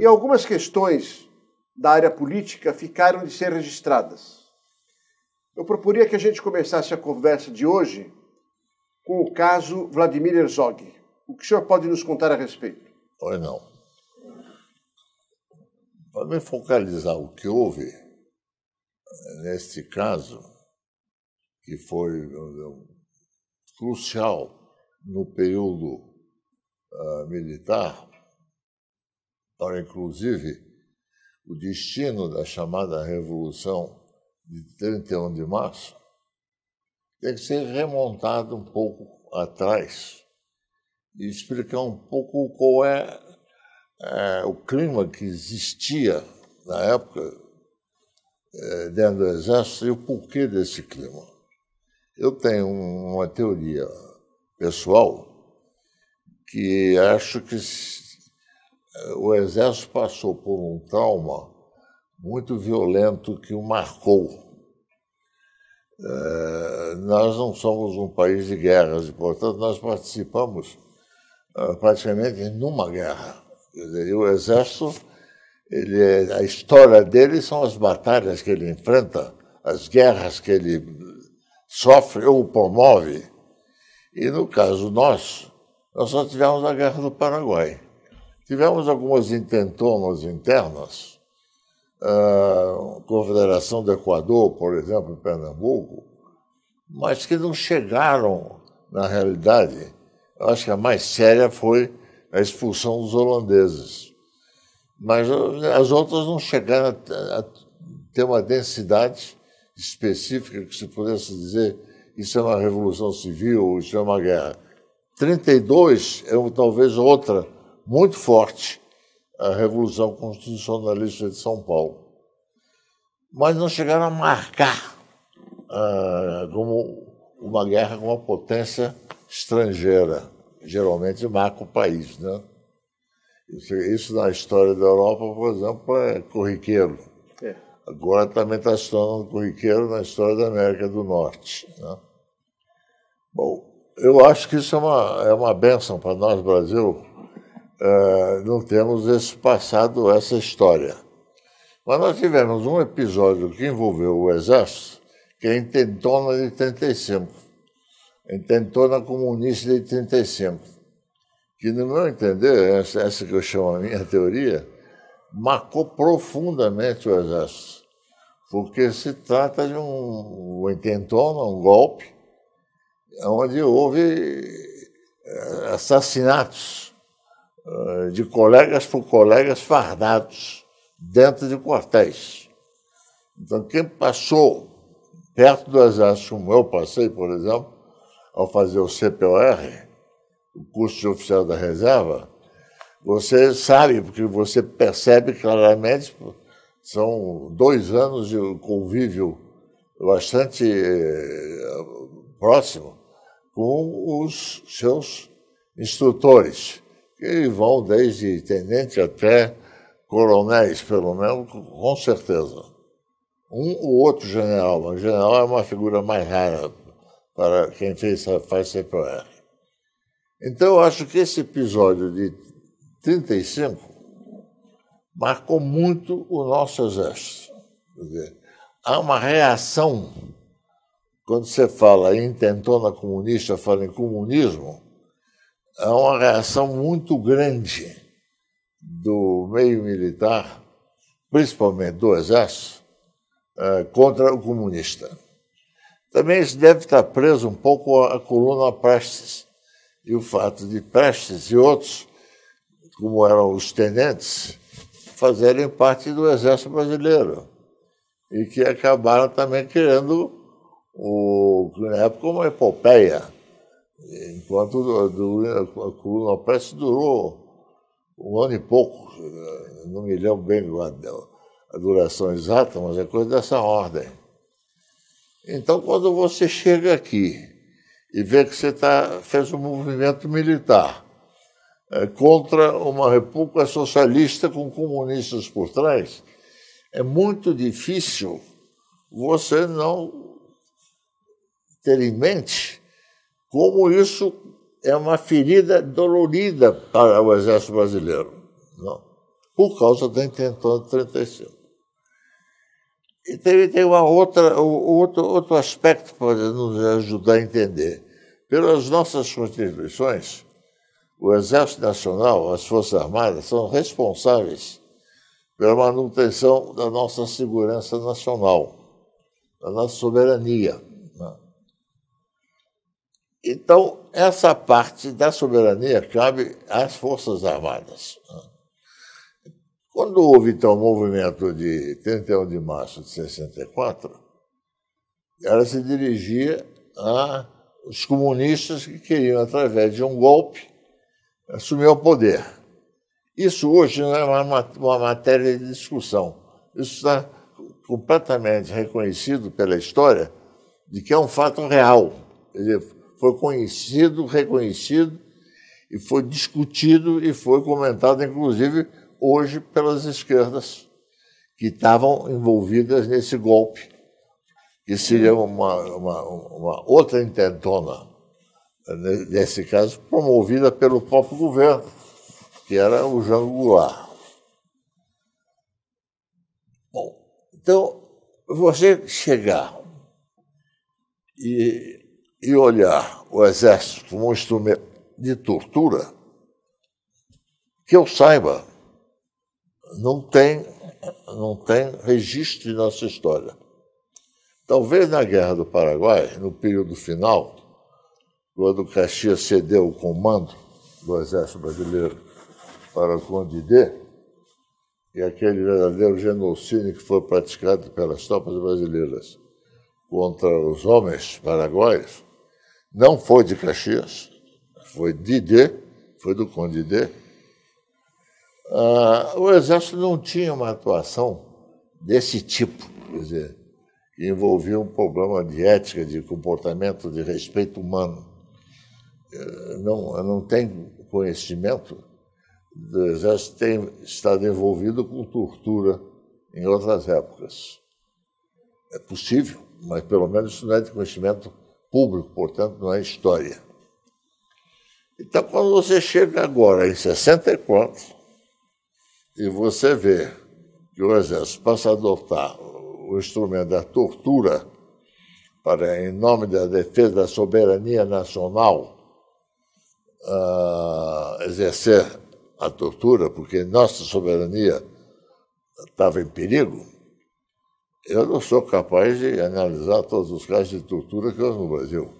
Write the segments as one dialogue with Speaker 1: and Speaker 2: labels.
Speaker 1: E algumas questões da área política ficaram de ser registradas. Eu proporia que a gente começasse a conversa de hoje com o caso Vladimir Herzog. O que o senhor pode nos contar a respeito? Olha, não. Para me
Speaker 2: focalizar o que houve neste caso, que foi crucial no período uh, militar, Ora, inclusive, o destino da chamada Revolução de 31 de março tem que ser remontado um pouco atrás e explicar um pouco qual é, é o clima que existia na época é, dentro do Exército e o porquê desse clima. Eu tenho uma teoria pessoal que acho que o exército passou por um trauma muito violento que o marcou. É, nós não somos um país de guerras e, portanto, nós participamos é, praticamente numa guerra. Dizer, o exército, ele, é, a história dele são as batalhas que ele enfrenta, as guerras que ele sofre ou promove. E no caso nós, nós só tivemos a Guerra do Paraguai. Tivemos algumas intentonas internas. Ah, a Confederação do Equador, por exemplo, em Pernambuco, mas que não chegaram, na realidade. Eu acho que a mais séria foi a expulsão dos holandeses. Mas as outras não chegaram a ter uma densidade específica que se pudesse dizer isso é uma revolução civil, isso é uma guerra. 32 é talvez outra muito forte a Revolução Constitucionalista de São Paulo. Mas não chegaram a marcar ah, como uma guerra com uma potência estrangeira. Geralmente marca o país. Né? Isso na história da Europa, por exemplo, é corriqueiro. É. Agora também está se tornando corriqueiro na história da América do Norte. Né? Bom, eu acho que isso é uma, é uma benção para nós, Brasil, uh, não temos esse passado, essa história. Mas nós tivemos um episódio que envolveu o Exército, que é a intentona de 35, intentona comunista de 35, que, no meu entender, essa, essa que eu chamo a minha teoria, marcou profundamente o Exército, porque se trata de um, um intentona, um golpe, onde houve eh, assassinatos eh, de colegas por colegas fardados dentro de quartéis. Então, quem passou perto do Exército, como eu passei, por exemplo, ao fazer o CPOR, o curso de oficial da reserva, você sabe, porque você percebe claramente, são dois anos de convívio bastante eh, próximo com os seus instrutores que vão desde tenente até coronéis, pelo menos, com certeza. Um ou outro general, mas general é uma figura mais rara para quem fez, faz CPR. Então, eu acho que esse episódio de 35 marcou muito o nosso exército. Dizer, há uma reação quando você fala em intentona comunista, fala em comunismo, há é uma reação muito grande do meio militar, principalmente do Exército, é, contra o comunista. Também isso deve estar preso um pouco à coluna Prestes e o fato de Prestes e outros, como eram os tenentes, fazerem parte do Exército Brasileiro e que acabaram também criando, o, na época, uma epopeia enquanto a coluna Prestes durou um ano e pouco, não me lembro bem a duração exata, mas é coisa dessa ordem. Então, quando você chega aqui e vê que você tá, fez um movimento militar é, contra uma república socialista com comunistas por trás, é muito difícil você não ter em mente como isso é uma ferida dolorida para o Exército Brasileiro, não? por causa da Intentona de 35. E teve, tem uma outra, outro, outro aspecto para nos ajudar a entender. Pelas nossas constituições, o Exército Nacional, as Forças Armadas, são responsáveis pela manutenção da nossa segurança nacional, da nossa soberania. Então, essa parte da soberania cabe às Forças Armadas. Quando houve, então, o movimento de 31 de março de 64, ela se dirigia aos comunistas que queriam, através de um golpe, assumir o poder. Isso hoje não é uma, uma matéria de discussão. Isso está completamente reconhecido pela história de que é um fato real. Quer dizer, foi conhecido, reconhecido e foi discutido e foi comentado, inclusive, hoje pelas esquerdas que estavam envolvidas nesse golpe, que seria uma, uma, uma outra intentona, né, nesse caso, promovida pelo próprio governo, que era o Jango Goulart. Bom, então, você chegar e e olhar o exército como um instrumento de tortura, que eu saiba, não tem, não tem registro de nossa história. Talvez na Guerra do Paraguai, no período final, quando Caxias cedeu o comando do Exército Brasileiro para o D e aquele verdadeiro genocídio que foi praticado pelas tropas brasileiras contra os homens paraguaios, não foi de Caxias, foi de D, foi do Conde D. Ah, o Exército não tinha uma atuação desse tipo, quer dizer, que envolvia um problema de ética, de comportamento, de respeito humano. Eh, não, não tem conhecimento do Exército tem estado envolvido com tortura em outras épocas. É possível, mas pelo menos isso não é de conhecimento público, portanto, não é história. Então, quando você chega agora em 64 e você vê que o Exército passa a adotar o instrumento da tortura para, em nome da defesa da soberania nacional, uh, exercer a tortura, porque nossa soberania estava em perigo, eu não sou capaz de analisar todos os casos de tortura que houve no Brasil.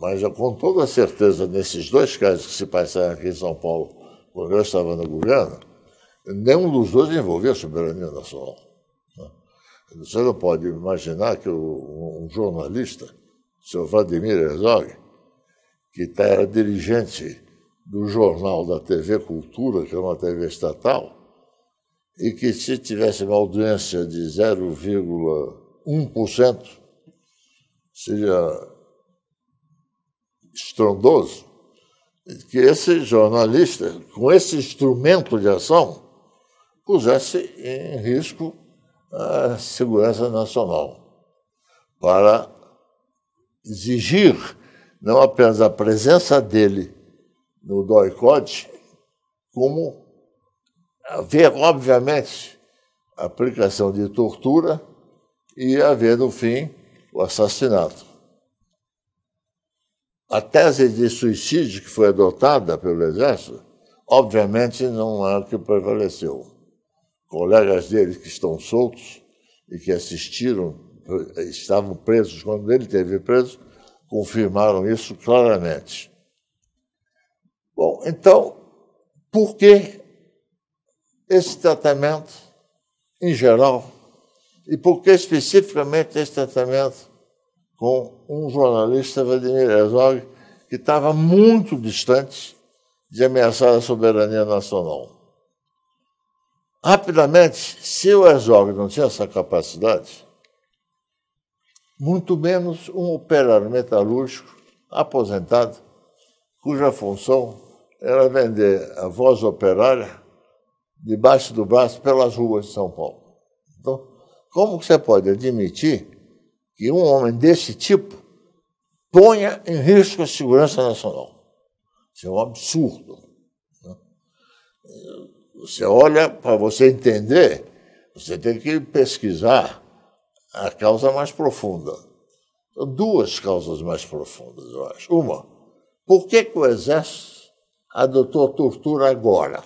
Speaker 2: Mas eu, com toda certeza, nesses dois casos que se passaram aqui em São Paulo, quando eu estava no governo, nenhum dos dois envolvia a soberania nacional. Você não pode imaginar que um jornalista, o senhor Vladimir Herzog, que tá, era dirigente do jornal da TV Cultura, que é uma TV estatal, e que se tivesse uma audiência de 0,1%, seria estrondoso, que esse jornalista, com esse instrumento de ação, pusesse em risco a segurança nacional para exigir não apenas a presença dele no doicote, como haver, obviamente, aplicação de tortura e haver, no fim, o assassinato. A tese de suicídio que foi adotada pelo Exército, obviamente, não é a que prevaleceu. Colegas dele que estão soltos e que assistiram, estavam presos quando ele teve preso, confirmaram isso claramente. Bom, então, por que esse tratamento em geral e por que especificamente esse tratamento com um jornalista, Vladimir Herzog, que estava muito distante de ameaçar a soberania nacional. Rapidamente, se o Herzog não tinha essa capacidade, muito menos um operário metalúrgico aposentado, cuja função era vender a voz operária debaixo do braço pelas ruas de São Paulo. Então, como você pode admitir que um homem desse tipo ponha em risco a segurança nacional? Isso é um absurdo. Né? Você olha, para você entender, você tem que pesquisar a causa mais profunda. Então, duas causas mais profundas, eu acho. Uma, por que, que o Exército adotou a tortura agora?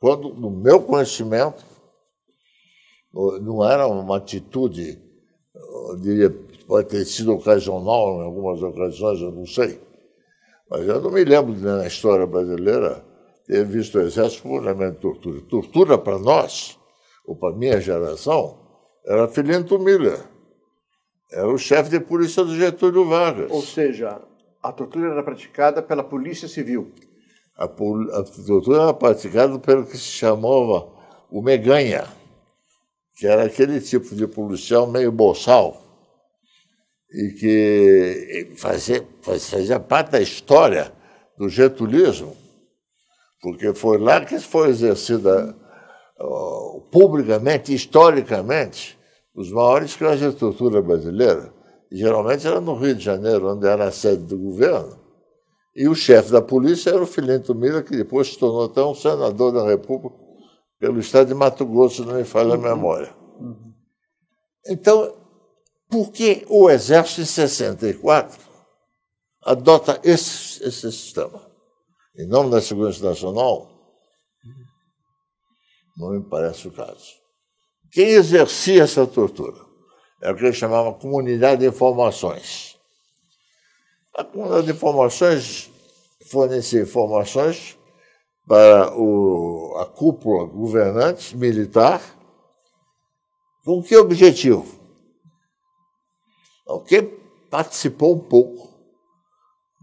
Speaker 2: quando, no meu conhecimento, não era uma atitude, eu diria, pode ter sido ocasional em algumas ocasiões, eu não sei. Mas eu não me lembro né, na história brasileira ter visto o exército puramente tortura. Tortura para nós, ou para minha geração, era Filinto Miller. Era o chefe de polícia do Getúlio Vargas. Ou seja, a tortura era praticada pela polícia civil a, era praticada pelo que se chamava o meganha, que era aquele tipo de policial meio boçal e que fazia, fazia parte da história do getulismo, porque foi lá que foi exercida uh, publicamente, historicamente, os maiores crimes de tortura brasileira. E, geralmente era no Rio de Janeiro, onde era a sede do governo. E o chefe da polícia era o Filinto Mira, que depois se tornou até um senador da República pelo estado de Mato Grosso, não me falha a uhum. memória. Uhum. Então, por que o Exército, em 64, adota esse, esse sistema? Em nome da Segurança Nacional? Não me parece o caso. Quem exercia essa tortura? É o que ele chamava comunidade de informações. A informações fornecer informações para o, a cúpula governante militar. Com que objetivo? Quem participou um pouco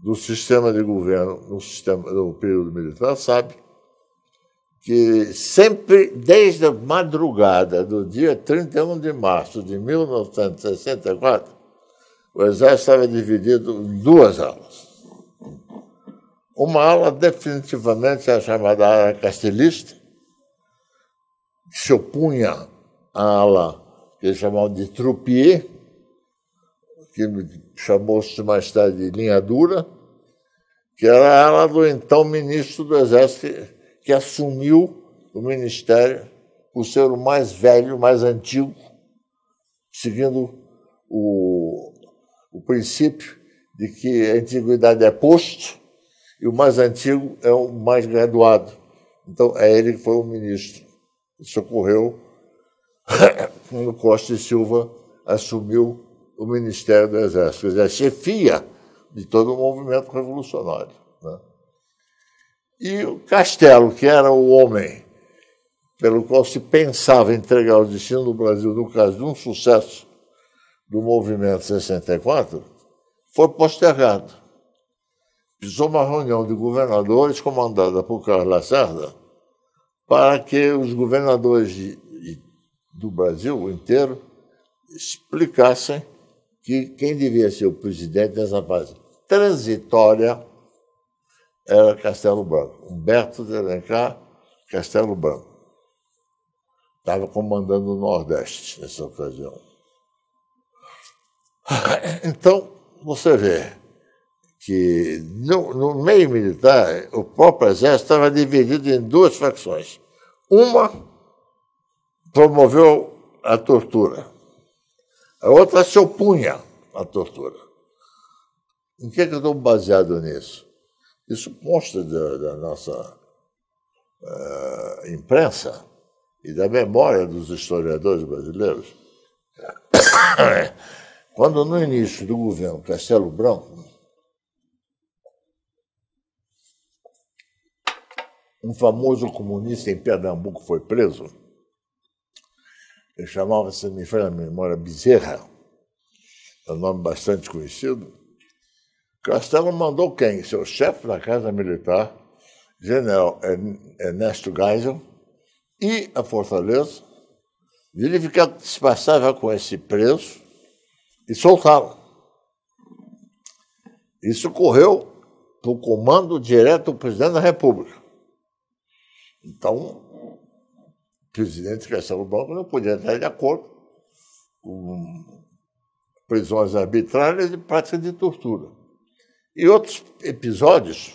Speaker 2: do sistema de governo no, sistema, no período militar sabe que sempre, desde a madrugada do dia 31 de março de 1964, o exército estava dividido em duas alas. Uma ala definitivamente é a chamada ala castelista, que se opunha à ala que eles chamavam de troupier, que chamou-se mais tarde de linha dura, que era a ala do então ministro do Exército, que assumiu o ministério por ser o mais velho, mais antigo, seguindo o o princípio de que a antiguidade é posto e o mais antigo é o mais graduado. Então, é ele que foi o ministro. Isso ocorreu quando Costa e Silva assumiu o Ministério do Exército, quer dizer, a chefia de todo o movimento revolucionário. Né? E o Castelo, que era o homem pelo qual se pensava entregar o destino do Brasil, no caso de um sucesso do movimento 64 foi postergado. Precisou uma reunião de governadores comandada por Carlos Lacerda para que os governadores de, de, do Brasil inteiro explicassem que quem devia ser o presidente dessa fase transitória era Castelo Branco. Humberto de Alencar, Castelo Branco. Estava comandando o Nordeste nessa ocasião. É, então, você vê que no, no meio militar, o próprio exército estava dividido em duas facções. Uma promoveu a tortura, a outra se opunha à tortura. Em que, é que eu estou baseado nisso? Isso consta da, da nossa uh, imprensa e da memória dos historiadores brasileiros. É, quando no início do governo Castelo Branco, um famoso comunista em Pernambuco foi preso, ele chamava-se, me faz a memória, Bezerra, é um nome bastante conhecido. Castelo mandou quem? Seu chefe da Casa Militar, General Ernesto Geisel, e a Fortaleza, verificar o que se passava com esse preso e soltaram. Isso ocorreu por comando direto do presidente da República. Então, o presidente que Branco banco não podia estar de acordo com prisões arbitrárias e práticas de tortura. E outros episódios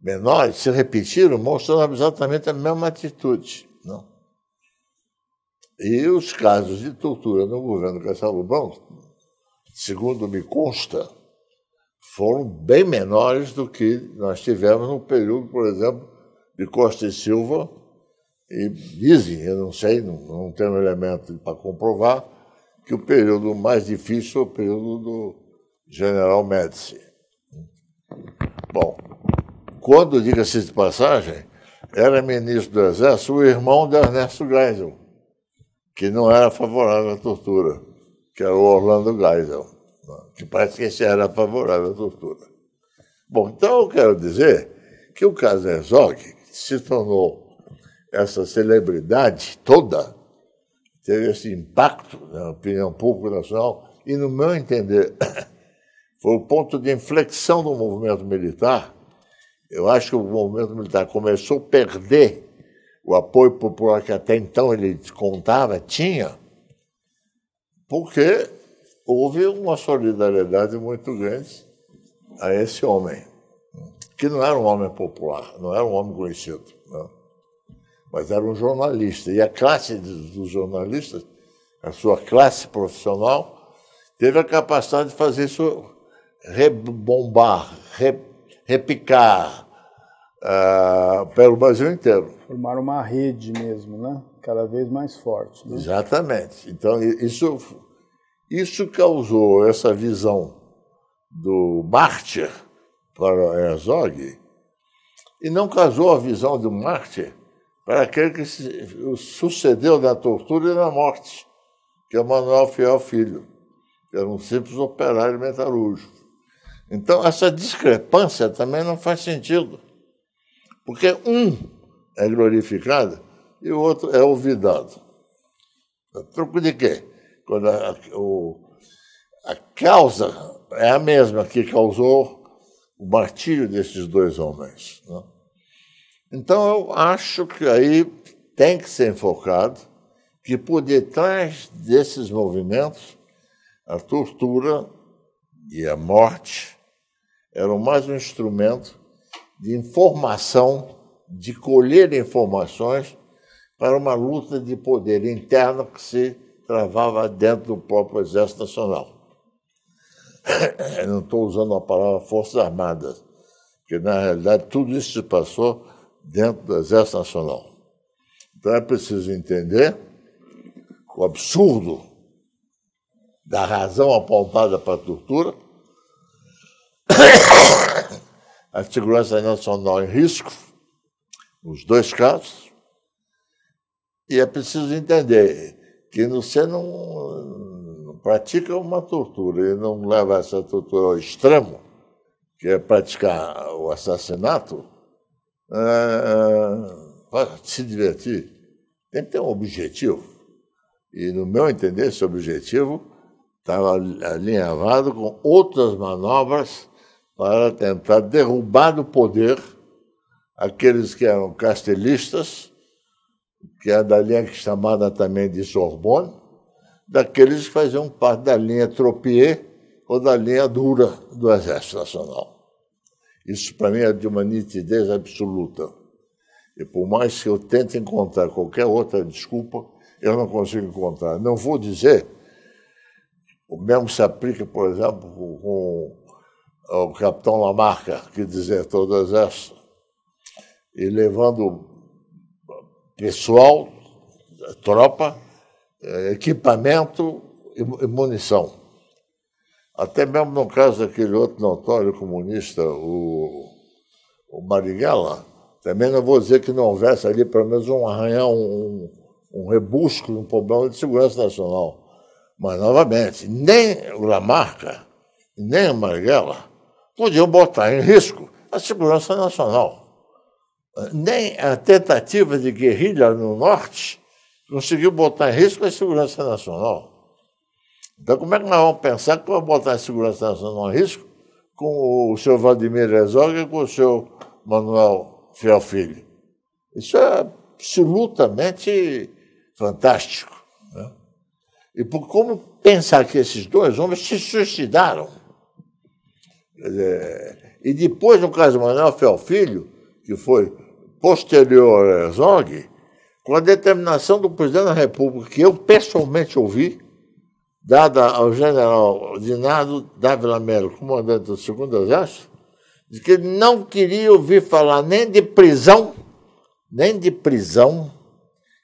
Speaker 2: menores se repetiram, mostrando exatamente a mesma atitude. Não. E os casos de tortura no governo Castelo Branco segundo me consta, foram bem menores do que nós tivemos no período, por exemplo, de Costa e Silva. E dizem, eu não sei, não, não tenho elemento para comprovar, que o período mais difícil foi o período do general Médici. Bom, quando, diga-se de passagem, era ministro do Exército o irmão de Ernesto Geisel, que não era favorável à tortura que era é o Orlando Geisel, que parece que esse era favorável à tortura. Bom, então eu quero dizer que o Kazenzog se tornou essa celebridade toda, teve esse impacto na opinião pública nacional e, no meu entender, foi o ponto de inflexão do movimento militar. Eu acho que o movimento militar começou a perder o apoio popular que até então ele contava, tinha, porque houve uma solidariedade muito grande a esse homem, que não era um homem popular, não era um homem conhecido, né? mas era um jornalista. E a classe dos jornalistas, a sua classe profissional, teve a capacidade de fazer isso rebombar, repicar uh, pelo Brasil inteiro. Formar uma rede mesmo, né? cada vez mais forte. Né? Exatamente. Então, isso, isso causou essa visão do mártir para Herzog e não causou a visão do mártir para aquele que se, sucedeu na tortura e na morte, que é Manuel Fiel Filho, que era um simples operário metalúrgico. Então, essa discrepância também não faz sentido, porque um é glorificado e o outro é olvidado. É Truco troco de quê? Quando a, a, o, a causa é a mesma que causou o martírio desses dois homens. Né? Então, eu acho que aí tem que ser enfocado que por detrás desses movimentos, a tortura e a morte eram mais um instrumento de informação, de colher informações para uma luta de poder interna que se travava dentro do próprio Exército Nacional. Eu não estou usando a palavra Forças Armadas, que na realidade tudo isso se passou dentro do Exército Nacional. Então é preciso entender o absurdo da razão apontada para a tortura, a segurança nacional em risco, nos dois casos, e é preciso entender que você não pratica uma tortura e não leva essa tortura ao extremo, que é praticar o assassinato, é, para é, é, se divertir. Tem que ter um objetivo. E, no meu entender, esse objetivo estava alinhavado com outras manobras para tentar derrubar do poder aqueles que eram castelistas que é da linha chamada também de Sorbonne, daqueles que faziam parte da linha Tropier ou da linha dura do Exército Nacional. Isso, para mim, é de uma nitidez absoluta. E por mais que eu tente encontrar qualquer outra desculpa, eu não consigo encontrar. Não vou dizer, o mesmo se aplica, por exemplo, com o capitão Lamarca, que desertou do Exército, e levando pessoal, tropa, é, equipamento e munição. Até mesmo no caso daquele outro notório comunista, o, o Marighella, também não vou dizer que não houvesse ali pelo menos um arranhão, um, um rebusco, um problema de segurança nacional. Mas, novamente, nem o Lamarca, nem a Marighella podiam botar em risco a segurança nacional nem a tentativa de guerrilha no norte conseguiu botar em risco a segurança nacional. Então, como é que nós vamos pensar que vamos botar a segurança nacional em risco com o senhor Vladimir Herzog e com o senhor Manuel Fiel Filho? Isso é absolutamente fantástico. Né? E por como pensar que esses dois homens se suicidaram? Dizer, e depois, no caso do Manuel Fiel Filho, que foi posterior a ZOG, com a determinação do presidente da República, que eu pessoalmente ouvi, dada ao general Dinado Dávila Melo, comandante do segundo Exército, de que ele não queria ouvir falar nem de prisão, nem de prisão,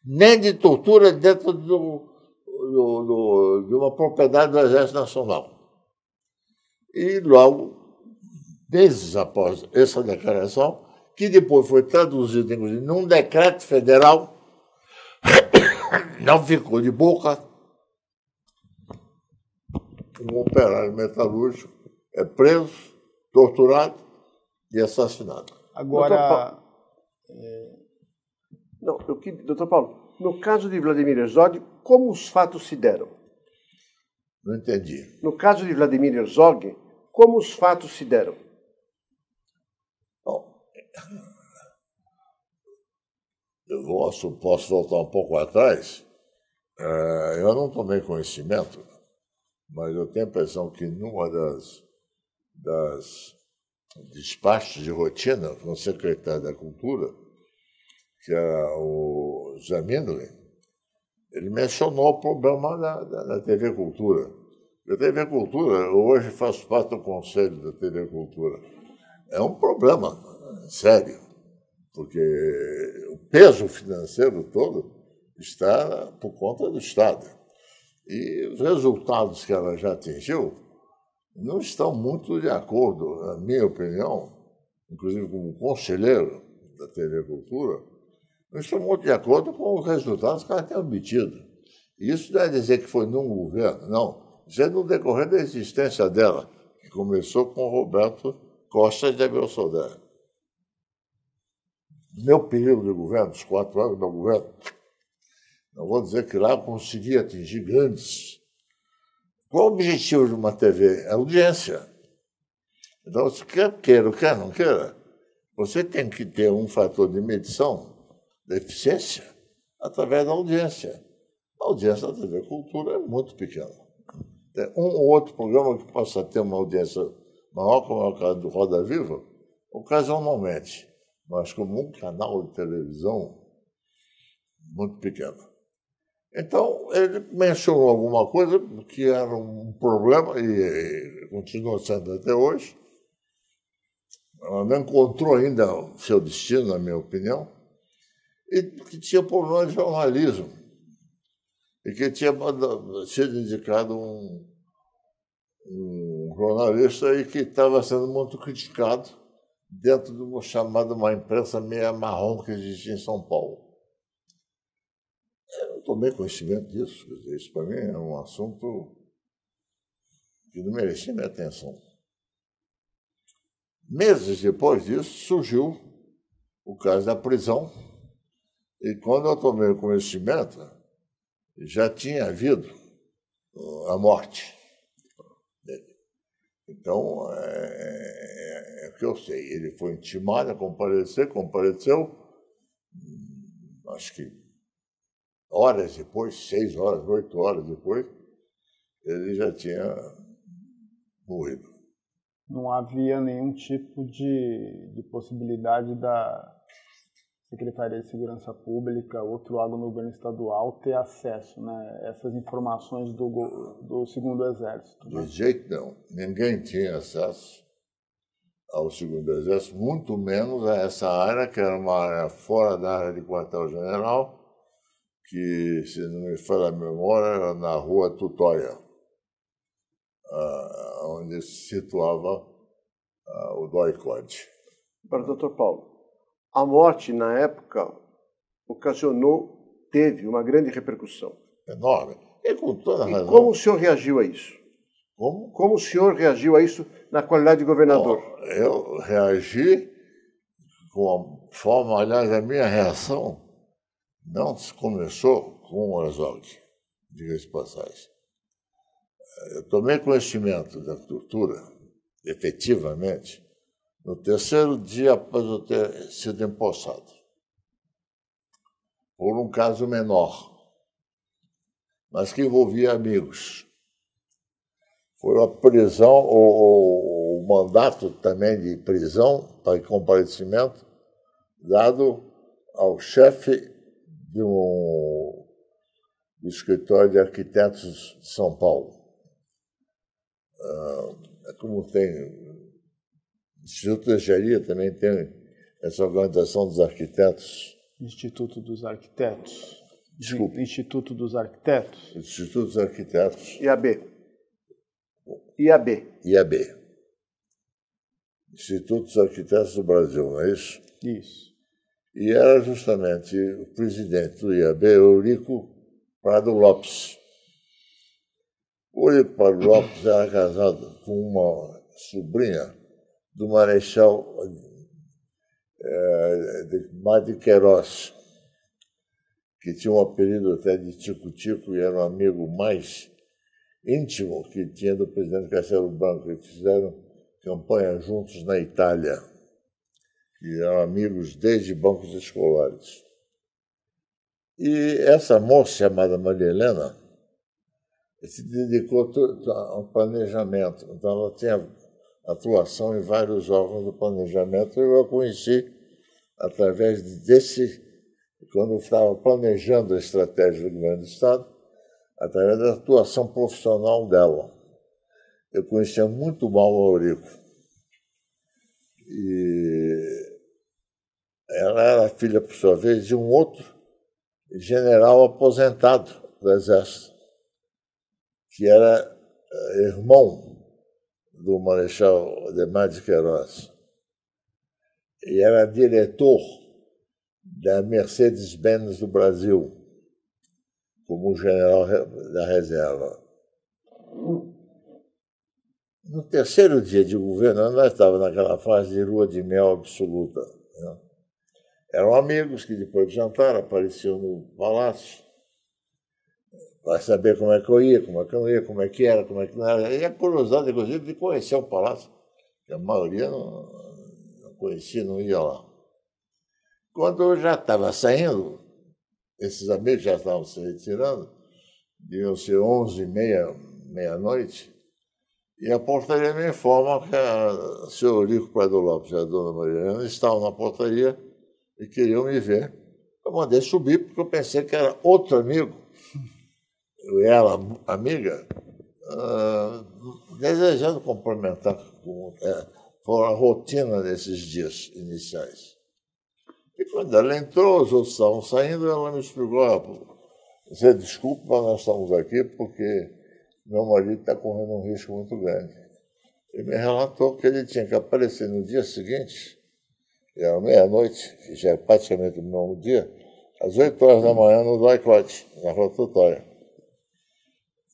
Speaker 2: nem de tortura dentro do, do, do, de uma propriedade do Exército Nacional. E logo, meses após essa declaração, que depois foi traduzido, inclusive, num decreto federal, não ficou de boca. Um operário metalúrgico é preso, torturado e assassinado.
Speaker 1: Agora. É. Não, eu doutor Paulo, no caso de Vladimir Herzog, como os fatos se deram? Não entendi. No caso de Vladimir Herzog, como os fatos se deram?
Speaker 2: eu posso voltar um pouco atrás, é, eu não tomei conhecimento, mas eu tenho a impressão que numa das, das despachos de rotina com o secretário da Cultura, que era é o Mindlin, ele mencionou o problema da, da, da TV Cultura. A TV Cultura, hoje faço parte do conselho da TV Cultura, é um problema sério, porque o peso financeiro todo está por conta do Estado. E os resultados que ela já atingiu não estão muito de acordo, na minha opinião, inclusive como conselheiro da TV Cultura, não estão muito de acordo com os resultados que ela tem obtido. isso não é dizer que foi num governo, não. Isso é no decorrer da existência dela, que começou com Roberto Costa de Abel Sodré no meu período de governo, os quatro anos do governo, não vou dizer que lá eu consegui atingir grandes. Qual o objetivo de uma TV? É audiência. Então, se quer, queira, quer, não queira, você tem que ter um fator de medição da eficiência através da audiência. A audiência da TV Cultura é muito pequena. Tem um ou outro programa que possa ter uma audiência maior, como é o caso do Roda Viva, ocasionalmente mas como um canal de televisão muito pequeno. Então, ele mencionou alguma coisa que era um problema e continua sendo até hoje. Ela não encontrou ainda seu destino, na minha opinião, e que tinha problema de jornalismo, e que tinha sido indicado um, um jornalista e que estava sendo muito criticado dentro de uma chamada uma imprensa meia marrom que existia em São Paulo. Eu tomei conhecimento disso, quer dizer, isso para mim é um assunto que não merecia minha atenção. Meses depois disso, surgiu o caso da prisão, e quando eu tomei conhecimento, já tinha havido uh, a morte. dele. Então, é, que eu sei. Ele foi intimado a comparecer, compareceu, hum, acho que horas depois, seis horas, oito horas depois, ele já tinha
Speaker 3: morrido. Não havia nenhum tipo de, de possibilidade da Secretaria de Segurança Pública, outro órgão no governo estadual, ter acesso né, a essas informações do, do segundo exército. Né?
Speaker 2: De jeito não. Ninguém tinha acesso ao segundo exército, muito menos a essa área, que era uma área fora da área de quartel-general, que, se não me falha a memória, era na rua Tutóia, ah, onde
Speaker 1: se situava ah, o doi Para o Dr. Paulo, a morte, na época, ocasionou, teve uma grande repercussão. Enorme. E com toda a razão. E como o senhor reagiu a isso? Como? Como o senhor reagiu a isso na qualidade de governador? Bom, eu reagi com
Speaker 2: a forma, aliás, a minha reação não começou com o Herzog, diga-se passagem. Eu tomei conhecimento da tortura, efetivamente, no terceiro dia após eu ter sido empossado, por um caso menor, mas que envolvia amigos foi a prisão, o, o, o mandato também de prisão para tá, comparecimento dado ao chefe de um escritório de arquitetos de São Paulo. Ah, é como tem Instituto de Engenharia também tem essa organização dos arquitetos.
Speaker 3: Instituto dos Arquitetos. Desculpe. Instituto dos
Speaker 1: Arquitetos.
Speaker 2: Instituto dos Arquitetos.
Speaker 1: IAB. IAB.
Speaker 2: IAB. Instituto dos Arquitetos do Brasil, não é isso? Isso. E era justamente o presidente do IAB, Eurico Prado Lopes. O Eurico Prado Lopes era casado com uma sobrinha do Marechal é, de Queiroz, que tinha um apelido até de Tico-Tico e era um amigo mais íntimo que tinha do presidente Castelo Branco, que fizeram campanha juntos na Itália, e eram amigos desde bancos escolares. E essa moça chamada Maria Helena eh, se dedicou ao planejamento. Então ela tinha atuação em vários órgãos do planejamento. Eu a conheci através desse, quando eu estava planejando a estratégia do governo do Estado, através da atuação profissional dela. Eu conhecia muito mal o Aurico. E ela era filha, por sua vez, de um outro general aposentado do Exército, que era eh, irmão do Marechal Demar de Queiroz. E era diretor da Mercedes-Benz do Brasil como general da reserva. No terceiro dia de governo, nós estávamos naquela fase de lua de mel absoluta. Né? Eram amigos que depois de jantar apareciam no palácio para saber como é que eu ia, como é que eu não ia, como é que era, como é que não era. E a curiosidade, inclusive, de conhecer o palácio, que a maioria não, não conhecia, não ia lá. Quando eu já estava saindo, esses amigos já estavam se retirando, deviam ser 11 e meia, meia-noite, e a portaria me informa que o senhor Rico Prado Lopes e a dona Mariana estavam na portaria e queriam me ver. Eu mandei subir porque eu pensei que era outro amigo. E ela, amiga, uh, desejando complementar com, uh, é, foi a rotina desses dias iniciais. E quando ela entrou, os outros estavam saindo, ela me explicou, ah, você desculpa, mas nós estamos aqui porque meu marido está correndo um risco muito grande. E me relatou que ele tinha que aparecer no dia seguinte, era meia-noite, que já é praticamente o mesmo dia, às 8 horas da manhã no Doiclote, na rotatória.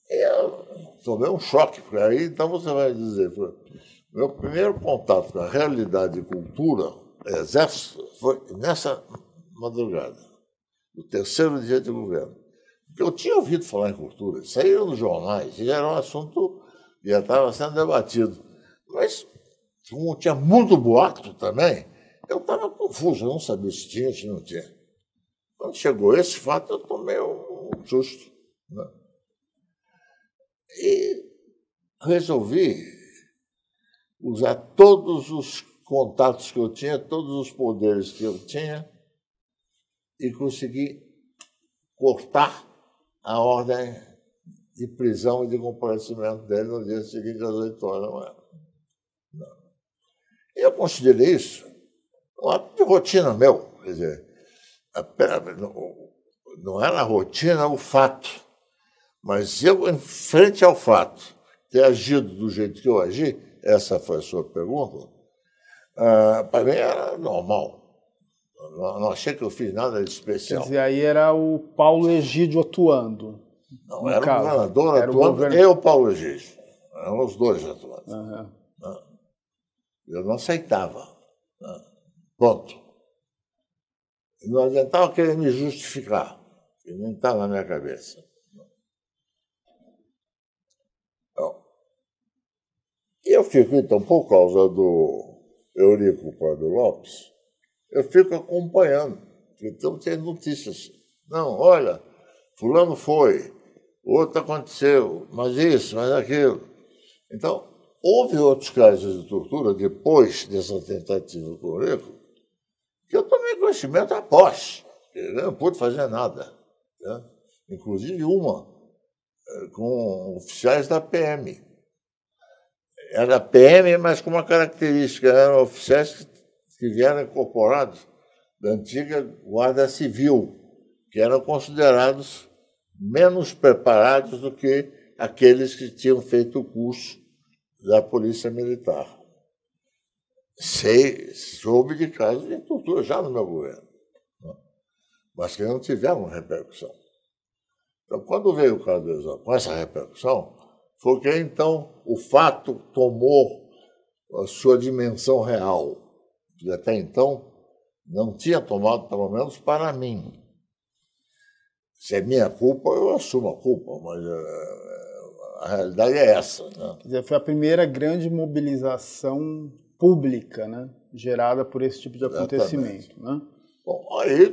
Speaker 2: E eu tomei um choque, porque aí então você vai dizer, meu primeiro contato com a realidade e cultura exército foi nessa madrugada, no terceiro dia de governo. Eu tinha ouvido falar em cultura, saíram é nos jornais, e já era um assunto que já estava sendo debatido. Mas, como tinha muito boato também, eu estava confuso, eu não sabia se tinha, se não tinha. Quando chegou esse fato, eu tomei um susto. Né? E resolvi usar todos os contatos que eu tinha, todos os poderes que eu tinha, e consegui cortar a ordem de prisão e de comparecimento dele no dia seguinte às oito horas da manhã. Eu considerei isso um ato de rotina meu, quer dizer, não era a rotina o fato, mas eu, em frente ao fato, ter agido do jeito que eu agi, essa foi a sua pergunta, Uh, ah, para mim era normal. Não, não, achei que eu fiz nada de especial. Quer dizer,
Speaker 3: aí era o Paulo Egídio atuando. Não, era caso. o governador era atuando o e o
Speaker 2: Paulo Egídio. Eram os dois atuando. Uhum. Eu não aceitava. Né? Ponto. Não adiantava querer me justificar, E não está na minha cabeça. Então, eu fico, então, por causa do Eurico Código Lopes, eu fico acompanhando. Então tem notícias. Não, olha, fulano foi, outro aconteceu, mas isso, mas aquilo. Então, houve outros casos de tortura depois dessa tentativa com o Eurico, que eu tomei conhecimento após. Eu não pude fazer nada. Né? Inclusive uma, eh, com oficiais da PM era PM, mas com uma característica, eram oficiais que vieram incorporados da antiga Guarda Civil, que eram considerados menos preparados do que aqueles que tinham feito o curso da Polícia Militar. Sei, soube de casos de tortura já no meu governo, né? mas que não tiveram repercussão. Então, quando veio o caso do com essa repercussão, foi que é, então o fato tomou a sua dimensão real, que até então não tinha tomado, pelo menos para mim. Se é minha culpa, eu assumo a culpa, mas eh, a realidade é essa. Né? Quer dizer, foi a primeira grande
Speaker 3: mobilização pública né, gerada por esse tipo de acontecimento.
Speaker 2: Né? Bom, aí,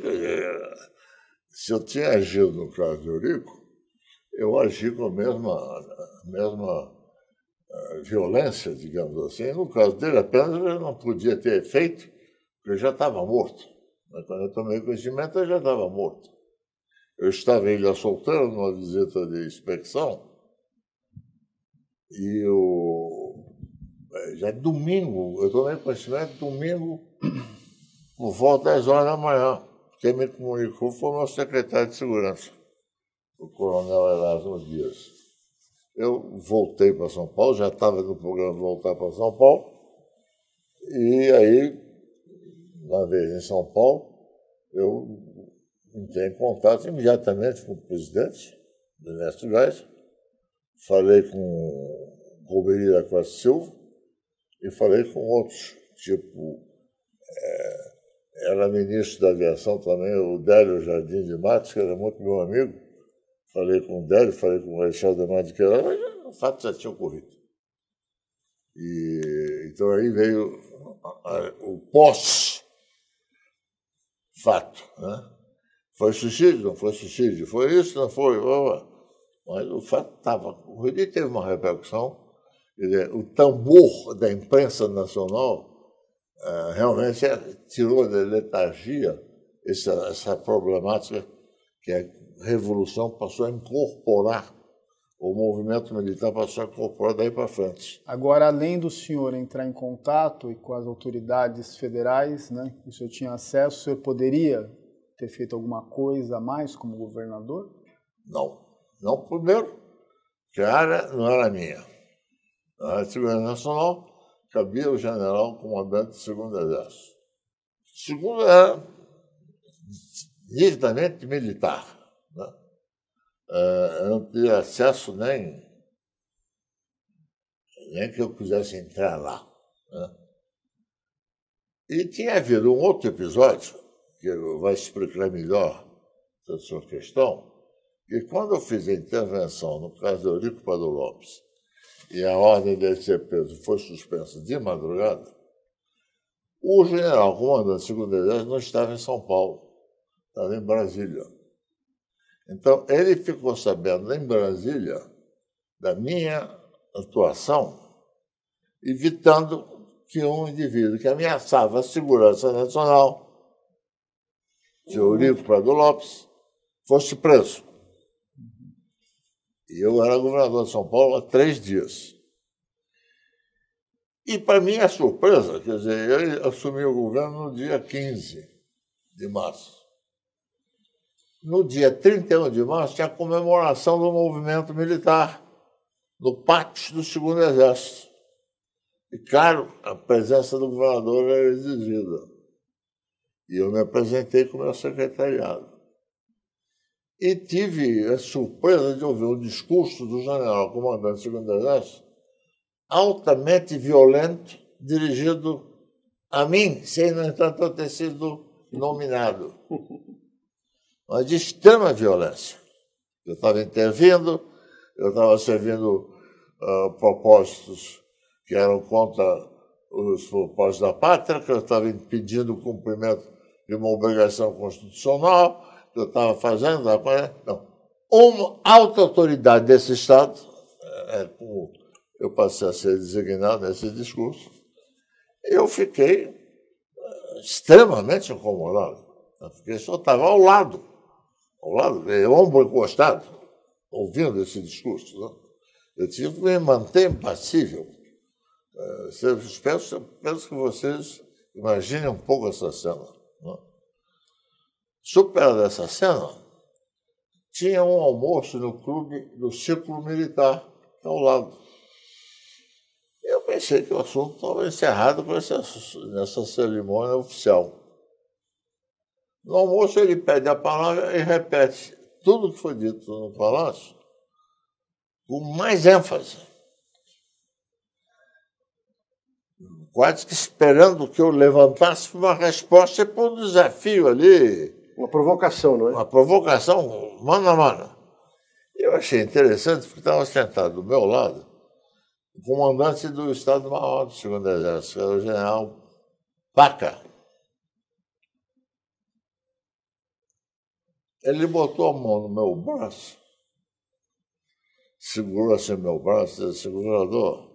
Speaker 2: se eu tinha agido no caso de Eurico, eu agi com a mesma mesma violência, digamos assim. No caso dele, apenas ele não podia ter feito, porque já estava morto. Né? Quando eu tomei conhecimento, ele já estava morto. Eu estava em Ilha Solteira, numa visita de inspeção, e o... É, já é domingo, eu tomei conhecimento domingo, por volta das horas da manhã. Quem me comunicou foi o nosso secretário de Segurança, o coronel Erasmo Dias eu voltei para São Paulo, já estava no programa de voltar para São Paulo, e aí, uma vez em São Paulo, eu entrei em contato imediatamente com o presidente, Ernesto Gás, falei com o da Costa Silva e falei com outros, tipo, é, era ministro da aviação também, o Délio Jardim de Matos, que era muito meu amigo, Falei com o Délio, falei com o Alexandre de Queiroz, mas o fato já tinha ocorrido. E, então aí veio o pós-fato. Né? Foi suicídio? Não foi suicídio? Foi isso? Não foi? Mas o fato estava ocorrido e teve uma repercussão. o tambor da imprensa nacional eh, realmente é, tirou da letargia essa, essa problemática que é revolução passou a incorporar, o movimento militar passou a incorporar daí para frente. Agora, além
Speaker 3: do senhor entrar em contato e com as autoridades federais, né, o senhor tinha acesso, o senhor poderia ter feito alguma coisa a mais como governador?
Speaker 2: Não. Não, primeiro, que a área não era minha. A área de segurança nacional cabia o general comandante do segundo exército. Segundo era nitidamente militar eu não teria acesso nem, né, nem né, que eu quisesse entrar lá. Né? E tinha havido um outro episódio, que vai explicar melhor a sua questão, que quando eu fiz a intervenção no caso de Eurico Padua Lopes e a ordem de ser preso foi suspensa de madrugada, o general comandante da segunda idade não estava em São Paulo, estava em Brasília. Então, ele ficou sabendo em Brasília da minha atuação, evitando que um indivíduo que ameaçava a segurança nacional, Teorico uhum. Prado Lopes, fosse preso. E eu era governador de São Paulo há três dias. E, para mim, é surpresa, quer dizer, ele assumiu o governo no dia 15 de março no dia 31 de março, tinha a comemoração do movimento militar no pátio do Segundo Exército. E, claro, a presença do governador era exigida. E eu me apresentei como meu secretariado. E tive a surpresa de ouvir o discurso do general comandante do Segundo Exército, altamente violento, dirigido a mim, sem, no entanto, ter sido nominado. mas de extrema violência. Eu estava intervindo, eu estava servindo uh, ah, propósitos que eram contra os propósitos da pátria, que eu estava impedindo o cumprimento de uma obrigação constitucional, que eu estava fazendo. Não. É? Uma alta autoridade desse Estado, é, é eu passei a ser designado nesse discurso, eu fiquei ah, extremamente incomodado, né, porque eu estava ao lado ao lado, é, é ombro encostado, ouvindo esse discurso. Né? Eu tive que me manter impassível. É, peço, peço que vocês imaginem um pouco essa cena. Né? Superada essa cena, tinha um almoço no clube do Círculo Militar, é ao lado. Eu pensei que o assunto estava encerrado essa, nessa cerimônia oficial. No almoço ele pede a palavra e repete tudo que foi dito no palácio com mais ênfase. Quase que esperando que eu levantasse uma resposta para um desafio ali. Uma
Speaker 1: provocação, não é?
Speaker 2: Uma provocação mano a mano. Eu achei interessante porque estava sentado do meu lado o comandante do Estado-Maior do Segundo Exército, que era o general Paca. Ele botou a mão no meu braço, segurou assim meu braço, disse, segurador,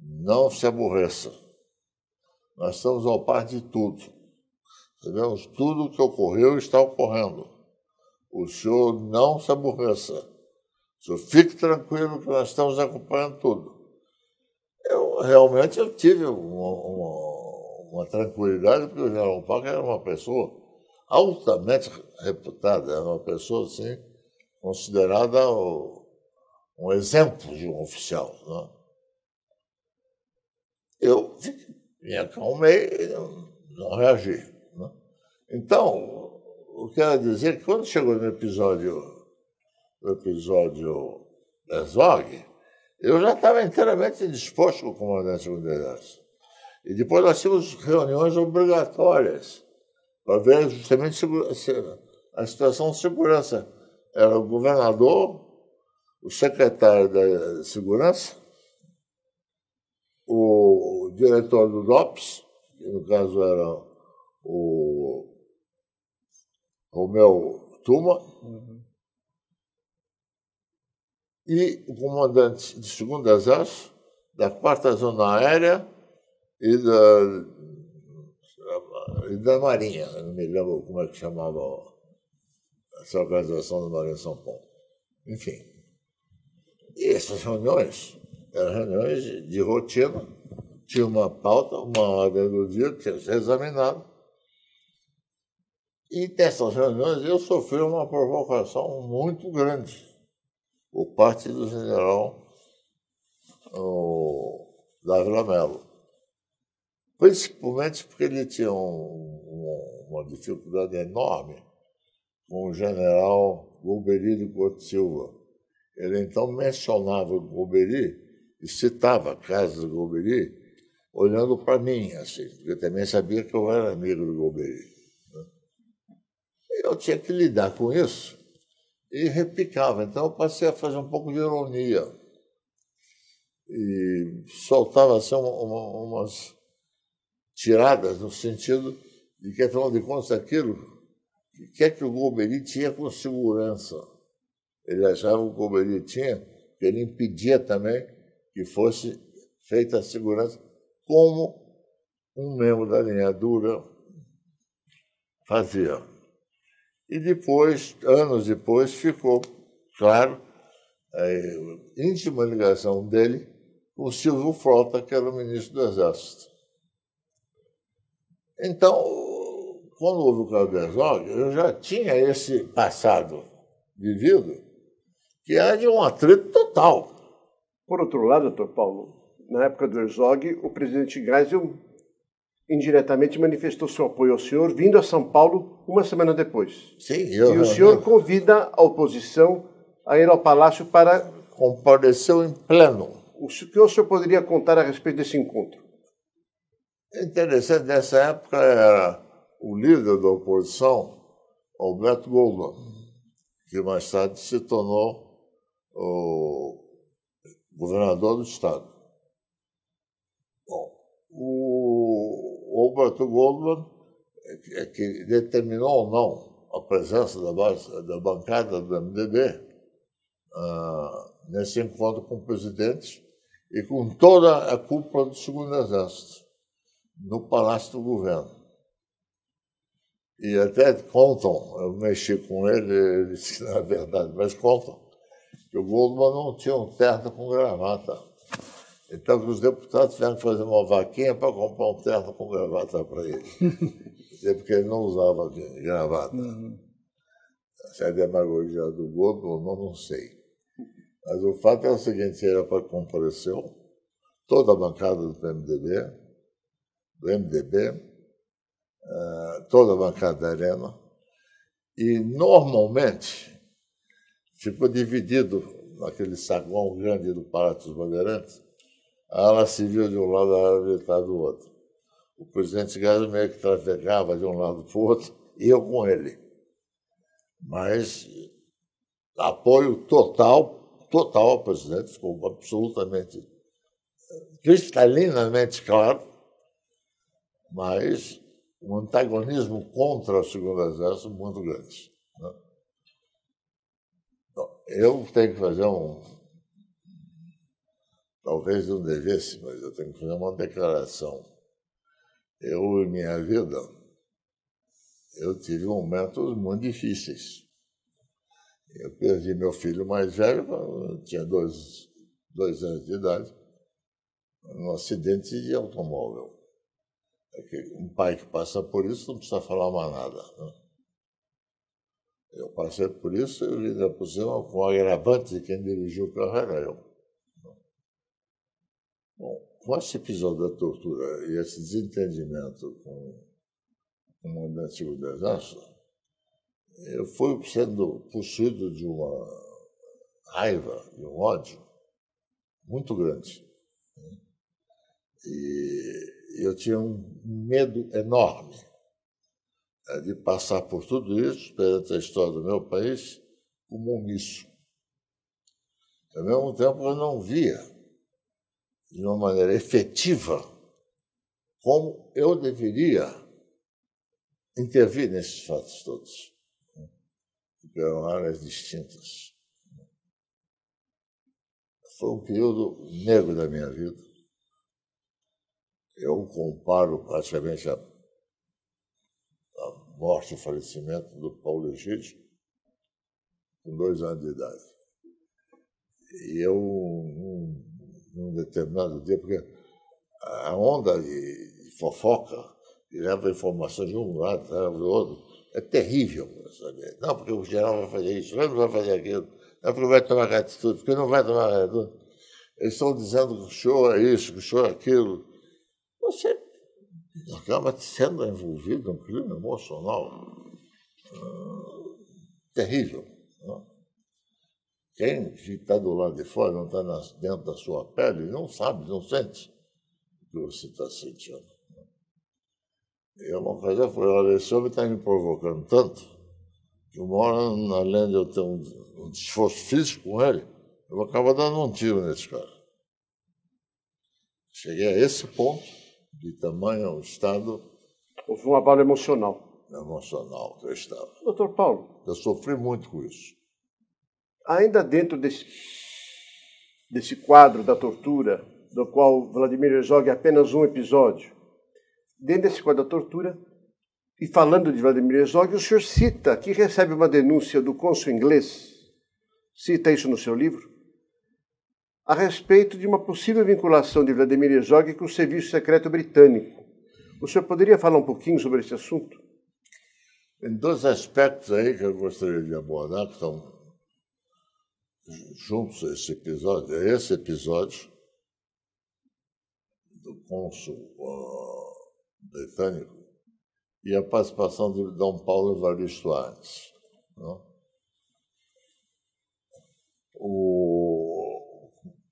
Speaker 2: não se aborreça. Nós estamos ao par de tudo. Sabemos tudo o que ocorreu e está ocorrendo. O senhor não se aborreça. O senhor fique tranquilo que nós estamos acompanhando tudo. Eu realmente eu tive uma, uma, uma tranquilidade, porque o General Paco era uma pessoa altamente reputada, era é uma pessoa assim, considerada o, um exemplo de um oficial. Né? Eu me acalmei e não, não reagi. Né? Então, o que ela dizer é que quando chegou no episódio, no episódio Herzog, eu já estava inteiramente disposto com o comandante do Exército. E depois nós tínhamos reuniões obrigatórias para ver justamente a situação de segurança. Era o governador, o secretário da Segurança, o diretor do DOPS, que no caso era o, o meu Tuma, uhum. e o comandante de segundo exército, da quarta zona aérea e da da Marinha, não me lembro como é que chamava a sua da Marinha São Paulo. Enfim. E essas reuniões eram reuniões de, rotina, tinha uma pauta, uma ordem do dia que tinha que ser examinada. E nessas reuniões eu sofri uma provocação muito grande por parte do general o, Dávila Mello principalmente porque ele tinha um, uma dificuldade enorme com o general Gouberi de Couto Silva. Ele então mencionava o e citava a casa do Gouberi olhando para mim, assim, porque também sabia que eu era amigo do Gouberi. Né? Eu tinha que lidar com isso e repicava. Então eu passei a fazer um pouco de ironia e soltava assim, uma, uma, umas tiradas no sentido de que, afinal de contas, aquilo que é que o Golbery tinha com segurança. Ele achava que o Golbery tinha, que ele impedia também que fosse feita a segurança como um membro da linha dura fazia. E depois, anos depois, ficou claro a eh, íntima ligação dele com o Silvio Frota, que era o ministro do Exército. Então, quando houve o Cláudio Herzog, eu já tinha esse passado vivido,
Speaker 1: que era de um atrito total. Por outro lado, doutor Paulo, na época do Herzog, o presidente Geisel indiretamente manifestou seu apoio ao senhor, vindo a São Paulo uma semana depois. Sim, eu, E o senhor eu... convida a oposição a ir ao palácio para. Compareceu em pleno. O que o senhor poderia contar a respeito desse encontro? É interessante, nessa época era o líder da
Speaker 2: oposição, Alberto Goldman, que mais tarde se tornou o governador do Estado. Bom, o Alberto Goldman, é que determinou ou não a presença da, base, da bancada do MDB ah, nesse encontro com o presidente e com toda a cúpula do Segundo Exército no Palácio do Governo. E até contam, eu mexi com ele, ele disse na é verdade, mas contam, que o Goldman não tinha um terno com gravata. Então, os deputados tiveram que fazer uma vaquinha para comprar um terno com gravata para ele. é porque ele não usava gravata. Uhum. Se é a demagogia do Goldman, não, não sei. Mas o fato é o seguinte, ele apareceu toda a bancada do PMDB, do MDB, eh, toda a bancada da arena, e normalmente ficou dividido naquele saguão grande do Palácio dos Bandeirantes, a ala civil de um lado, a ala militar do outro. O presidente Gás meio que trafegava de um lado para o outro, e eu com ele. Mas apoio total, total ao presidente, ficou absolutamente, eh, cristalinamente claro mas um antagonismo contra o Segundo Exército muito grande. Né? Eu tenho que fazer um. Talvez não devesse, mas eu tenho que fazer uma declaração. Eu, em minha vida, eu tive momentos muito difíceis. Eu perdi meu filho mais velho, tinha dois, dois anos de idade, num acidente de automóvel. É um pai que passa por isso não precisa falar mais nada. Né? Eu passei por isso e ainda por cima com o agravante de quem dirigiu o carro era eu. Bom, com esse episódio da tortura e esse desentendimento com o comandante do exército, eu fui sendo possuído de uma raiva, de um ódio muito grande. Né? E eu tinha um medo enorme é, de passar por tudo isso, perante a história do meu país, como omisso. Ao mesmo tempo, eu não via, de uma maneira efetiva, como eu deveria intervir nesses fatos todos, que eram áreas distintas. Foi um período negro da minha vida eu comparo praticamente a, a morte e o falecimento do Paulo Egídio com dois anos de idade. E eu, num, num determinado dia, porque a onda de, de fofoca leva informações de um lado, leva do outro, é terrível. Sabe? Não, porque o general vai fazer isso, o não vai fazer aquilo, não, porque vai tomar atitude, porque não vai tomar atitude. Eles estão dizendo que o senhor é isso, que o senhor é aquilo você acaba sendo envolvido em um crime emocional ah, terrível. Né? Quem está do lado de fora, não está dentro da sua pele, não sabe, não sente o que você está sentindo. Né? E é uma ocasião foi, olha, esse homem está me provocando tanto que uma hora, além de eu ter um, um esforço físico com ele, eu acabo dando um tiro nesse cara. Cheguei a esse ponto de tamanho é estado. Houve um abalo emocional. Emocional
Speaker 1: que é eu estava. Doutor Paulo.
Speaker 2: Eu sofri muito com isso.
Speaker 1: Ainda dentro desse, desse quadro da tortura, do qual Vladimir Herzog é apenas um episódio, dentro desse quadro da tortura, e falando de Vladimir Herzog, o senhor cita que recebe uma denúncia do cônsul inglês. Cita isso no seu livro? a respeito de uma possível vinculação de Vladimir Herzog com o Serviço Secreto Britânico. O senhor poderia falar um pouquinho sobre esse assunto? Tem dois aspectos aí que eu gostaria de abordar, que estão
Speaker 2: juntos a esse episódio. A esse episódio do cônsul uh, britânico e a participação de Dom Paulo Evaristo Soares. O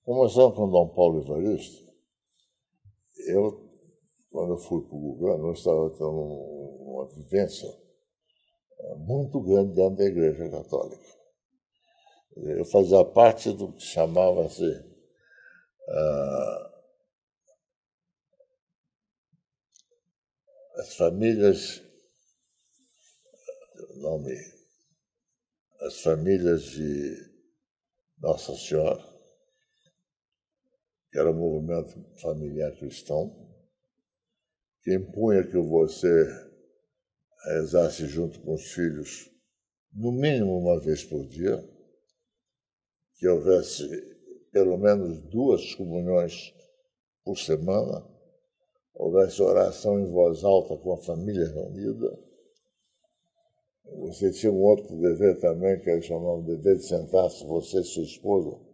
Speaker 2: Começando com Dom Paulo Evaristo, eu, quando eu fui para o governo, eu estava tendo uma vivência eh, muito grande dentro da Igreja Católica. Eu fazia parte do que chamava-se ah, as famílias, nome, as famílias de Nossa Senhora, que era o movimento familiar cristão, que impunha que você rezasse junto com os filhos no mínimo uma vez por dia, que houvesse pelo menos duas comunhões por semana, houvesse oração em voz alta com a família reunida. Você tinha um outro dever também, que era chamado o dever de sentar-se, você e sua esposa,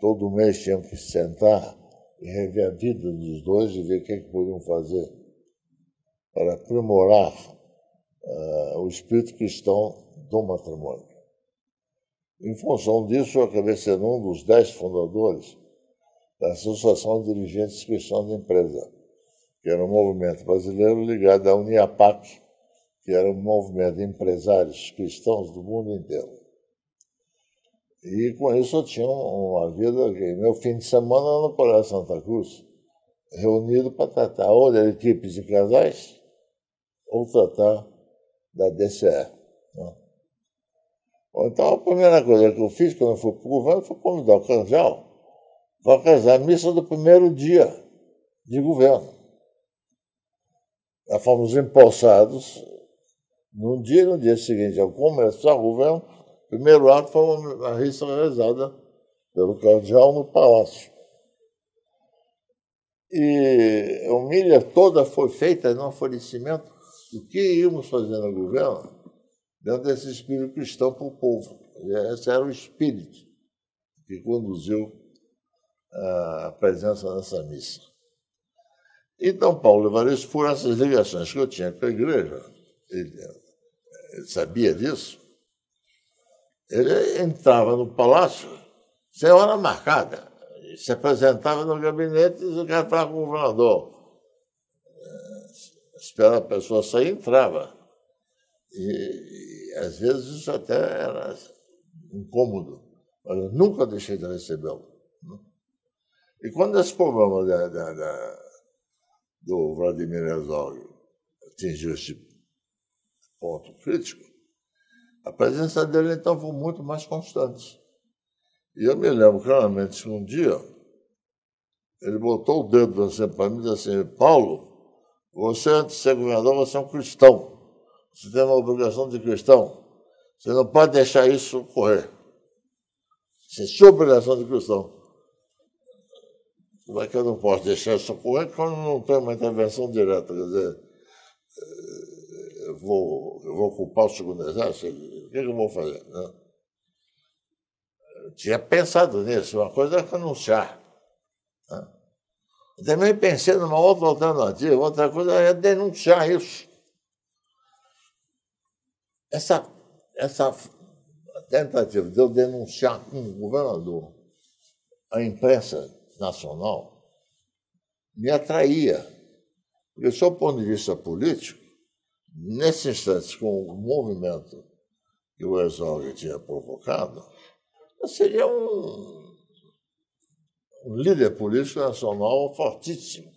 Speaker 2: todo mês tinham que sentar e rever a vida dos dois e ver o que, é que podiam fazer para aprimorar uh, o espírito cristão do matrimônio. Em função disso, eu acabei sendo um dos dez fundadores da Associação de Dirigentes Cristãos de Empresa, que era um movimento brasileiro ligado à Uniapac, que era um movimento de empresários cristãos do mundo inteiro. E com isso eu tinha uma vida que meu fim de semana era no Colégio Santa Cruz, reunido para tratar ou da equipe de casais ou tratar da DCE. Né? Então a primeira coisa que eu fiz quando eu fui para o governo foi convidar o casal para organizar a missa do primeiro dia de governo. Nós fomos empossados num dia, no dia seguinte, ao começar o governo, primeiro ato foi uma missa rezada pelo cardeal no palácio. E a humilha toda foi feita no oferecimento do que íamos fazer no governo dentro desse espírito cristão para o povo. esse era o espírito que conduziu ah, a presença nessa missa. Então, Paulo Evaristo, por essas ligações que eu tinha com a igreja, ele eh, sabia disso, ele entrava no palácio sem hora marcada. Se apresentava no gabinete e o cara falava com o governador. Esperava eh, a pessoa sair entrava. E, e, às vezes isso até era incômodo, mas eu nunca deixei de recebê-lo. Né? E quando esse problema da, da, da, do Vladimir Herzog atingiu esse ponto crítico, a presença dele, então, foi muito mais constante. E eu me lembro claramente que um dia ele botou o dedo assim, para mim e disse assim, Paulo, você, antes de ser governador, você é um cristão. Você tem uma obrigação de cristão. Você não pode deixar isso correr. Você é sua obrigação de cristão. Como é que eu não posso deixar isso correr quando não tem uma intervenção direta? Quer dizer, eh, eu vou, eu vou culpar o segundo exército? o é que, eu vou fazer? Né? Eu tinha pensado nisso, uma coisa é anunciar. Né? Também pensei numa outra alternativa, outra coisa é denunciar isso. Essa, essa tentativa de eu denunciar com o governador a imprensa nacional me atraía. Porque, do ponto de vista político, nesse instante, com o movimento que o Herzog tinha provocado, seria um, um líder político nacional fortíssimo.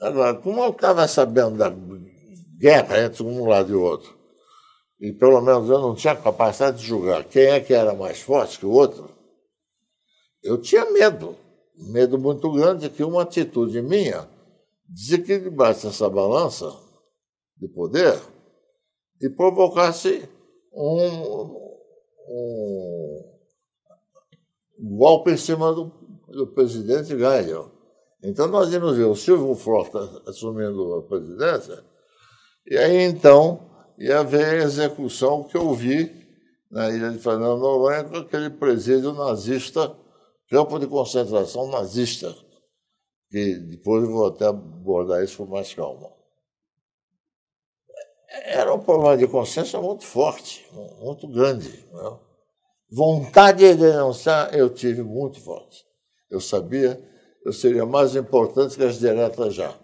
Speaker 2: Agora, como eu estava sabendo da guerra entre um lado e outro, e pelo menos eu não tinha capacidade de julgar quem é que era mais forte que o outro, eu tinha medo, medo muito grande que uma atitude minha desequilibrasse essa balança de poder e provocasse um, um golpe em cima do, do presidente Gaio. Então nós íamos ver o Silvio Frota assumindo a presidência, e aí então ia ver a execução que eu vi na ilha de Fernando Noronha com aquele presídio nazista, campo de concentração nazista, que depois eu vou até abordar isso com mais calma era um problema de consciência muito forte, muito grande. Né? Vontade de denunciar eu tive muito forte. Eu sabia eu seria mais importante que as diretas já.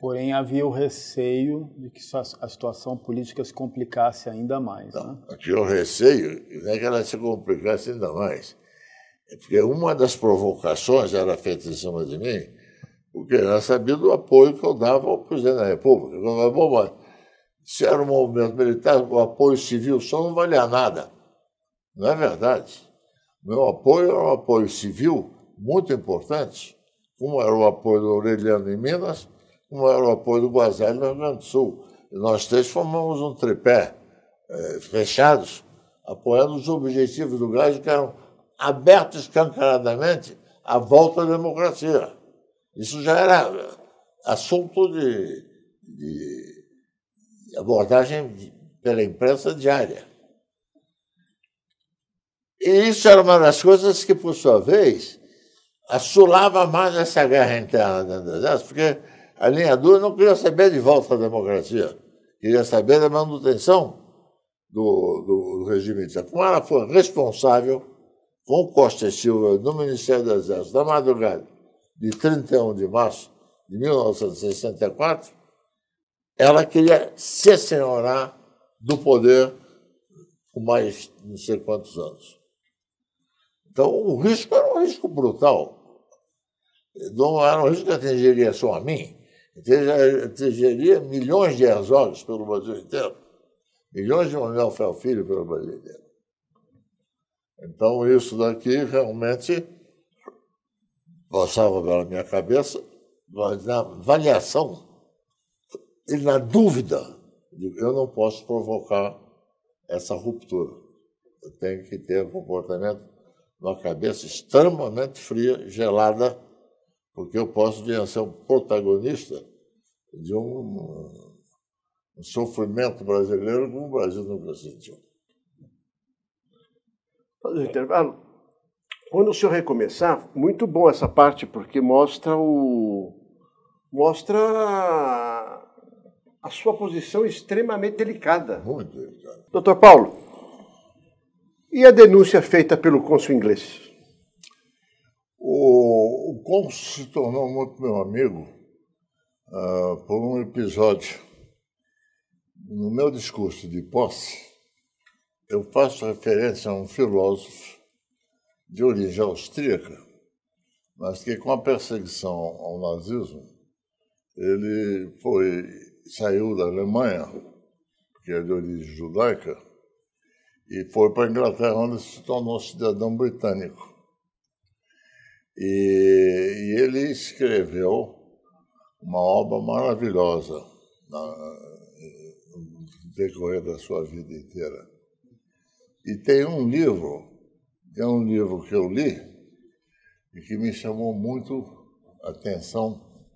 Speaker 3: Porém, havia o receio de que a situação política se complicasse ainda mais. Não, né?
Speaker 2: Tinha o receio, não é que ela se complicasse ainda mais. É porque uma das provocações era feita em cima de mim, porque era sabido o apoio que eu dava ao presidente da República. Bom, mas se era um movimento militar, o apoio civil só não valia nada. Não é verdade. Meu apoio era um apoio civil muito importante, como era o apoio do Aureliano em Minas, como era o apoio do Guazelli no Rio Grande do Sul. E nós três formamos um tripé, é, fechados, apoiando os objetivos do Gás, que eram abertos escancaradamente à volta à democracia. Isso já era assunto de, de abordagem pela imprensa diária. E isso era uma das coisas que, por sua vez, assolava mais essa guerra interna dentro do Exército, porque a linha dura não queria saber de volta à democracia, queria saber da manutenção do, do, do regime militar. Como ela foi responsável, com Costa e Silva, no Ministério do Exército, na madrugada, de 31 de março de 1964, ela queria se senhorar do poder por mais não sei quantos anos. Então, o risco era um risco brutal. Não era um risco que atingiria só a mim, atingiria milhões de herzogs pelo Brasil inteiro, milhões de Manuel Fel Filho pelo Brasil inteiro. Então, isso daqui realmente passava pela minha cabeça, mas na avaliação e na dúvida, eu não posso provocar essa ruptura. Eu tenho que ter um comportamento, uma cabeça extremamente fria, gelada, porque eu posso vir a ser um protagonista de um, um
Speaker 1: sofrimento brasileiro como o Brasil nunca sentiu. Fazer um intervalo. Quando o senhor recomeçar, muito bom essa parte, porque mostra o. mostra a sua posição extremamente delicada. Muito delicada. Doutor Paulo, e a denúncia feita pelo cônsul inglês? O, o cônsul se
Speaker 2: tornou muito meu amigo uh, por um episódio. No meu discurso de posse, eu faço referência a um filósofo de origem austríaca, mas que com a perseguição ao nazismo, ele foi, saiu da Alemanha, que é de origem judaica, e foi para a Inglaterra, onde se tornou cidadão britânico. E, e ele escreveu uma obra maravilhosa na, no decorrer da sua vida inteira. E tem um livro é um livro que eu li e que me chamou muito a atenção,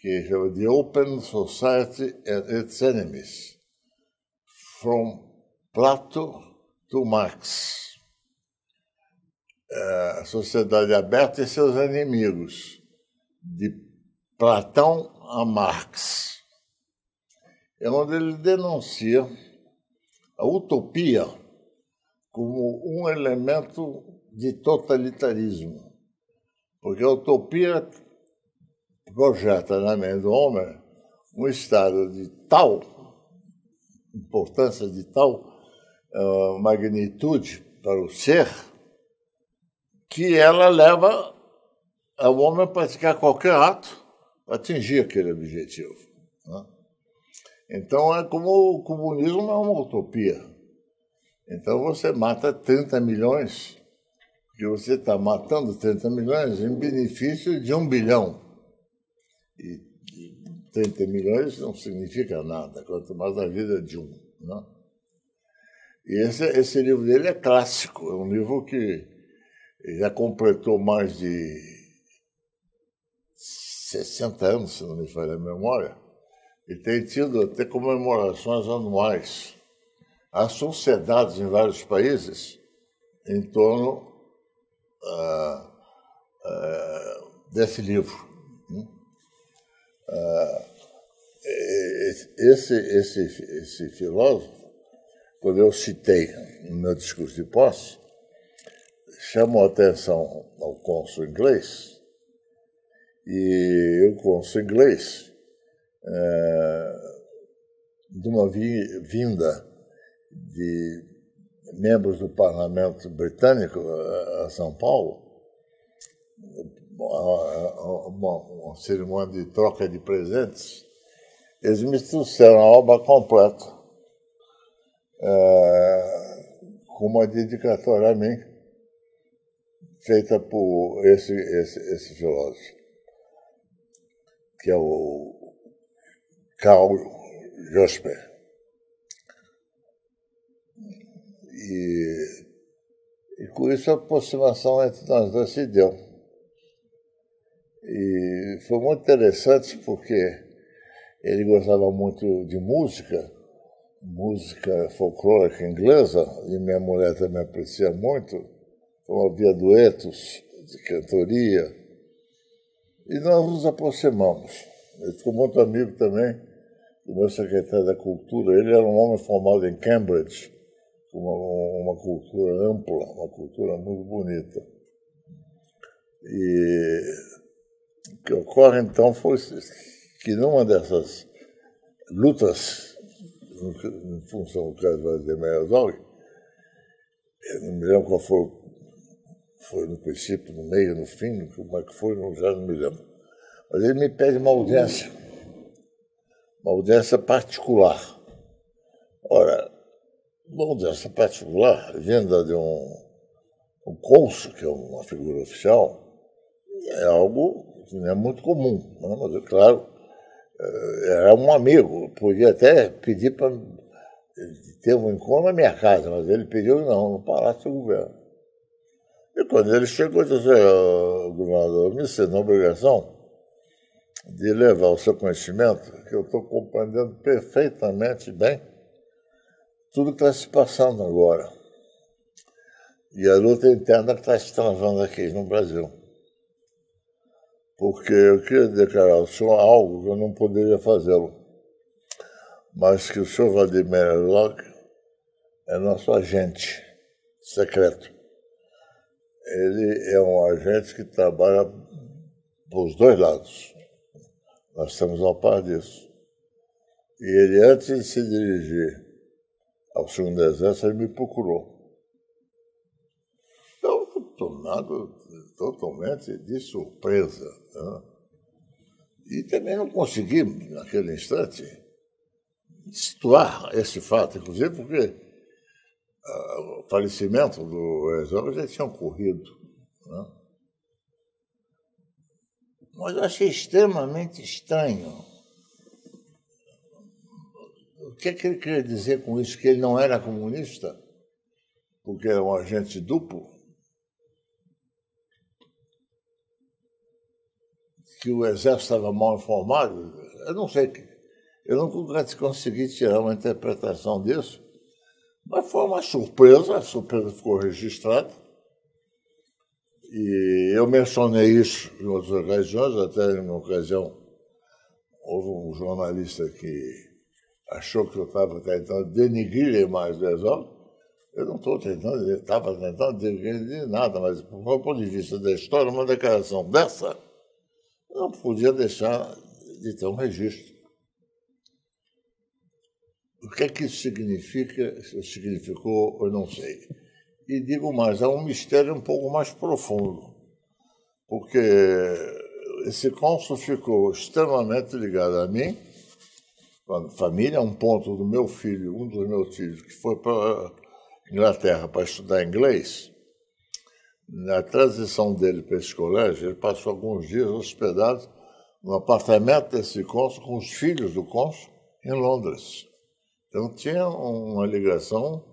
Speaker 2: que chama The Open Society and Its Enemies, From Plato to Marx. É a sociedade aberta e seus inimigos, de Platão a Marx, é onde ele denuncia a utopia como um elemento de totalitarismo. Porque a utopia projeta na mente do homem um estado de tal importância, de tal uh, magnitude para o ser, que ela leva o homem a praticar qualquer ato para atingir aquele objetivo. Né? Então, é como o comunismo é uma utopia então você mata 30 milhões, que você está matando 30 milhões em benefício de um bilhão. E 30 milhões não significa nada, quanto mais a vida de um. não? Né? E esse, esse livro dele é clássico, é um livro que já completou mais de 60 anos, se não me falha a memória, e tem tido até comemorações anuais. Há sociedades em vários países em torno ah, ah, desse livro. Né? Ah, esse, esse, esse filósofo, quando eu citei no meu discurso de posse, chamou a atenção ao cônsul inglês, e o cônsul inglês, eh, de uma vinda de membros do parlamento britânico a eh, eh, São Paulo, eh, uma, uma, cerimônia de troca de presentes, eles me trouxeram a obra completa, é, com uma dedicatória a mim, feita por esse, esse, esse filósofo, que é o Karl Josper. E, e com isso a aproximação entre nós dois se deu. E foi muito interessante porque ele gostava muito de música, música folclórica inglesa, e minha mulher também aprecia muito. Então havia duetos de cantoria. E nós nos aproximamos. Ele ficou muito amigo também do meu secretário da Cultura. Ele era um homem formado em Cambridge, uma, uma cultura ampla, uma cultura muito bonita. E o que ocorre então foi que numa dessas lutas, em função do caso de Merzog, eu não me lembro qual foi, foi no princípio, no meio, no fim, como é que foi, não, já não me lembro. Mas ele me pede uma audiência, uma audiência particular. Ora, Bom, dessa particular vinda de um, um consul, que é uma figura oficial, é algo que não é muito comum. Né? Mas, é claro, eh, era um amigo, podia até pedir para ter um encontro na minha casa, mas ele pediu não, no Palácio do Governo. E quando ele chegou, disse, governador, me sinto na obrigação de levar o seu conhecimento, que eu estou compreendendo perfeitamente bem, tudo que está se passando agora. E a luta interna que está se travando aqui no Brasil. Porque eu queria declarar ao senhor algo que eu não poderia fazê-lo, mas que o senhor Vladimir Locke é nosso agente secreto. Ele é um agente que trabalha para os dois lados. Nós estamos ao par disso. E ele, antes de se dirigir ao segundo exército, ele me procurou. Eu tomado totalmente de surpresa. Né? E também não consegui, naquele instante, situar esse fato, inclusive porque uh, o falecimento do exército já tinha ocorrido. Né? Mas eu achei extremamente estranho que, é que ele queria dizer com isso? Que ele não era comunista? Porque era é um agente duplo? Que o exército estava mal informado? Eu não sei. Eu nunca consegui tirar uma interpretação disso. Mas foi uma surpresa, a surpresa ficou registrada. E eu mencionei isso em outras ocasiões, até em uma ocasião houve um jornalista que achou que eu estava tentando denigrir a imagem do Herzog. Eu não estou tentando, estava tentando denigrir nada, mas do ponto de vista da história, uma declaração dessa não podia deixar de ter um registro. O que é que isso significa, significou, eu não sei. E digo mais, é um mistério um pouco mais profundo, porque esse cônsul ficou extremamente ligado a mim, família, é um ponto do meu filho, um dos meus filhos, que foi para Inglaterra para estudar inglês, na transição dele para esse colégio, ele passou alguns dias hospedado no apartamento desse cônsul com os filhos do cônsul em Londres. Então tinha uma ligação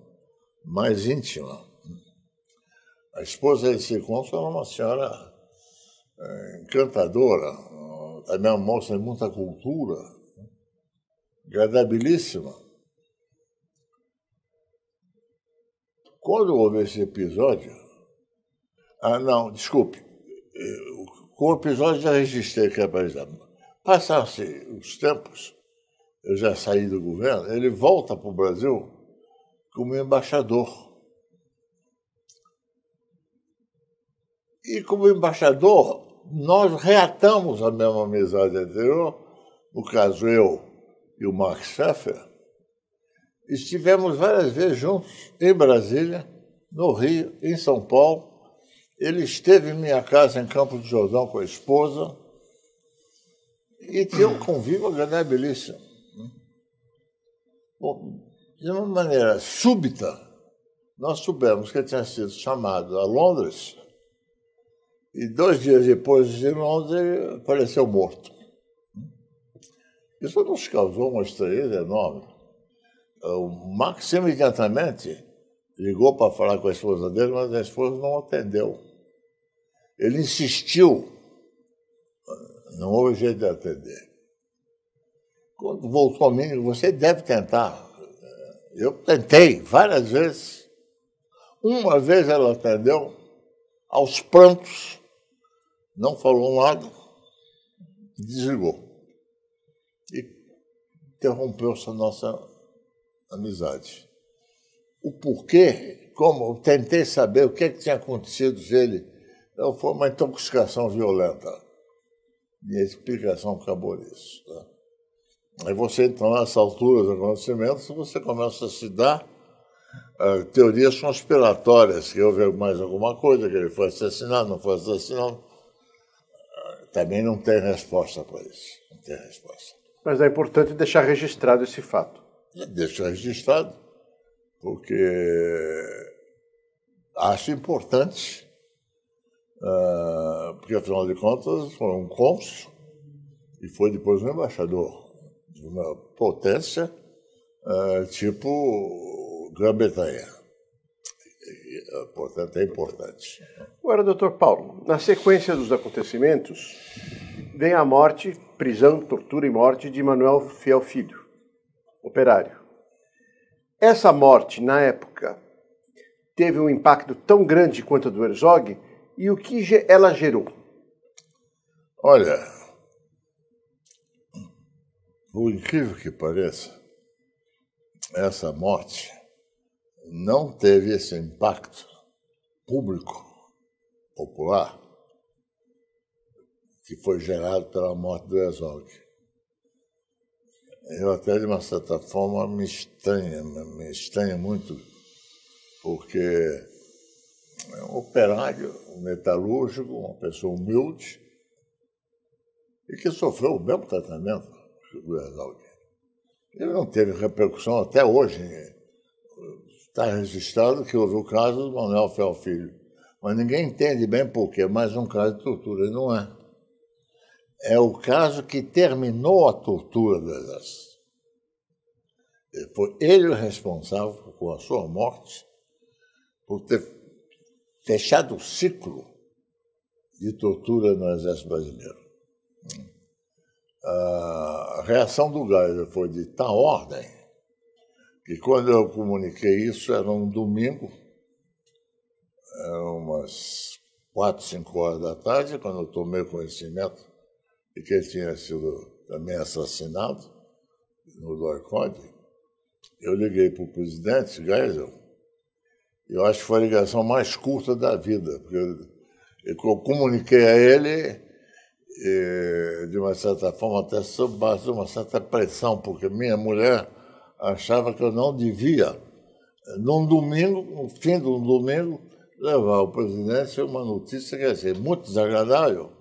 Speaker 2: mais íntima. A esposa desse cônsul era uma senhora eh, encantadora, também uma moça de muita cultura, agradabilíssima. Quando houve esse episódio. Ah, não, desculpe. Eh, com o episódio já registrei que apareceu. É Passaram-se os tempos, eu já saí do governo, ele volta para o Brasil como embaixador. E como embaixador, nós reatamos a mesma amizade anterior, no caso eu, e o Max Pfeffer, estivemos várias vezes juntos em Brasília, no Rio, em São Paulo. Ele esteve em minha casa em Campo de Jordão com a esposa e tinha um convívio agradabilíssimo. Né? Bom, de uma maneira súbita, nós soubemos que ele tinha sido chamado a Londres e dois dias depois de Londres ele apareceu morto. Isso nos causou uma estranheza enorme. Ah, o Max imediatamente ligou para falar com a esposa dele, mas a esposa não atendeu. Ele insistiu, ah, não houve jeito de atender. Quando voltou a mim, você deve tentar. Eu tentei várias vezes. Uma vez ela atendeu aos prantos, não falou nada, desligou interrompeu essa nossa amizade. O porquê, como eu tentei saber o que, é que tinha acontecido com ele. foi uma intoxicação violenta. Minha explicação acabou nisso. Tá? Aí você, então, nessa altura do conhecimento, você começa a se dar uh, teorias conspiratórias, que houve mais alguma coisa, que ele foi assassinado, não foi assassinado. Uh,
Speaker 1: também não tem resposta
Speaker 2: para isso. Não tem resposta.
Speaker 1: Mas é importante deixar registrado esse fato. É deixar registrado, porque acho
Speaker 2: importante, ah, porque afinal de contas foi um cônsul e foi depois um embaixador de uma potência ah, tipo Grã-Bretanha. Ah, portanto,
Speaker 1: é importante. Agora, doutor Paulo, na sequência dos acontecimentos, Vem a morte, prisão, tortura e morte de Manuel Fiel Filho, operário. Essa morte, na época, teve um impacto tão grande quanto a do Herzog e o que ela gerou? Olha, por incrível que pareça,
Speaker 2: essa morte não teve esse impacto público, popular, que foi gerado pela morte do Herzog. Eu até, de uma certa forma, me estranha, me estranha muito, porque é um operário, um metalúrgico, uma pessoa humilde, e que sofreu o mesmo tratamento do Herzog. Ele não teve repercussão até hoje. Está registrado que houve o caso do Manuel Fel Filho. Mas ninguém entende bem por quê, mas um caso de tortura não é é o caso que terminou a tortura delas. Foi ele o responsável, com a sua morte, por ter fechado o ciclo de tortura no Exército Brasileiro. A reação do Geisel foi de tal ordem que, quando eu comuniquei isso, era um domingo, eram umas quatro, cinco horas da tarde, quando eu tomei conhecimento e que ele tinha sido também assassinado no Dorcode, eu liguei para o presidente Geisel. Eu acho que foi a ligação mais curta da vida, porque eu, eu comuniquei a ele, e, de uma certa forma, até sob base de uma certa pressão, porque minha mulher achava que eu não devia, num domingo, no fim de um domingo, levar ao presidente uma notícia que ia ser muito desagradável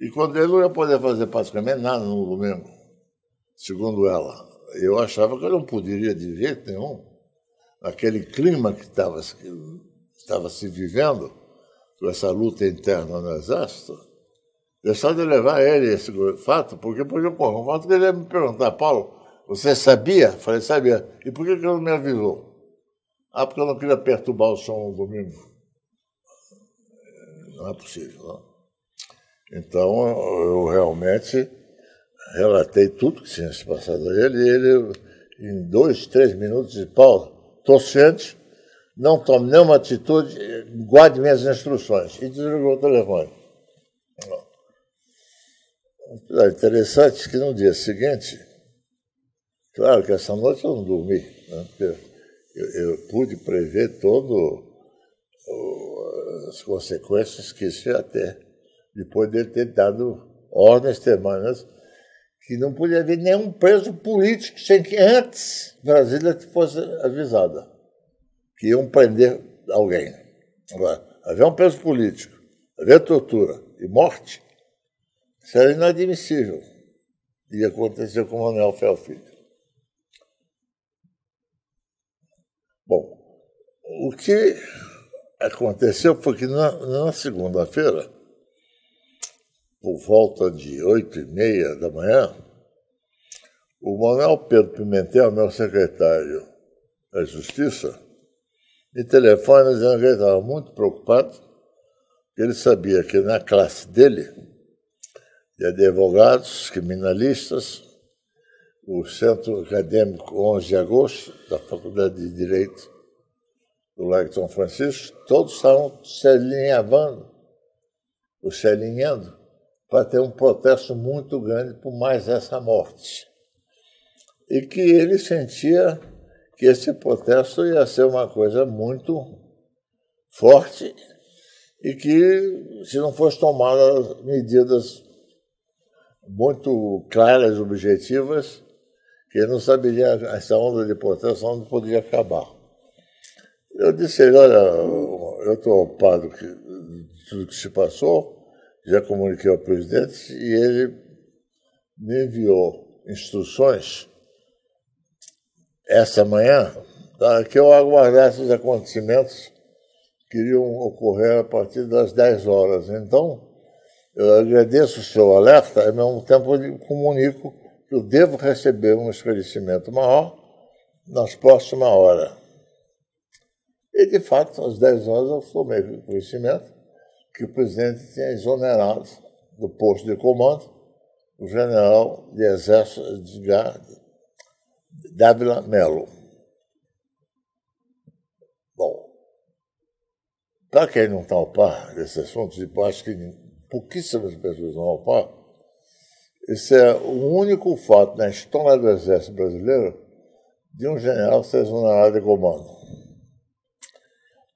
Speaker 2: e quando ele não ia poder fazer praticamente nada no domingo, segundo ela. Eu achava que eu não poderia de jeito nenhum. Aquele clima que estava se vivendo, com essa luta interna no Exército, deixar de levar ele esse fato, porque eu ocorrer um fato que ele ia me perguntar, Paulo, você sabia? Falei, sabia. E por que, que não me avisou? Ah, porque eu não queria perturbar o som no domingo. Não é possível, não. Então, eu realmente relatei tudo que tinha se passado a ele, e ele, em dois, três minutos, disse: Paulo, estou ciente, não tome nenhuma atitude, guarde minhas instruções. E desligou o telefone. É interessante que no dia seguinte, claro que essa noite eu não dormi, né? porque eu, eu pude prever todas as consequências que isso ia ter depois dele ter dado ordens termanas que não podia haver nenhum preso político sem que antes Brasília fosse avisada que iam prender alguém. Agora, haver um preso político, haver tortura e morte, isso era inadmissível. E aconteceu com Manuel Fel Filho. Bom, o que aconteceu foi que na, na segunda-feira por volta de oito e meia da manhã, o Manuel Pedro Pimentel, meu secretário da Justiça, me telefona dizendo que ele estava muito preocupado, que ele sabia que na classe dele, de advogados, criminalistas, o Centro Acadêmico 11 de Agosto, da Faculdade de Direito do Lago São Francisco, todos estavam se alinhavando, ou se alinhando para ter um protesto muito grande por mais essa morte. E que ele sentia que esse protesto ia ser uma coisa muito forte e que, se não fosse tomadas medidas muito claras, objetivas, que ele não saberia essa onda de protesto onde poderia acabar. Eu disse a ele, olha, eu estou ocupado de tudo que se passou, já comuniquei ao presidente e ele me enviou instruções essa manhã para tá? que eu aguardasse os acontecimentos que iriam ocorrer a partir das 10 horas. Então, eu agradeço o seu alerta e, é ao mesmo tempo, comunico que eu devo receber um esclarecimento maior nas próximas horas. E, de fato, às 10 horas eu tomei conhecimento que o presidente tinha é exonerado do posto de comando o general de exército Edgar Dávila Melo. Bom, para quem não está ao par desse assunto, e tipo, acho que pouquíssimas pessoas estão ao par, esse é o único fato na história do Exército Brasileiro de um general ser exonerado de comando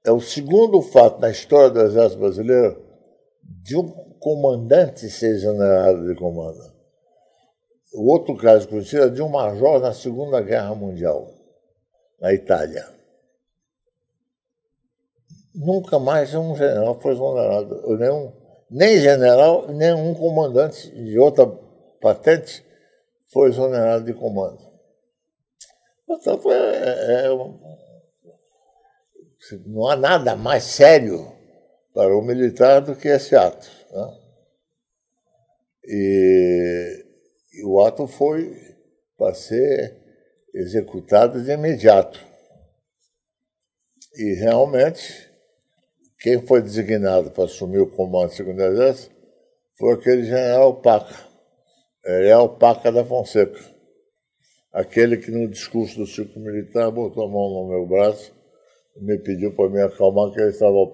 Speaker 2: é o segundo fato na história do Exército Brasileiro de um comandante ser exonerado de comando. O outro caso conhecido é de um major na Segunda Guerra Mundial, na Itália. Nunca mais um general foi exonerado, nenhum, nem general, nem um comandante de outra patente foi exonerado de comando. Portanto, é, é, não há nada mais sério para o militar do que esse ato. Né? E, e o ato foi para ser executado de imediato. E realmente, quem foi designado para assumir o comando da Segunda exército foi aquele general Paca, general Paca da Fonseca, aquele que no discurso do círculo militar botou a mão no meu braço me pediu para me acalmar, que ele estava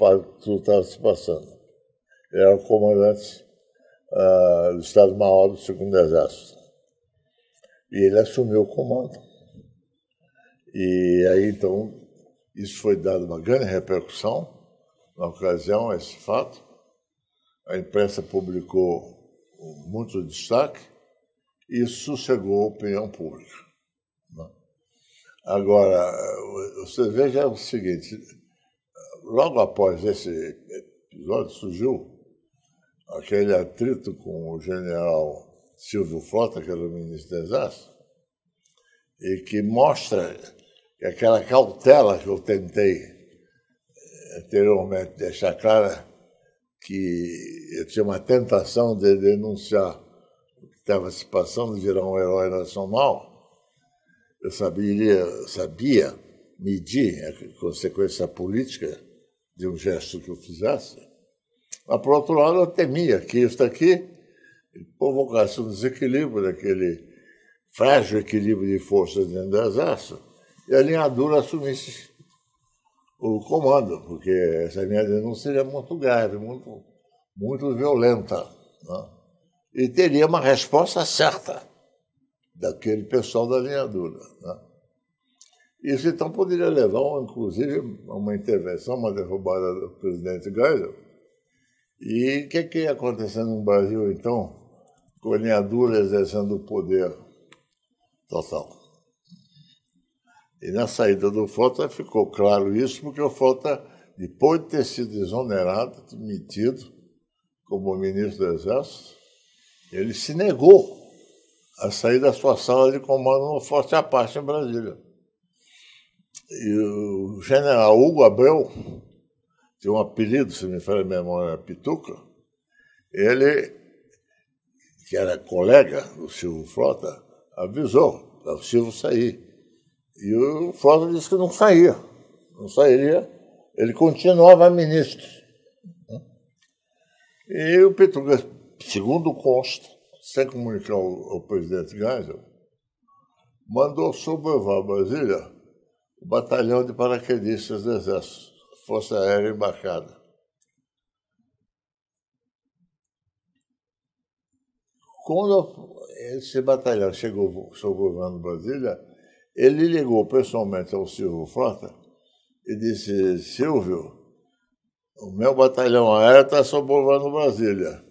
Speaker 2: tudo estava se passando. Ele era o comandante uh, do Estado-Maior do Segundo Exército. E ele assumiu o comando. E aí, então, isso foi dado uma grande repercussão na ocasião, esse fato. A imprensa publicou muito destaque e isso sossegou a opinião pública. Agora, você veja o seguinte, logo após esse episódio surgiu aquele atrito com o general Silvio Frota, que era o ministro das Exército, e que mostra que aquela cautela que eu tentei eh, anteriormente deixar clara, que eu tinha uma tentação de denunciar o que estava se passando, virar um herói nacional, eu sabia medir a consequência política de um gesto que eu fizesse. Mas, por outro lado, eu temia que isso aqui provocasse um desequilíbrio daquele frágil equilíbrio de forças dentro do exército e a linhadura assumisse o comando, porque essa minha denúncia seria muito grave, muito, muito violenta. Né? E teria uma resposta certa daquele pessoal da linha Né? Isso então poderia levar, inclusive, a uma intervenção, uma derrubada do presidente Geisel. E o que, é que ia acontecer no Brasil então, com a linha dura exercendo o poder total? E na saída do Frota ficou claro isso, porque o Frota, depois de ter sido exonerado, demitido como ministro do Exército, ele se negou a sair da sua sala de comando no Forte Apache, em Brasília. E o general Hugo Abreu, tem um apelido, se me falha a memória, Pituca, ele, que era colega do Silvio Frota, avisou para o Silvio sair. E o Frota disse que não saía, não sairia, ele continuava ministro. E o Pituca, segundo consta, sem comunicar ao, ao presidente Geisel, mandou sobrevoar Brasília o batalhão de paraquedistas do Exército, Força Aérea Embarcada. Quando esse batalhão chegou sobrevoando Brasília, ele ligou pessoalmente ao Silvio Frota e disse: Silvio, o meu batalhão aéreo está sobrevoando Brasília.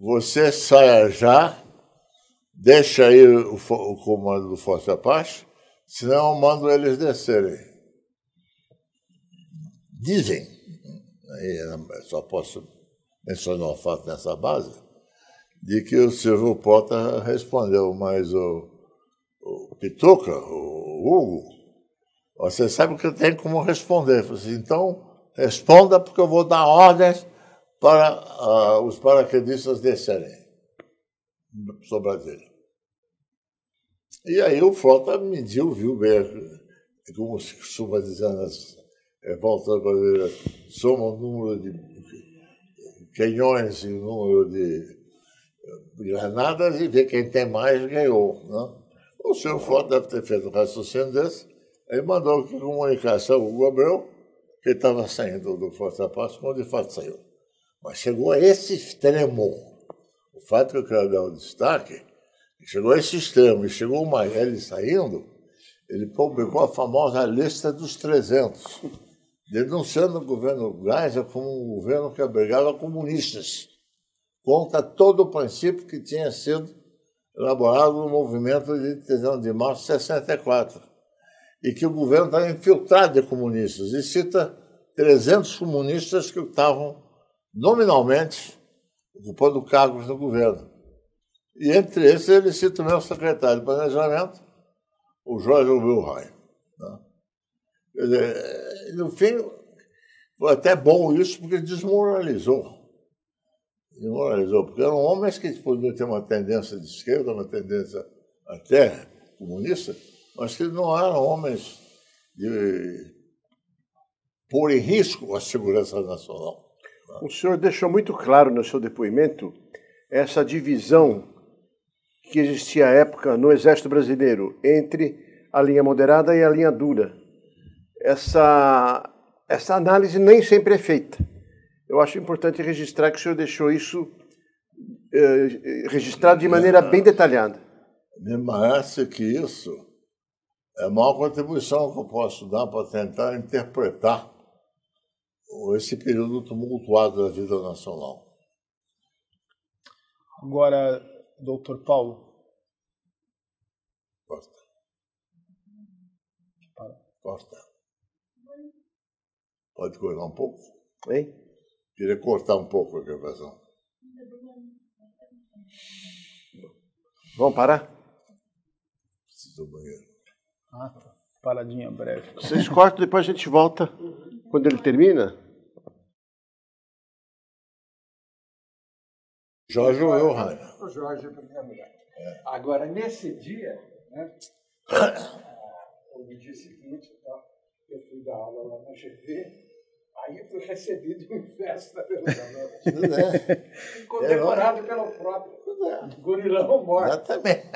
Speaker 2: Você saia já, deixa aí o, o comando do Força Apache, senão eu mando eles descerem. Dizem, aí só posso mencionar o fato nessa base, de que o Silvio Pota respondeu, mas o, o Pituca, o Hugo, você sabe que eu tenho como responder. Eu falei assim, então, responda porque eu vou dar ordens para uh, os paraquedistas descerem Sobradilha. E aí o Frota mediu, viu bem, como se costuma dizer nas assim, é, voltas brasileiras, soma o número de canhões e o número eh, de granadas e vê quem tem mais ganhou. Né? O senhor Frota deve ter feito um raciocínio desse, aí mandou que comunicasse ao Hugo que estava saindo do Forte da Paz, quando de fato saiu. Mas chegou a esse extremo. O fato é que eu quero dar o um destaque, chegou a esse extremo, e chegou o Marielle saindo, ele publicou a famosa lista dos 300, denunciando o governo Geisel como um governo que abrigava comunistas. Conta todo o princípio que tinha sido elaborado no movimento de 13 de março de 64, e que o governo estava infiltrado de comunistas, e cita 300 comunistas que estavam nominalmente, ocupando cargos no governo. E entre esses, ele cita o meu secretário de Planejamento, o Jorge Wilhelm. Né? Eh, no fim, foi até bom isso, porque desmoralizou. Desmoralizou, porque eram homens que podiam ter uma tendência de esquerda, uma tendência até comunista, mas que não eram
Speaker 1: homens de pôr em risco a segurança nacional. O senhor deixou muito claro no seu depoimento essa divisão que existia à época no Exército Brasileiro entre a linha moderada e a linha dura. Essa, essa análise nem sempre é feita. Eu acho importante registrar que o senhor deixou isso eh, registrado de maneira bem
Speaker 2: detalhada. Me parece que isso é a maior contribuição que eu posso dar para tentar interpretar esse período tumultuado da vida nacional. Agora, doutor Paulo. Corta. Para. Corta. Pode cortar um pouco? Hein? Queria cortar um pouco a gravação.
Speaker 1: Vamos parar?
Speaker 3: Preciso do banheiro. Ah, tá. Paradinha breve. Vocês
Speaker 1: cortam, depois a gente volta quando ele termina? Jorge ou eu, Rainer?
Speaker 3: Jorge em primeiro lugar. Agora, nesse dia, né, no ah, dia seguinte, tá? eu fui dar aula lá na GV, aí fui recebido em
Speaker 1: festa pelos alunos. É. Condecorado é pelo próprio gorilão morto. Exatamente.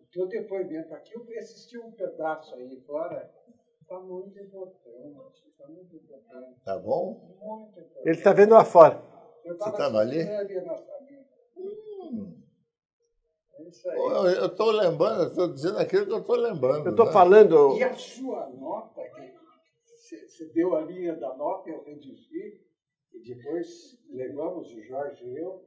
Speaker 1: O teu depoimento aqui, eu assisti um pedaço
Speaker 3: aí fora Está muito importante. Está muito importante. Tá bom? Muito importante.
Speaker 1: Ele está vendo lá fora. Você estava ali?
Speaker 3: Hum.
Speaker 1: É eu
Speaker 2: estou lembrando, estou dizendo aquilo que eu estou lembrando. Eu estou né? falando. E a
Speaker 1: sua nota, que você deu a linha da nota, eu redigi,
Speaker 3: e depois levamos o Jorge e eu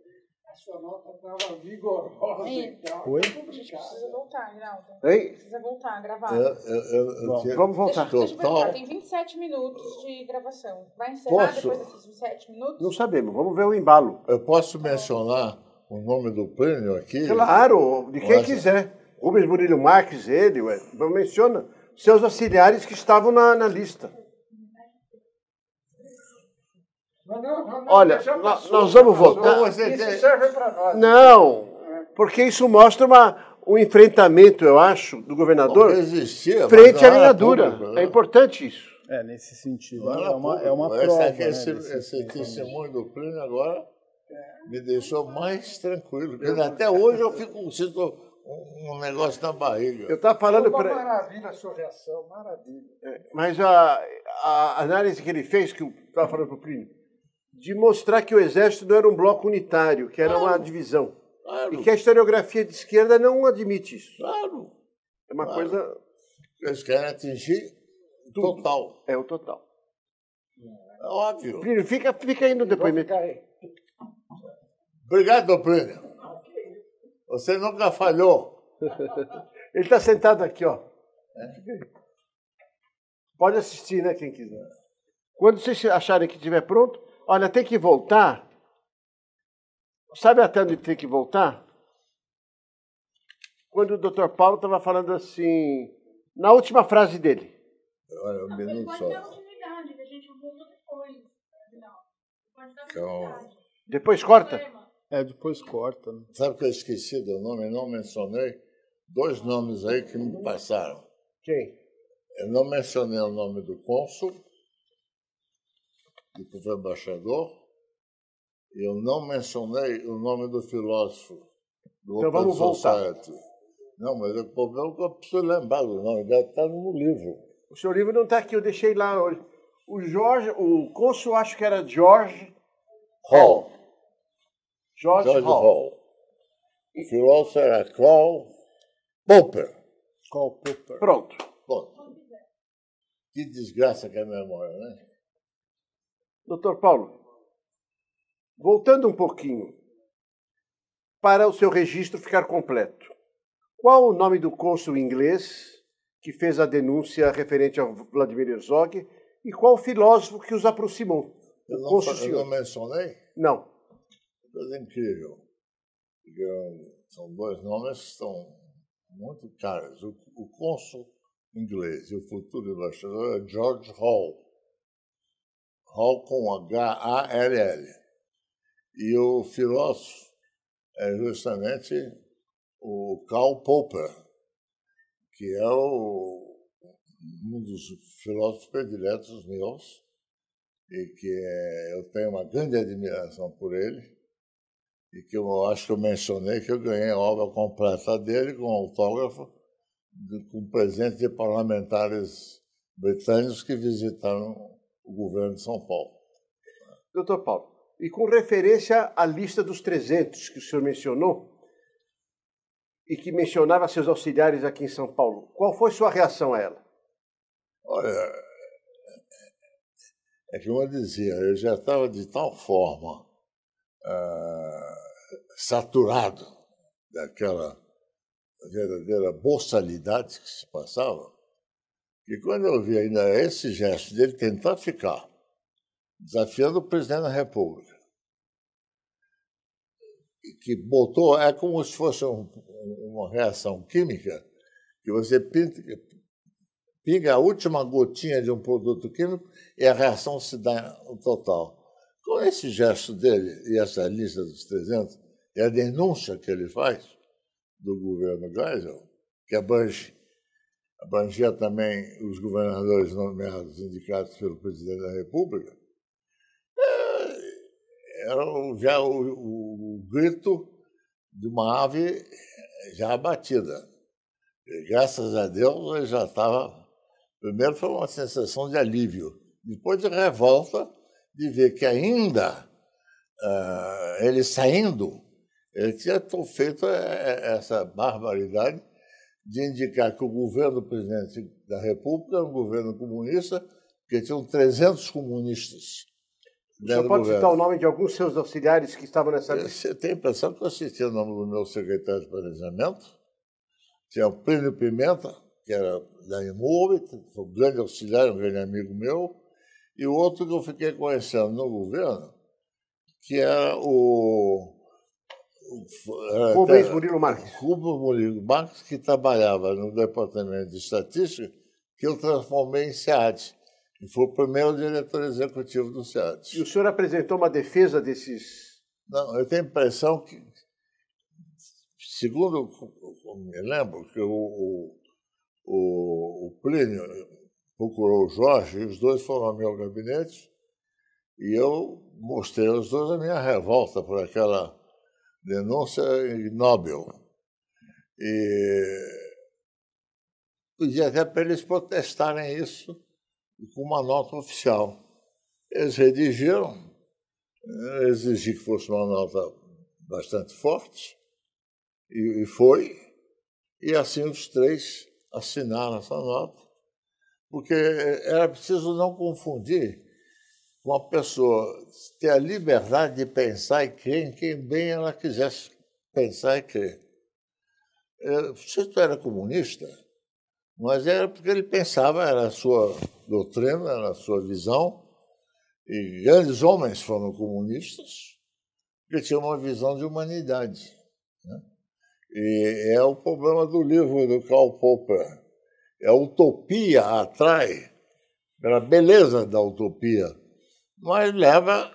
Speaker 3: a sua nota estava
Speaker 1: vigorosa e Oi? Tá A
Speaker 3: gente precisa voltar, Grauta. Precisa voltar, gravar. Eu, eu,
Speaker 1: eu, Bom, vamos voltar. Deixa, deixa eu
Speaker 3: tem 27 minutos de gravação. Vai encerrar posso? depois desses 27 minutos?
Speaker 1: Não sabemos, vamos ver o embalo. Eu posso mencionar o nome do prêmio aqui? Claro, de quem Mas... quiser. Rubens Murilo Marques, ele, ué, menciona seus auxiliares que estavam na, na lista. Olha, nós, vamos voltar. É, isso é. serve para nós. Não, porque isso mostra uma, um enfrentamento, eu acho, do governador resistir, frente à linhadura. Né? é importante isso. É, nesse sentido. É uma, é uma prova. Essa, né, esse,
Speaker 2: esse testemunho do Plínio agora é. me deixou mais tranquilo. até
Speaker 1: hoje eu fico sinto um, um negócio na barriga. Eu estava falando para.
Speaker 3: Maravilha a sua reação, maravilha. É,
Speaker 1: mas a, a análise que ele fez, que eu estava falando para o Plínio, de mostrar que o exército não era um bloco unitário, que era claro, uma divisão. Claro. E que a historiografia de esquerda não admite isso. Claro. É uma claro. coisa. Eles querem atingir o total. É o total. É óbvio.
Speaker 2: Plínio, fica, fica aí no depoimento. Aí. Obrigado, Plínio.
Speaker 1: Você nunca falhou. Ele está sentado aqui, ó. Pode assistir, né, quem quiser. Quando vocês acharem que estiver pronto, Olha, tem que voltar. Sabe até onde tem que voltar? Quando o Dr. Paulo estava falando assim, na última frase dele. Olha, um minuto só. Então, depois corta? É, depois corta. Né? Sabe que eu
Speaker 2: esqueci do nome, não mencionei? Dois nomes aí que me passaram. Quem? Eu não mencionei o nome do cônsul que foi embaixador, eu não mencionei o nome do filósofo
Speaker 1: do então, Open vamos Society. Voltar. Não, mas é problema é que eu preciso lembrar do nome, deve estar tá no livro. O seu livro não está aqui, eu deixei lá. Hoje. O Jorge, o cônsul acho que era George Hall. George, George Hall.
Speaker 2: Hall. O filósofo era Karl Popper. Karl Popper. Pronto.
Speaker 1: Pronto. Que desgraça que é a memória, né? Doutor Paulo, voltando um pouquinho, para o seu registro ficar completo, qual o nome do cônsul inglês que fez a denúncia referente a Vladimir Herzog e qual o filósofo que os aproximou? Eu não, eu não mencionei? Não. Coisa incrível. Hum,
Speaker 2: são dois nomes que estão muito caros. O, o cônsul inglês e o futuro embaixador é George Hall. Hall com H-A-L-L. E o filósofo é justamente o Karl Popper, que é o, um dos filósofos prediletos meus, e que é, eu tenho uma grande admiração por ele, e que eu acho que eu mencionei que eu ganhei a obra completa dele com autógrafo, de, com presente de parlamentares britânicos que visitaram o governo de São Paulo.
Speaker 1: Doutor Paulo, e com referência à lista dos 300 que o senhor mencionou, e que mencionava seus auxiliares aqui em São Paulo, qual foi sua reação a ela? Olha,
Speaker 2: é que eu dizia, eu já estava de tal forma uh, saturado daquela verdadeira boçalidade que se passava, e quando eu vi ainda esse gesto dele tentar ficar desafiando o presidente da República, que botou, é como se fosse um, uma reação química, que você pinta, pinga a última gotinha de um produto químico e a reação se dá no total. Com esse gesto dele e essa lista dos 300, e a denúncia que ele faz do governo Geisel, que abrange abrangia também os governadores nomeados, indicados pelo presidente da República, é, era já o, o, o grito de uma ave já abatida. E, graças a Deus, ele já estava. Primeiro foi uma sensação de alívio, depois de revolta de ver que ainda uh, ele saindo, ele tinha feito eh, eh, essa barbaridade de indicar que o governo do presidente da República era é um governo comunista, porque tinham 300 comunistas. Você pode governo. citar o nome de alguns seus auxiliares que estavam nessa lista? Você tem a impressão que eu assisti o nome do meu secretário de planejamento? Tinha o Plínio Pimenta, que era da Imóvel, foi um grande auxiliar, um grande amigo meu, e o outro que eu fiquei conhecendo no governo, que era o ah, Rubens tá. Murilo Marques. Rubens Murilo Marques, que trabalhava no Departamento de Estatística, que eu transformei em SEAD. E foi o primeiro diretor executivo do SEAD. E o senhor
Speaker 1: apresentou uma defesa desses. Não, eu tenho a impressão que,
Speaker 2: segundo me lembro, que o, o, o Plínio procurou o Jorge, e os dois foram ao meu gabinete, e eu mostrei aos dois a minha revolta por aquela denúncia ignóbil. E podia até para eles protestarem isso com uma nota oficial. Eles redigiram, exigi que fosse uma nota bastante forte, e, foi. E assim os três assinaram essa nota, porque eh, era preciso não confundir uma pessoa ter a liberdade de pensar e crer em quem bem ela quisesse pensar e crer. É, o Tito era comunista, mas era porque ele pensava, era a sua doutrina, era a sua visão, e grandes homens foram comunistas, porque tinham uma visão de humanidade. Né? E é o problema do livro do Karl Popper. É a utopia atrai, pela beleza da utopia, mas leva,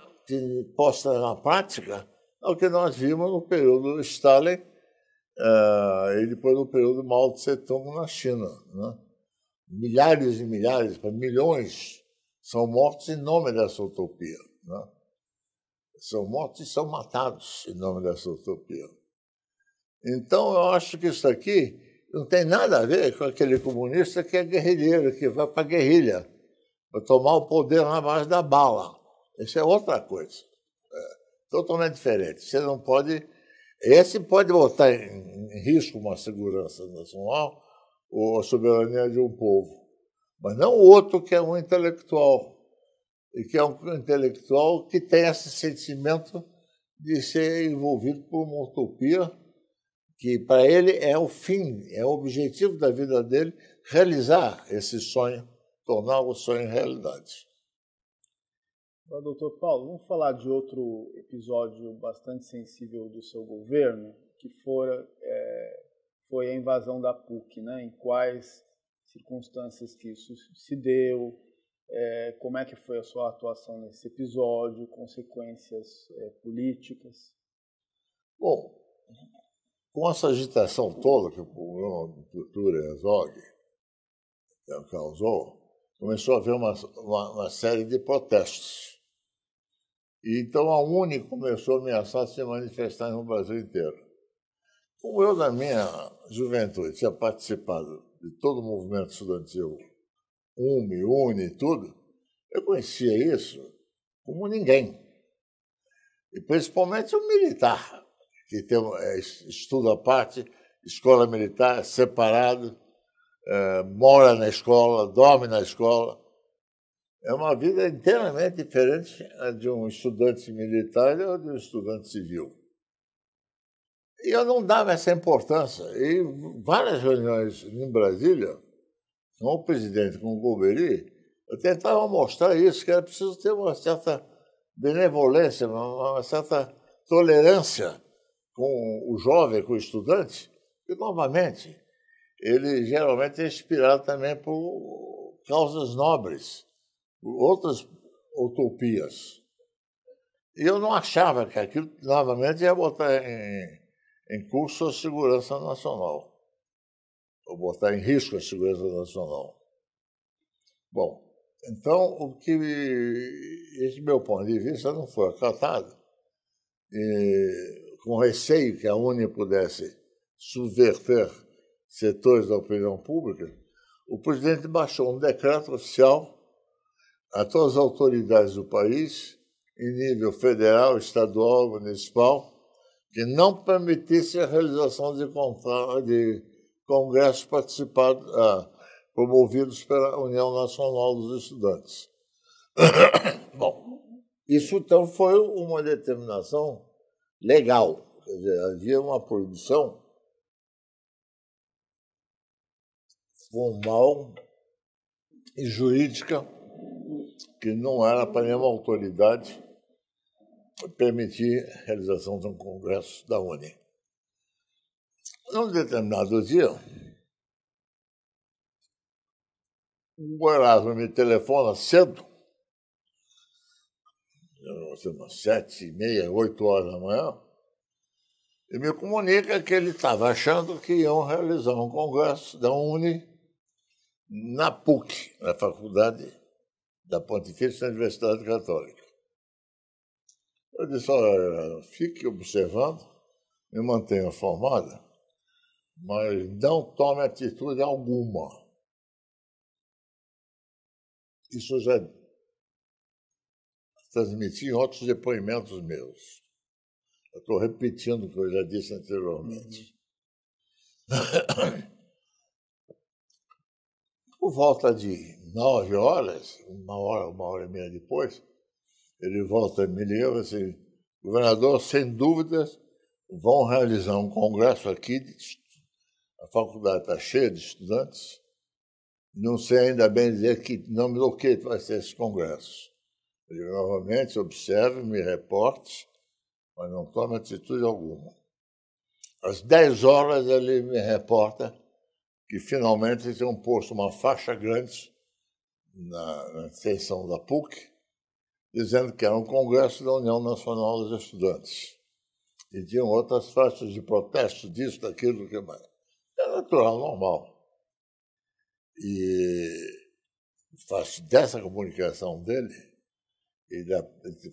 Speaker 2: posta na prática, ao que nós vimos no período Stalin uh, e depois no período Mao Tse Tung na China. Né? Milhares e milhares, milhões, são mortos em nome dessa utopia. Né? São mortos e são matados em nome dessa utopia. Então, eu acho que isso aqui não tem nada a ver com aquele comunista que é guerrilheiro, que vai para a guerrilha. Para tomar o poder na base da bala. Isso é outra coisa. É totalmente diferente. Você não pode. Esse pode botar em, em risco uma segurança nacional ou a soberania de um povo. Mas não o outro que é um intelectual. E que é um intelectual que tem esse sentimento de ser envolvido por uma utopia que para ele é o fim, é o objetivo da vida dele realizar esse sonho tornar o sonho realidade.
Speaker 3: Agora, doutor Paulo, vamos falar de outro episódio bastante sensível do seu governo, que fora, é, foi a invasão da PUC, né? em quais circunstâncias que isso se deu, é, como é que foi a sua atuação nesse episódio, consequências é, políticas.
Speaker 2: Bom, com essa agitação toda que o problema de cultura resolve, causou, começou a haver uma, uma, uma série de protestos. E então a UNE começou a ameaçar se manifestar no Brasil inteiro. Como eu, na minha juventude, tinha participado de todo o movimento estudantil, UME, UNE e tudo, eu conhecia isso como ninguém. E principalmente o militar, que tem, é, estuda a parte, escola militar, separado. Eh, mora na escola, dorme na escola. É uma vida inteiramente diferente de um estudante militar ou de um estudante civil. E eu não dava essa importância. E várias reuniões em Brasília, com o presidente, com o Goberi, eu tentava mostrar isso, que era preciso ter uma certa benevolência, uma certa tolerância com o jovem, com o estudante. E, novamente, ele geralmente é inspirado também por causas nobres, por outras utopias. E eu não achava que aquilo, novamente, ia botar em, em curso a segurança nacional, ou botar em risco a segurança nacional. Bom, então, o que esse meu ponto de vista não foi acatado, e, com receio que a Uni pudesse subverter setores da opinião pública, o presidente baixou um decreto oficial a todas as autoridades do país, em nível federal, estadual, municipal, que não permitisse a realização de, de congressos participados, ah, promovidos pela União Nacional dos Estudantes. Bom, isso então foi uma determinação legal, quer dizer, havia uma proibição formal e jurídica que não era para nenhuma autoridade permitir a realização de um congresso da ONU. Num determinado dia, o Erasmo me telefona cedo, umas sete e meia, oito horas da manhã, e me comunica que ele estava achando que iam realizar um congresso da ONU na
Speaker 1: PUC,
Speaker 2: na faculdade da Pontifícia Universidade Católica. Eu disse, olha, fique observando, me mantenha formada, mas não tome atitude alguma. Isso já transmiti em outros depoimentos meus. Eu estou repetindo o que eu já disse anteriormente. Uhum. Por volta de nove horas, uma hora, uma hora e meia depois, ele volta e me liga assim, governador, sem dúvidas, vão realizar um congresso aqui, a faculdade está cheia de estudantes, não sei ainda bem dizer que nome do que vai ser esse congresso. Ele novamente observe, me reporte, mas não toma atitude alguma. Às 10 horas ele me reporta que finalmente tinham posto uma faixa grande na, na extensão da PUC, dizendo que era um congresso da União Nacional dos Estudantes. E tinham outras faixas de protesto disso, daquilo, que mais. É natural, normal. E faço dessa comunicação dele e da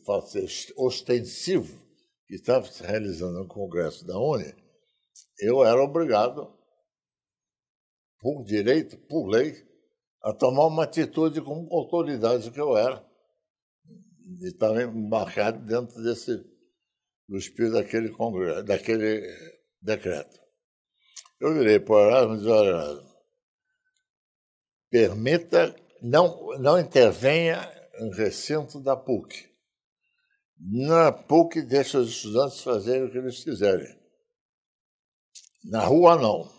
Speaker 2: faço ostensivo que estava se realizando no congresso da Uni, eu era obrigado por direito, por lei, a tomar uma atitude como autoridade que eu era. E também tá marcado dentro desse, do espírito daquele, congresso, daquele eh, decreto. Eu virei para o Erasmo e disse, olha, Erasmo, permita, não, não intervenha em recinto da PUC. Na PUC deixa os estudantes fazerem o que eles quiserem. Na rua não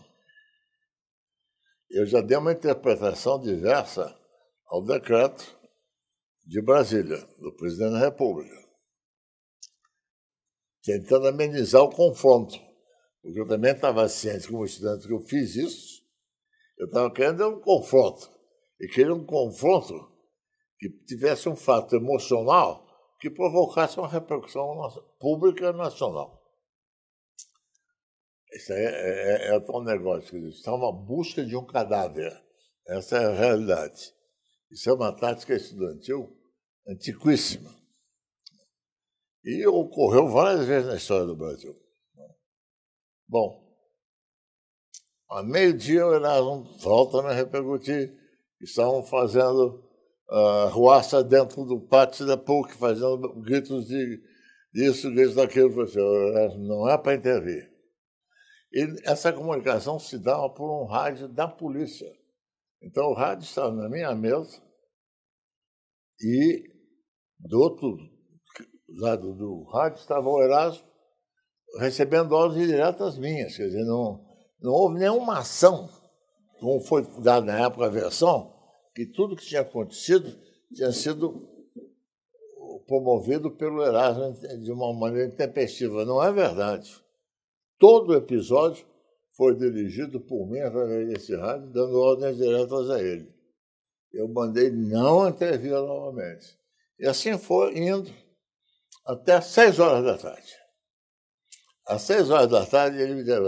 Speaker 2: eu já dei uma interpretação diversa ao decreto de Brasília, do presidente da República, tentando amenizar o confronto, porque eu também estava ciente, como estudante, que eu fiz isso, eu estava querendo um confronto, e queria um confronto que tivesse um fato emocional que provocasse uma repercussão pública nacional. Isso aí é, é, é um negócio, que está é uma busca de um cadáver. Essa é a realidade. Isso é uma tática estudantil antiquíssima. E ocorreu várias vezes na história do Brasil. Bom, a meio-dia o Erasmo volta a repercutir. Estavam fazendo uh, ruaça dentro do pátio da PUC, fazendo gritos de, isso, gritos daquilo. Eu falei assim, não é para intervir. Ele, essa comunicação se dava por um rádio da polícia. Então o rádio estava na minha mesa e do outro lado do rádio estava o Erasmo recebendo ordens diretas minhas. Quer dizer, não, não houve nenhuma ação, como foi dada na época a versão, que tudo que tinha acontecido tinha sido promovido pelo Erasmo de uma maneira intempestiva. Não é verdade. Todo o episódio foi dirigido por mim através desse rádio, dando ordens diretas a ele. Eu mandei não intervir novamente. E assim foi indo até seis horas da tarde. Às seis horas da tarde, ele me disse,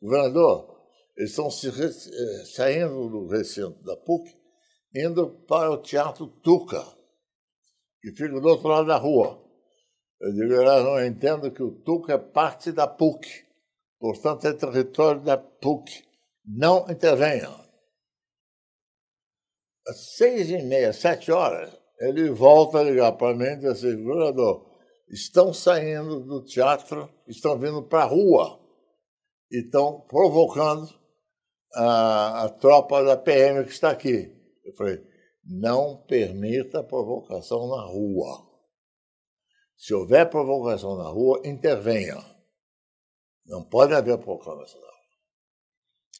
Speaker 2: governador, eles estão se, eh, saindo do recinto da PUC, indo para o Teatro Tuca, que fica do outro lado da rua. Eu digo, eu não entendo que o Tuca é parte da PUC. Portanto, é território da PUC. Não intervenham. Às seis e meia, sete horas, ele volta a ligar para mim e diz assim, governador, estão saindo do teatro, estão vindo para a rua e estão provocando a, a tropa da PM que está aqui. Eu falei, não permita provocação na rua. Se houver provocação na rua, intervenha. Não pode haver proclama nacional.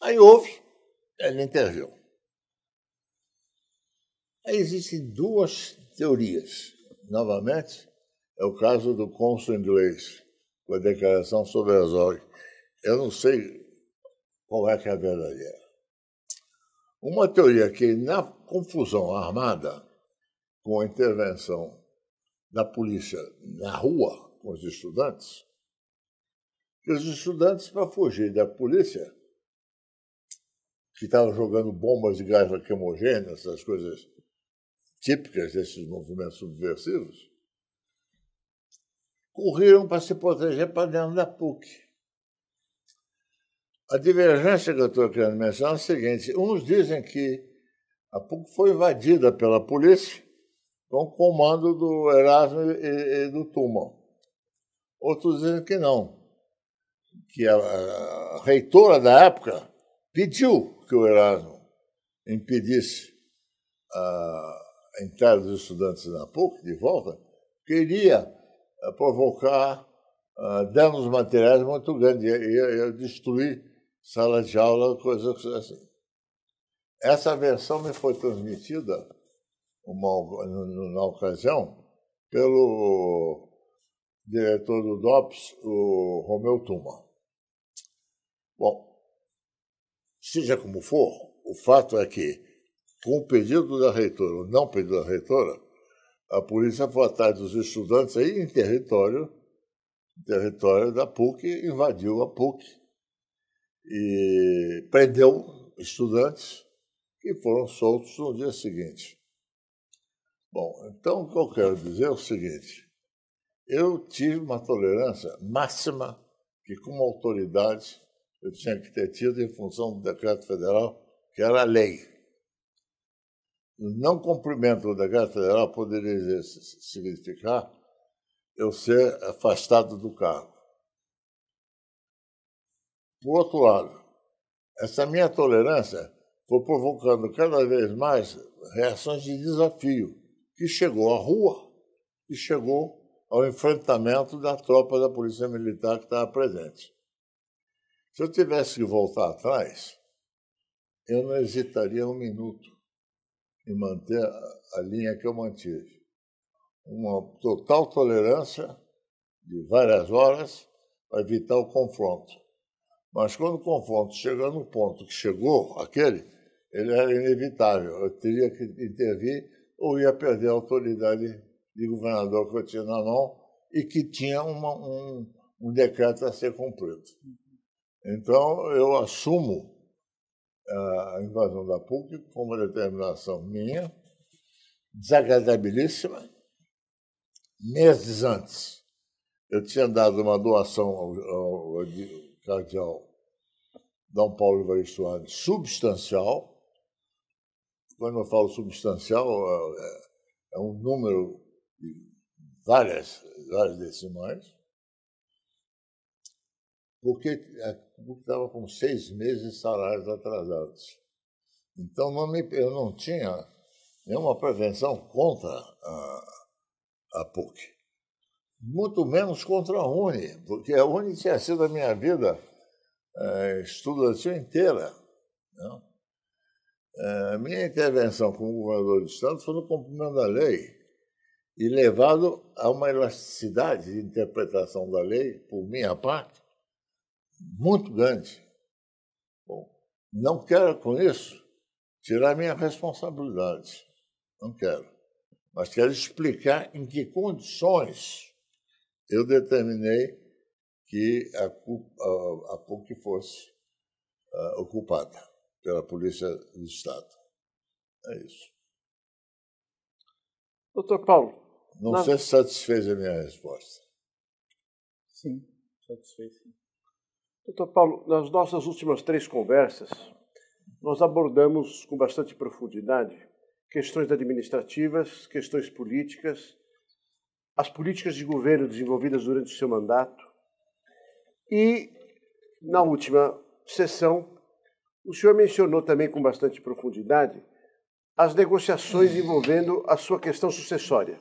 Speaker 2: Aí houve, ele interviu. Aí existem duas teorias. Novamente, é o caso do cônsul inglês, com a declaração sobre as ordens. Eu não sei qual é que é a verdadeira. Uma teoria que, na confusão armada com a intervenção da polícia na rua com os estudantes, que os estudantes, para fugir da polícia, que estava jogando bombas de gás lacrimogêneo, essas coisas típicas desses movimentos subversivos, correram para se proteger para dentro da PUC. A divergência que eu estou querendo mencionar é a seguinte: uns dizem que a PUC foi invadida pela polícia com comando do Erasmo e, e do Tuma. Outros dizem que não, que a, a reitora da época pediu que o Erasmo impedisse a entrada dos estudantes na PUC de volta, queria eh, provocar uh, danos materiais muito grandes, ia, ia destruir sala de aula, coisas assim. Essa versão me foi transmitida uma, na ocasião pelo diretor do DOPS, o Romeu Tuma. Bom, seja como for, o fato é que, com o pedido da reitora ou não pedido da reitora, a polícia foi atrás dos estudantes aí em território, território da PUC, invadiu a PUC e prendeu estudantes que foram soltos no dia seguinte. Bom, então o que eu quero dizer é o seguinte: eu tive uma tolerância máxima que, como autoridade, eu tinha que ter tido em função do decreto federal, que era a lei. O não cumprimento do decreto federal poderia significar eu ser afastado do cargo. Por outro lado, essa minha tolerância foi provocando cada vez mais reações de desafio, que chegou à rua e chegou ao enfrentamento da tropa da Polícia Militar que estava presente. Se eu tivesse que voltar atrás, eu não hesitaria um minuto em manter a linha que eu mantive. Uma total tolerância de várias horas para evitar o confronto. Mas quando o confronto chega no ponto que chegou, aquele, ele era inevitável. Eu teria que intervir ou ia perder a autoridade de governador que eu tinha na mão e que tinha uma, um, um decreto a ser cumprido. Então, eu assumo a invasão da PUC como uma determinação minha, desagradabilíssima. Meses antes, eu tinha dado uma doação ao, ao, ao cardeal Dom Paulo Evaristo substancial. Quando eu falo substancial, é, é, é um número de várias, várias decimais porque é, estava com seis meses de salários atrasados. Então não me, eu não tinha nenhuma prevenção contra a, a PUC, muito menos contra a UNE, porque a UNE tinha sido a minha vida é, estudantil inteira. Né? É, minha intervenção como governador de Estado foi no cumprimento da lei e levado a uma elasticidade de interpretação da lei por minha parte muito grande. Bom, não quero com isso tirar minha responsabilidade. Não quero. Mas quero explicar em que condições eu determinei que a, a, a PUC fosse ocupada pela Polícia do Estado. É isso.
Speaker 1: Doutor Paulo. Não na... sei
Speaker 2: se satisfez a minha
Speaker 1: resposta. Sim, satisfez sim. Doutor Paulo, nas nossas últimas três conversas, nós abordamos com bastante profundidade questões administrativas, questões políticas, as políticas de governo desenvolvidas durante o seu mandato. E, na última sessão, o senhor mencionou também com bastante profundidade as negociações envolvendo a sua questão sucessória.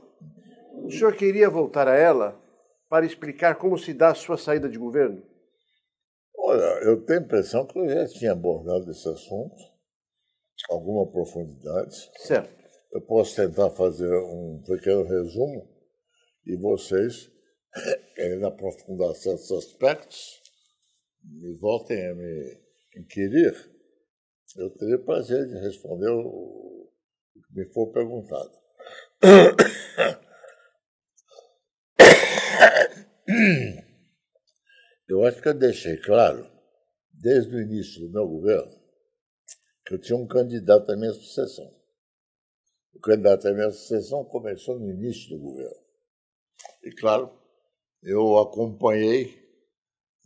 Speaker 1: O senhor queria voltar a ela para explicar como se dá a sua saída de governo? Olha, eu tenho
Speaker 2: a impressão que eu já tinha abordado esse assunto, alguma profundidade. Certo. Eu posso tentar fazer um pequeno resumo e vocês, querendo aprofundar certos aspectos, me voltem a me inquirir. Eu teria prazer de responder o que me for perguntado. Eu acho que eu deixei claro, desde o início do meu governo, que eu tinha um candidato à minha sucessão. O candidato à minha sucessão começou no início do governo. E, claro, eu acompanhei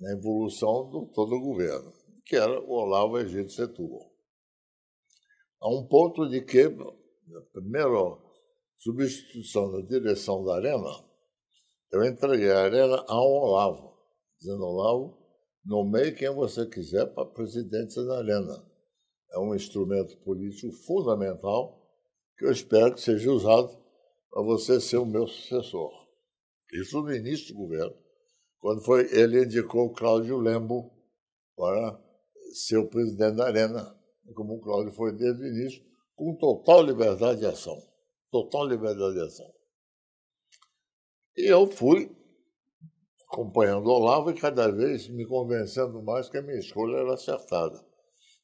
Speaker 2: a evolução de todo o governo, que era o Olavo Egídio Setúbal. A um ponto de que, na primeira substituição da direção da Arena, eu entreguei a Arena ao Olavo dizendo lá, nomeie quem você quiser para presidente da Arena. É um instrumento político fundamental que eu espero que seja usado para você ser o meu sucessor. Isso no início do governo, quando foi, ele indicou Cláudio Lembo para ser o presidente da Arena, como o Cláudio foi desde o início, com total liberdade de ação. Total liberdade de ação. E eu fui acompanhando o Olavo e cada vez me convencendo mais que a minha escolha era acertada,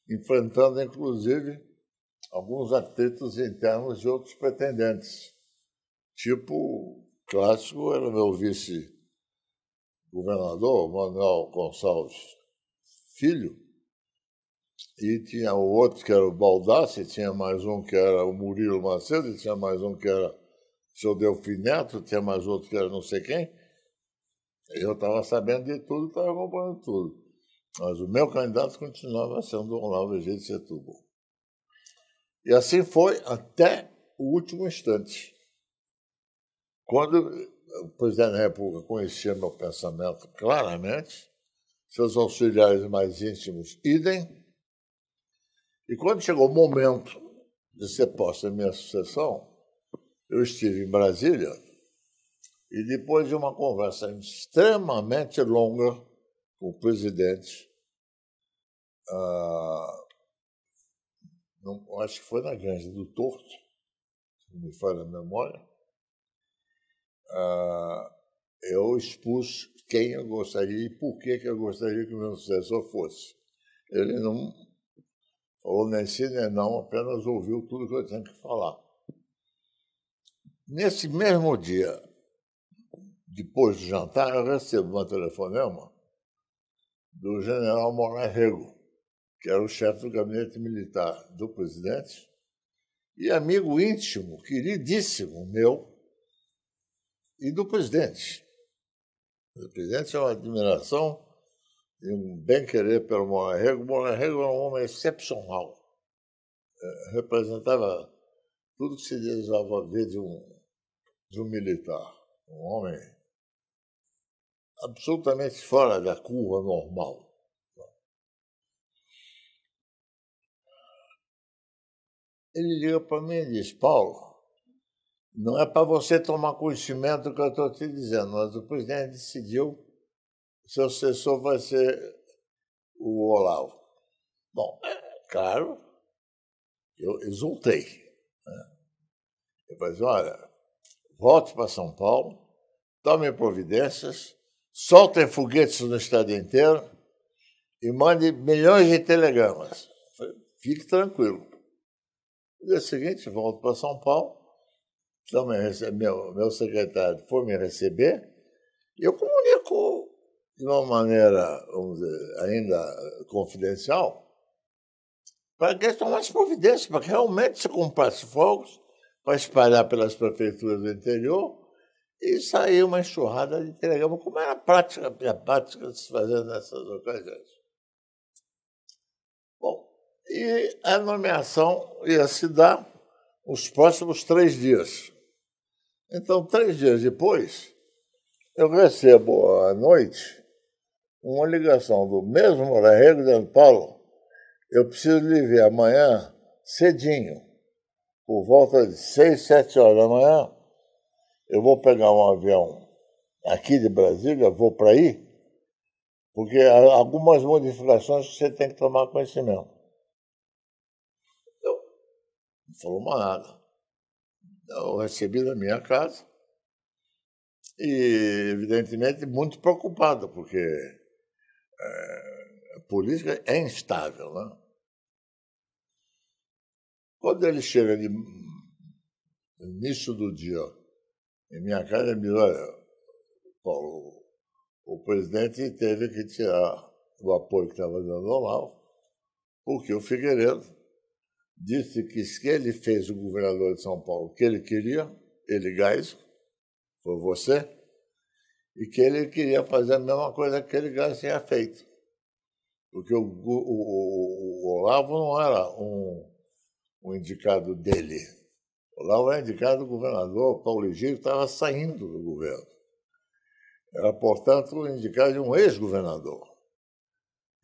Speaker 2: enfrentando inclusive alguns atritos internos de outros pretendentes. Tipo, clássico era meu vice-governador, Manuel Gonçalves Filho, e tinha o outro que era o Baldassi, tinha mais um que era o Murilo Macedo, tinha mais um que era o seu Delfim Neto, tinha mais outro que era não sei quem. Eu estava sabendo de tudo, estava acompanhando tudo. Mas o meu candidato continuava sendo o Olavo Egídio Setúbal. E assim foi até o último instante. Quando o presidente da República conhecia meu pensamento claramente, seus auxiliares mais íntimos, idem. E quando chegou o momento de ser posta a minha sucessão, eu estive em Brasília e depois de uma conversa extremamente longa com o presidente, ah, não, acho que foi na Granja do Torto, se me falha a memória, ah, eu expus quem eu gostaria e por que, que eu gostaria que o meu sucessor fosse. Ele não falou nem sim nem não, apenas ouviu tudo que eu tinha que falar. Nesse mesmo dia, depois do jantar, eu recebo um telefonema do general Moraes Rego, que era o chefe do gabinete militar do presidente e amigo íntimo, queridíssimo meu, e do presidente. O presidente é uma admiração e um bem-querer pelo Morarrego. O Monarrego era é um homem excepcional. É, representava tudo que se desejava ver de um, de um militar. Um homem absolutamente fora da curva normal. Ele liga para mim e diz: Paulo, não é para você tomar conhecimento do que eu estou te dizendo, mas o presidente decidiu que seu sucessor vai ser o Olavo. Bom, é claro, eu exultei. Né? Eu assim, olha, volte para São Paulo, tome providências soltem foguetes no estado inteiro e mande milhões de telegramas. Fique tranquilo. No dia seguinte, volto para São Paulo, então meu, meu secretário foi me receber, e eu comunico de uma maneira, vamos dizer, ainda confidencial, para que eles tomassem providência, para que realmente se comprasse fogos, para espalhar pelas prefeituras do interior, e saiu uma enxurrada de telegrama, como era a prática, a prática de se fazer nessas ocasiões. Bom, e a nomeação ia se dar os próximos três dias. Então, três dias depois, eu recebo à noite uma ligação do mesmo Rego de Paulo. Eu preciso lhe ver amanhã cedinho, por volta de seis, sete horas da manhã, eu vou pegar um avião aqui de Brasília, vou para aí, porque há algumas modificações que você tem que tomar conhecimento. Eu não falou uma nada. Então, eu recebi na minha casa e, evidentemente, muito preocupado, porque é, a política é instável. Né? Quando ele chega de início do dia em minha casa virou, é Paulo, o presidente teve que tirar o apoio que estava dando ao Lau, porque o Figueiredo disse que se ele fez o governador de São Paulo que ele queria, ele, Gás, foi você, e que ele queria fazer a mesma coisa que ele, Gás, tinha feito. Porque o, o, o, o Olavo não era um, um indicado dele, Lá era indicado o governador Paulo Egídio, estava saindo do governo. Era, portanto, indicado de um ex-governador.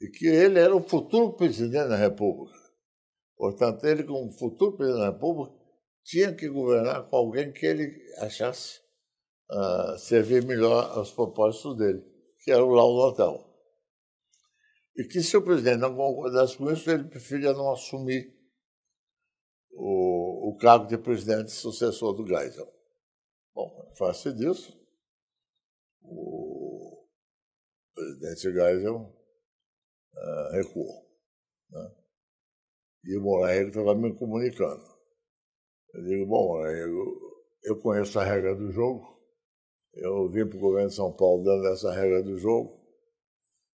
Speaker 2: E que ele era o futuro presidente da República. Portanto, ele, como futuro presidente da República, tinha que governar com alguém que ele achasse uh, servir melhor aos propósitos dele, que era o Lau Natal. E que se o presidente não concordasse com isso, ele preferia não assumir o o cargo de presidente sucessor do Geisel. Bom, face disso, o presidente Geisel uh, recuou. Né? E o Moraes estava me comunicando. Eu digo, bom, eu, eu conheço a regra do jogo, eu vim para o governo de São Paulo dando essa regra do jogo,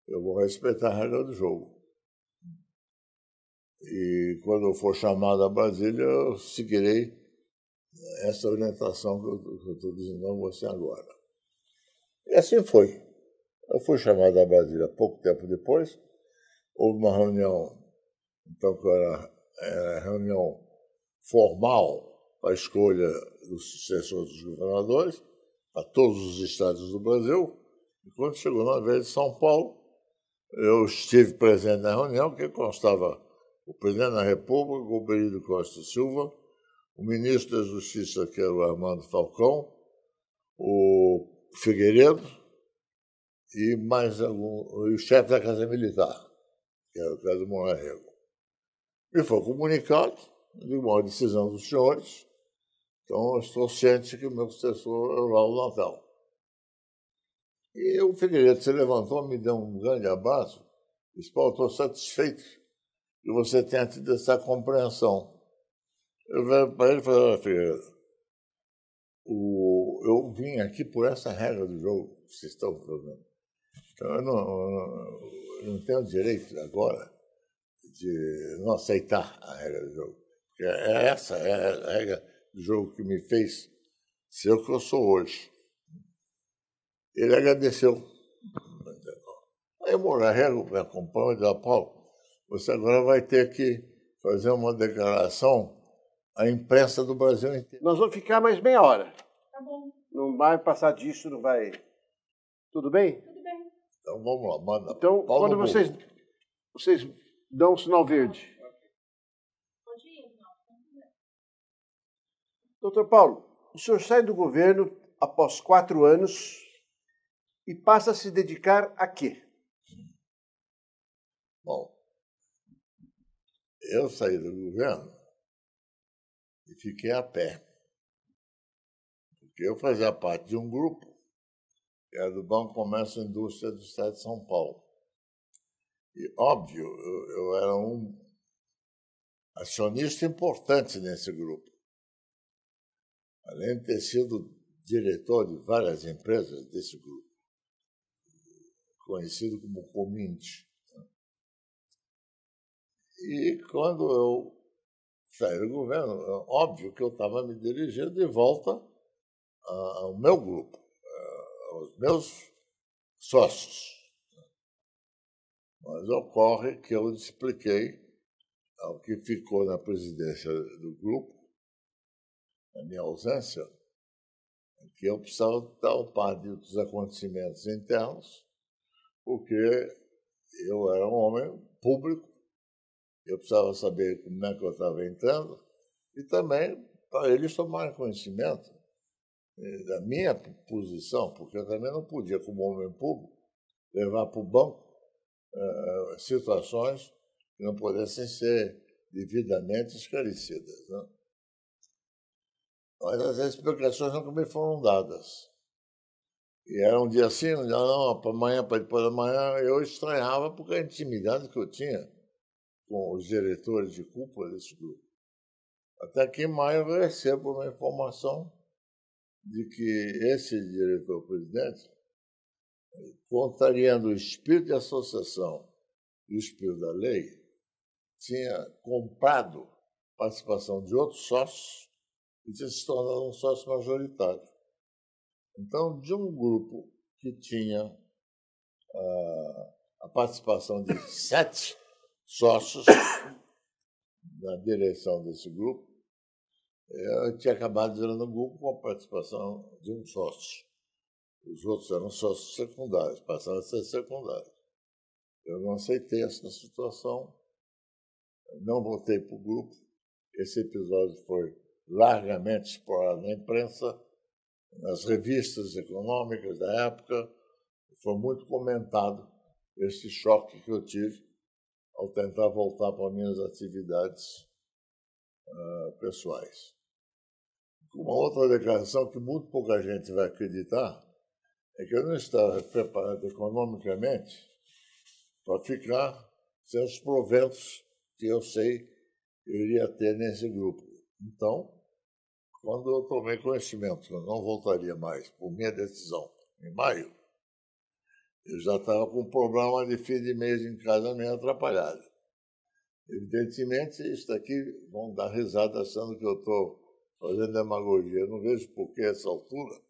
Speaker 2: eu vou respeitar a regra do jogo. E quando eu for chamado a Brasília, eu seguirei essa orientação que eu estou dizendo a você agora. E assim foi. Eu fui chamado a Brasília pouco tempo depois. Houve uma reunião, então, que era, era reunião formal para a escolha dos sucessores dos governadores, para todos os estados do Brasil. E quando chegou na vez de São Paulo, eu estive presente na reunião, que constava o presidente da República, o Berido Costa Silva, o ministro da Justiça, que era o Armando Falcão, o Figueiredo e mais algum, e o chefe da Casa Militar, que era o Cláudio Monarrego. Me foi comunicado de uma é decisão dos senhores, então estou ciente que o meu sucessor é o Lauro Natal. E o Figueiredo se levantou, me deu um grande abraço, disse, estou satisfeito que você tenha tido essa compreensão. Eu vejo para ele e falei, filha, o, eu vim aqui por essa regra do jogo que vocês estão fazendo. Então, eu não, eu não, eu não tenho direito agora de não aceitar a regra do jogo. Porque é essa é a regra do jogo que me fez ser o que eu sou hoje. Ele agradeceu. Aí eu morava, me acompanha e a Paulo, você agora vai ter que fazer uma declaração à imprensa do
Speaker 1: Brasil inteiro. Nós vamos ficar mais meia hora. Tá bom. Não vai passar disso, não vai. Tudo bem? Tudo bem. Então vamos lá, manda. Então, Paulo quando vocês, vocês dão um sinal verde.
Speaker 3: Pode ir, não.
Speaker 1: Doutor Paulo, o senhor sai do governo após quatro anos e passa a se dedicar a quê? Bom, eu saí do governo e fiquei
Speaker 2: a pé. Porque eu fazia parte de um grupo, que era do Banco Comércio e Indústria do Estado de São Paulo. E, óbvio, eu, eu era um acionista importante nesse grupo. Além de ter sido diretor de várias empresas desse grupo, conhecido como Cominte. E quando eu saí do governo, é óbvio que eu estava me dirigindo de volta ao meu grupo, é, aos meus sócios. Mas ocorre que eu expliquei ao que ficou na presidência do grupo, na minha ausência, que eu precisava estar ao par dos acontecimentos internos, porque eu era um homem público eu precisava saber como é que eu estava entrando e também para eles tomarem conhecimento eh, da minha posição, porque eu também não podia, como homem público, levar para o banco uh, situações que não pudessem ser devidamente esclarecidas. Né? Mas as explicações nunca me foram dadas. E era um dia assim, um dia não, para amanhã, para depois da manhã, eu estranhava porque a intimidade que eu tinha com os diretores de cúpula desse grupo. Até que em maio eu recebo uma informação de que esse diretor-presidente, contrariando o espírito de associação e o espírito da lei, tinha comprado participação de outros sócios e tinha se tornado um sócio majoritário. Então, de um grupo que tinha uh, a participação de sete sócios da direção desse grupo, eh, eu tinha acabado virando um grupo com a participação de um sócio. Os outros eram sócios secundários, passaram a ser secundários. Eu não aceitei essa situação, não voltei para o grupo. Esse episódio foi largamente explorado na imprensa, nas revistas econômicas da época. Foi muito comentado esse choque que eu tive ao tentar voltar para minhas atividades uh, pessoais. Uma outra declaração que muito pouca gente vai acreditar é que eu não estava preparado economicamente para ficar sem os proventos que eu sei eu iria ter nesse grupo. Então, quando eu tomei conhecimento que eu não voltaria mais, por minha decisão, em maio, eu já estava com um problema de fim de mês em casa meio atrapalhado. Evidentemente, isso daqui vão dar risada achando que eu estou fazendo demagogia. Eu não vejo por que essa altura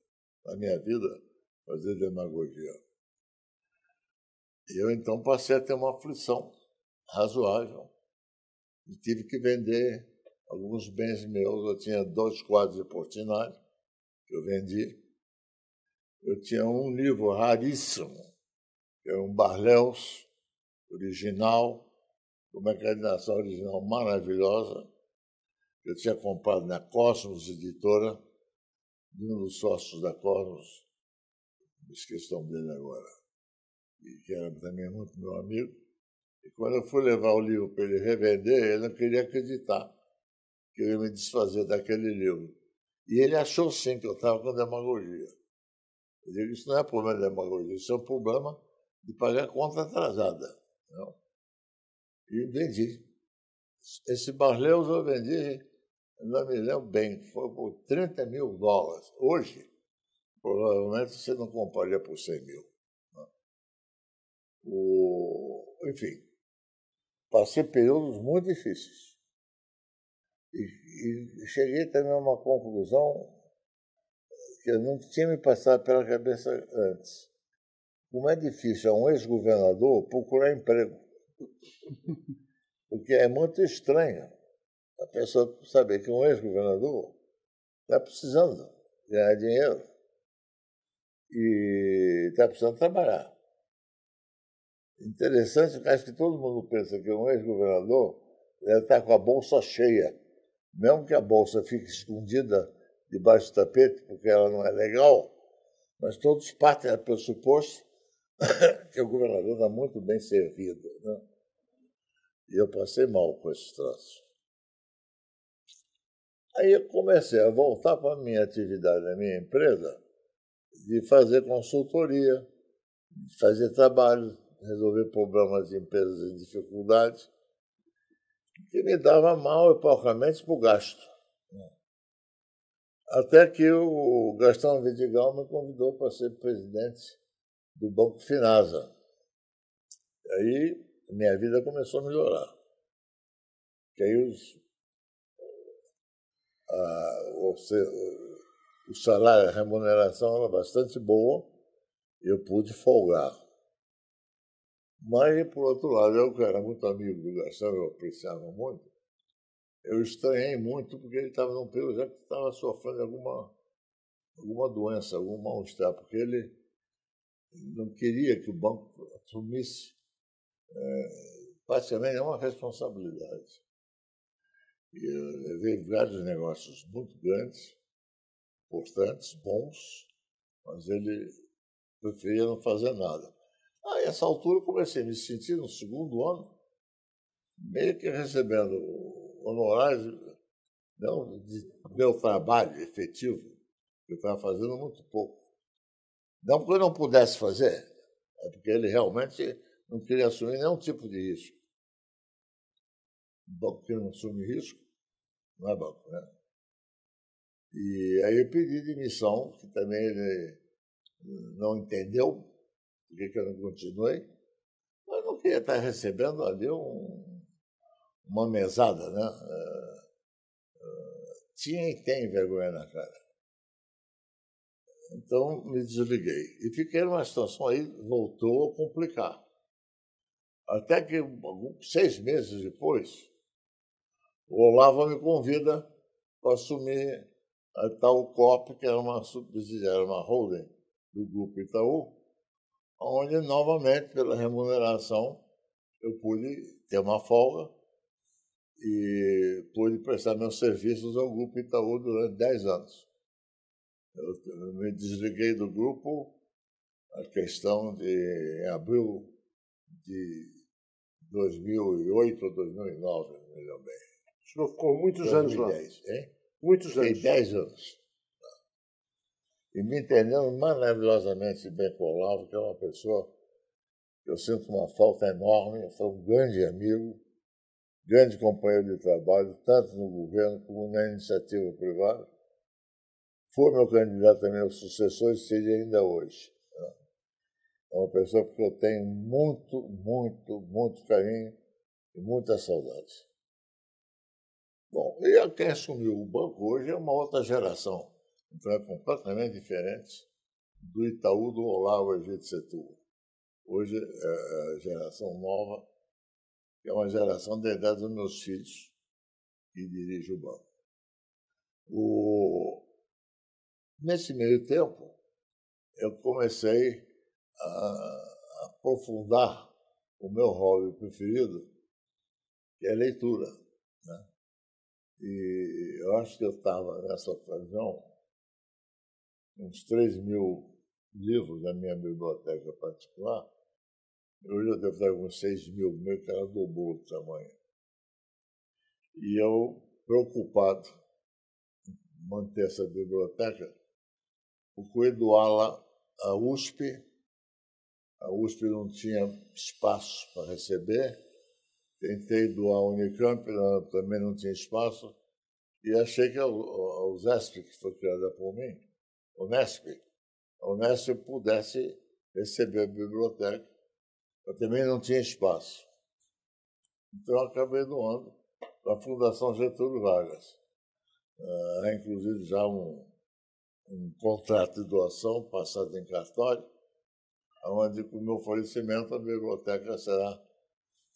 Speaker 2: da minha vida fazer demagogia. Eu então passei a ter uma aflição razoável e tive que vender alguns bens meus. Eu tinha dois quadros de Portinari que eu vendi. Eu tinha um livro raríssimo que é um Barléus original, uma encadernação original maravilhosa, que eu tinha comprado na Cosmos Editora, de um dos sócios da Cosmos, me esqueci o nome dele agora, e que era também muito meu amigo. E quando eu fui levar o livro para ele revender, ele não queria acreditar que eu ia me desfazer daquele livro. E ele achou sim que eu estava com demagogia. Eu digo, isso não é problema de demagogia, isso é um problema de pagar conta atrasada. Não? E vendi. Esse Barleus eu vendi, não me lembro bem, foi por 30 mil dólares. Hoje, provavelmente você não compraria por 100 mil. Né? O... Enfim, passei períodos muito difíceis. E, e cheguei também a uma conclusão que eu não tinha me passado pela cabeça antes como é difícil a um ex-governador procurar emprego. Porque é muito estranho a pessoa saber que um ex-governador está precisando ganhar dinheiro e está precisando trabalhar. Interessante, acho que todo mundo pensa que um ex-governador está com a bolsa cheia, mesmo que a bolsa fique escondida debaixo do tapete, porque ela não é legal, mas todos partem do pressuposto que o governador está muito bem servido. Né? E eu passei mal com esse troço. Aí eu comecei a voltar para a minha atividade, a minha empresa, de fazer consultoria, fazer trabalho, resolver problemas de empresas em dificuldade, que me dava mal e porcamente para o gasto. Né? Até que o Gastão Vidigal me convidou para ser presidente do Banco Finasa. E aí minha vida começou a melhorar. Que aí os, a, o, o salário, a remuneração era bastante boa, e eu pude folgar. Mas, por outro lado, eu que era muito amigo do Gastão, eu apreciava muito, eu estranhei muito porque ele estava num período já que estava sofrendo alguma, alguma doença, algum mal-estar, porque ele não queria que o banco assumisse eh, é, praticamente uma responsabilidade. Eu levei vários negócios muito grandes, importantes, bons, mas ele preferia não fazer nada. Aí, essa altura, eu comecei a me sentir, no segundo ano, meio que recebendo honorários, não de meu trabalho efetivo, eu estava fazendo muito pouco. Não porque não pudesse fazer, é porque ele realmente não queria assumir nenhum tipo de risco. banco que não assume risco não é banco, né? E aí eu pedi demissão, que também ele não entendeu por que eu não continuei. Mas não queria estar recebendo ali um, uma mesada, né? Uh, tinha e tem vergonha na cara. Então me desliguei. E fiquei numa situação aí, voltou a complicar. Até que seis meses depois, o Olavo me convida para assumir a tal COP, que era uma subsidiária, uma holding do Grupo Itaú, onde novamente, pela remuneração, eu pude ter uma folga e pude prestar meus serviços ao Grupo Itaú durante dez anos eu me desliguei do grupo a questão de em abril de 2008 ou 2009, melhor bem.
Speaker 1: O senhor ficou muitos 2010, anos lá? Hein?
Speaker 2: Muitos Fiquei anos. Fiquei 10 anos. E me entendendo maravilhosamente bem com o Olavo, que é uma pessoa que eu sinto uma falta enorme, foi um grande amigo, grande companheiro de trabalho, tanto no governo como na iniciativa privada for meu candidato também ao sucessor seja ainda hoje. É uma pessoa que eu tenho muito, muito, muito carinho e muita saudade. Bom, e quem assumiu o banco hoje é uma outra geração, então é completamente diferente do Itaú, do Olavo Egito Setúbal. Hoje é a geração nova, que é uma geração da idade dos meus filhos, que dirige o banco. O, Nesse meio tempo, eu comecei a aprofundar o meu hobby preferido, que é a leitura. Né? E eu acho que eu estava nessa ocasião uns 3 mil livros na minha biblioteca particular. Hoje eu devo estar com 6 mil, meu que era dobrou o tamanho. E eu, preocupado em manter essa biblioteca, fui doá-la à USP, a USP não tinha espaço para receber, tentei doar a Unicamp, ela também não tinha espaço, e achei que a USESP, que foi criada por mim, Unesp, a Unesp pudesse receber a biblioteca, mas também não tinha espaço. Então eu acabei doando para a Fundação Getúlio Vargas. Ah, era, inclusive, já um, um contrato de doação passado em cartório, onde, com o meu falecimento, a biblioteca será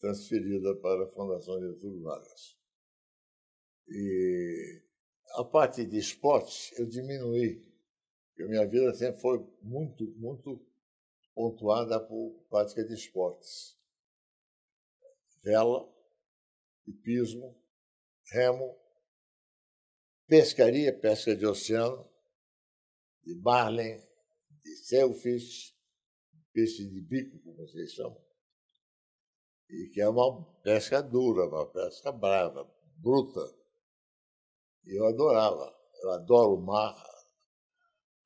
Speaker 2: transferida para a Fundação Getúlio Vargas. E a parte de esportes eu diminuí. Eu, minha vida sempre foi muito, muito pontuada por prática de esportes. Vela, hipismo, remo, pescaria, pesca de oceano, de Marlin, de Selfish, peixe de bico, como vocês chamam, e que é uma pesca dura, uma pesca brava, bruta. E eu adorava, eu adoro o mar,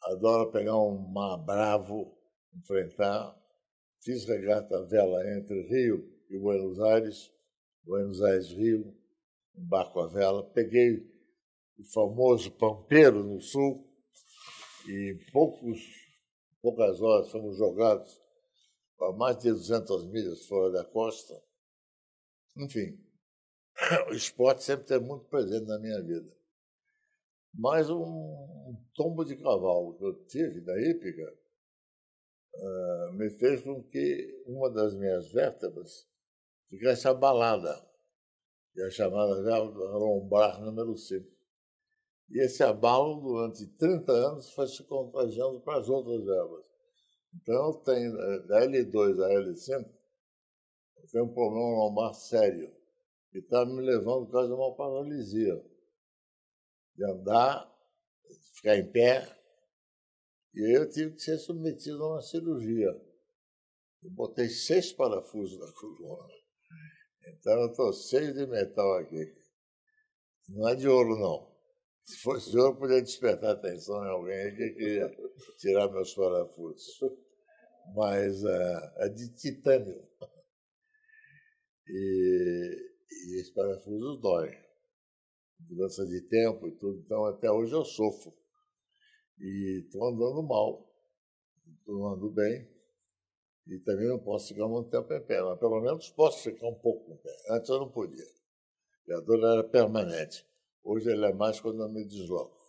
Speaker 2: adoro pegar um mar bravo, enfrentar. Fiz regata a vela entre Rio e Buenos Aires, Buenos Aires-Rio, um barco à vela. Peguei o famoso Pampeiro no sul, e poucos, poucas horas fomos jogados a mais de 200 milhas fora da costa. Enfim, o esporte sempre tem muito presente na minha vida. Mas um, um tombo de cavalo que eu tive na hípica uh, eh, me fez com que uma das minhas vértebras ficasse abalada. E a chamada já lombar número 5. E esse abalo, durante 30 anos, foi se contagiando para as outras ervas. Então, eu tenho é, da L2 a L5, eu tenho um problema lombar sério. E está me levando quase a uma paralisia. De andar, ficar em pé. E eu tive que ser submetido a uma cirurgia. Eu botei seis parafusos na coluna. Então eu estou cheio de metal aqui. Não é de ouro, não. Se fosse eu, eu podia despertar atenção em alguém que queria tirar meus parafusos. Mas é, é de titânio. E, e esse parafuso dói. Mudança de tempo e tudo. Então, até hoje eu sofro. E estou andando mal. Estou andando bem. E também não posso ficar muito tempo em pé. Mas pelo menos posso ficar um pouco em pé. Antes eu não podia. E a dor era permanente. Hoje ele é mais quando eu me desloco.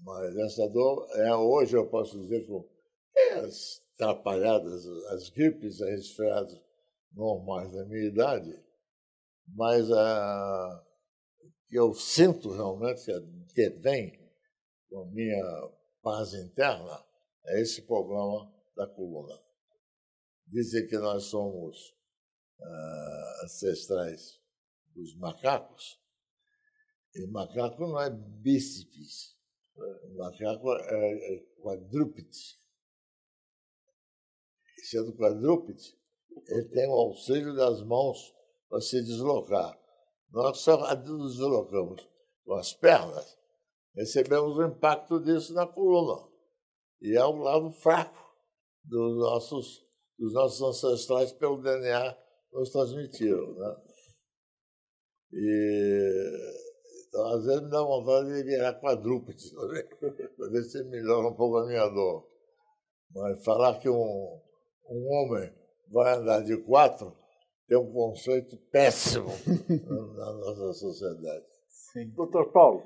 Speaker 2: Mas essa dor, é, hoje eu posso dizer com é, as atrapalhadas, as gripes, as resfriados normais da minha idade, mas a, ah, eu sinto realmente é, que vem com a minha paz interna é esse problema da coluna. Dizem que nós somos ah, ancestrais dos macacos, e macaco não é bíceps. Eh, o macaco é, quadrúpede. É quadrúpede. Sendo é quadrúpede, ele tem o auxílio das mãos para se deslocar. Nós só nos deslocamos com as pernas, recebemos o impacto disso na coluna. E é o lado fraco dos nossos, dos nossos ancestrais pelo DNA nos transmitiram. Né? E então, às vezes me dá vontade de virar quadrúpede, para ver se melhora um pouco a minha dor. Mas falar que um, um homem vai andar de quatro tem um conceito
Speaker 1: péssimo na nossa sociedade. Sim. Doutor Paulo,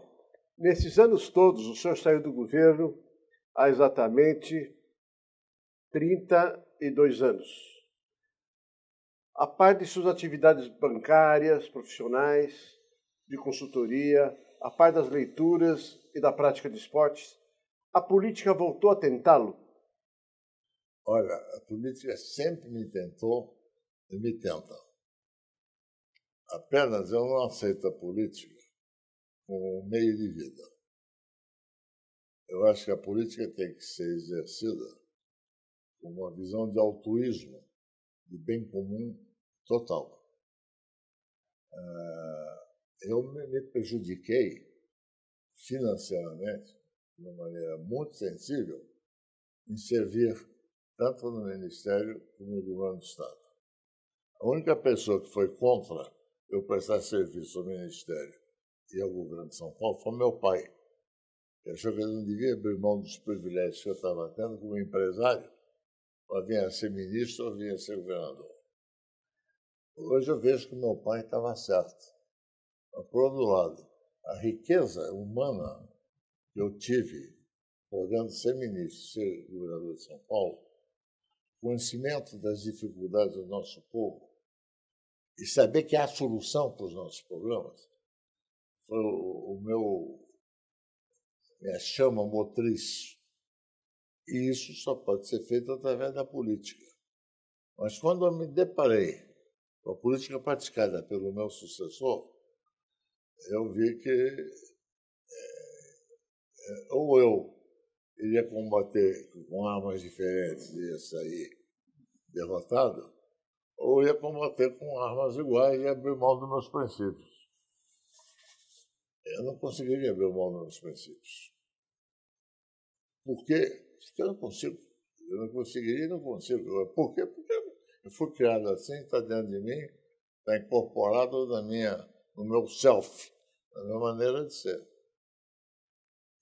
Speaker 1: nesses anos todos, o senhor saiu do governo há exatamente 32 anos. A parte de suas atividades bancárias, profissionais, de consultoria, a par das leituras e da prática de esportes, a política voltou a tentá-lo? Olha, a política sempre me tentou e me tenta.
Speaker 2: Apenas eu não aceito a política como um meio de vida. Eu acho que a política tem que ser exercida com uma visão de altruísmo, de bem comum total. Eh, eu me prejudiquei financeiramente de uma maneira muito sensível em servir tanto no Ministério como no Governo do Estado. A única pessoa que foi contra eu prestar serviço ao Ministério e ao Governo de São Paulo foi meu pai. Ele achou que eu não devia abrir mão dos privilégios que eu estava tendo como empresário para vir a ser ministro ou vir a ser governador. Hoje eu vejo que meu pai estava certo por outro lado, a riqueza humana que eu tive, podendo ser ministro, ser governador de São Paulo, conhecimento das dificuldades do nosso povo e saber que há solução para os nossos problemas, foi o, o meu minha chama motriz. E isso só pode ser feito através da política. Mas quando eu me deparei com a política praticada pelo meu sucessor, eu vi que é, é, ou eu iria combater com armas diferentes e ia sair derrotado, ou ia combater com armas iguais e abrir mão dos meus princípios. Eu não conseguiria abrir mão dos meus princípios. Por quê? Porque eu não consigo. Eu não conseguiria e não consigo. Por quê? Porque eu fui criado assim, está dentro de mim, está incorporado na minha no meu self, na minha maneira de ser.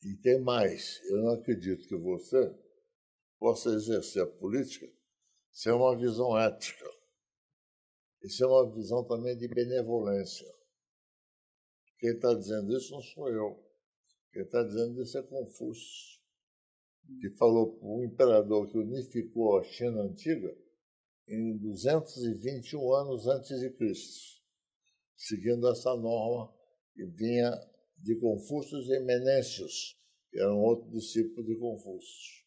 Speaker 2: E tem mais, eu não acredito que você possa exercer a política sem uma visão ética. E sem uma visão também de benevolência. Quem está dizendo isso não sou eu. Quem está dizendo isso é Confúcio, que falou para o imperador que unificou a China antiga em 221 anos antes de Cristo seguindo essa norma que vinha de Confúcio e Menécios, que era um outro discípulo de Confúcio.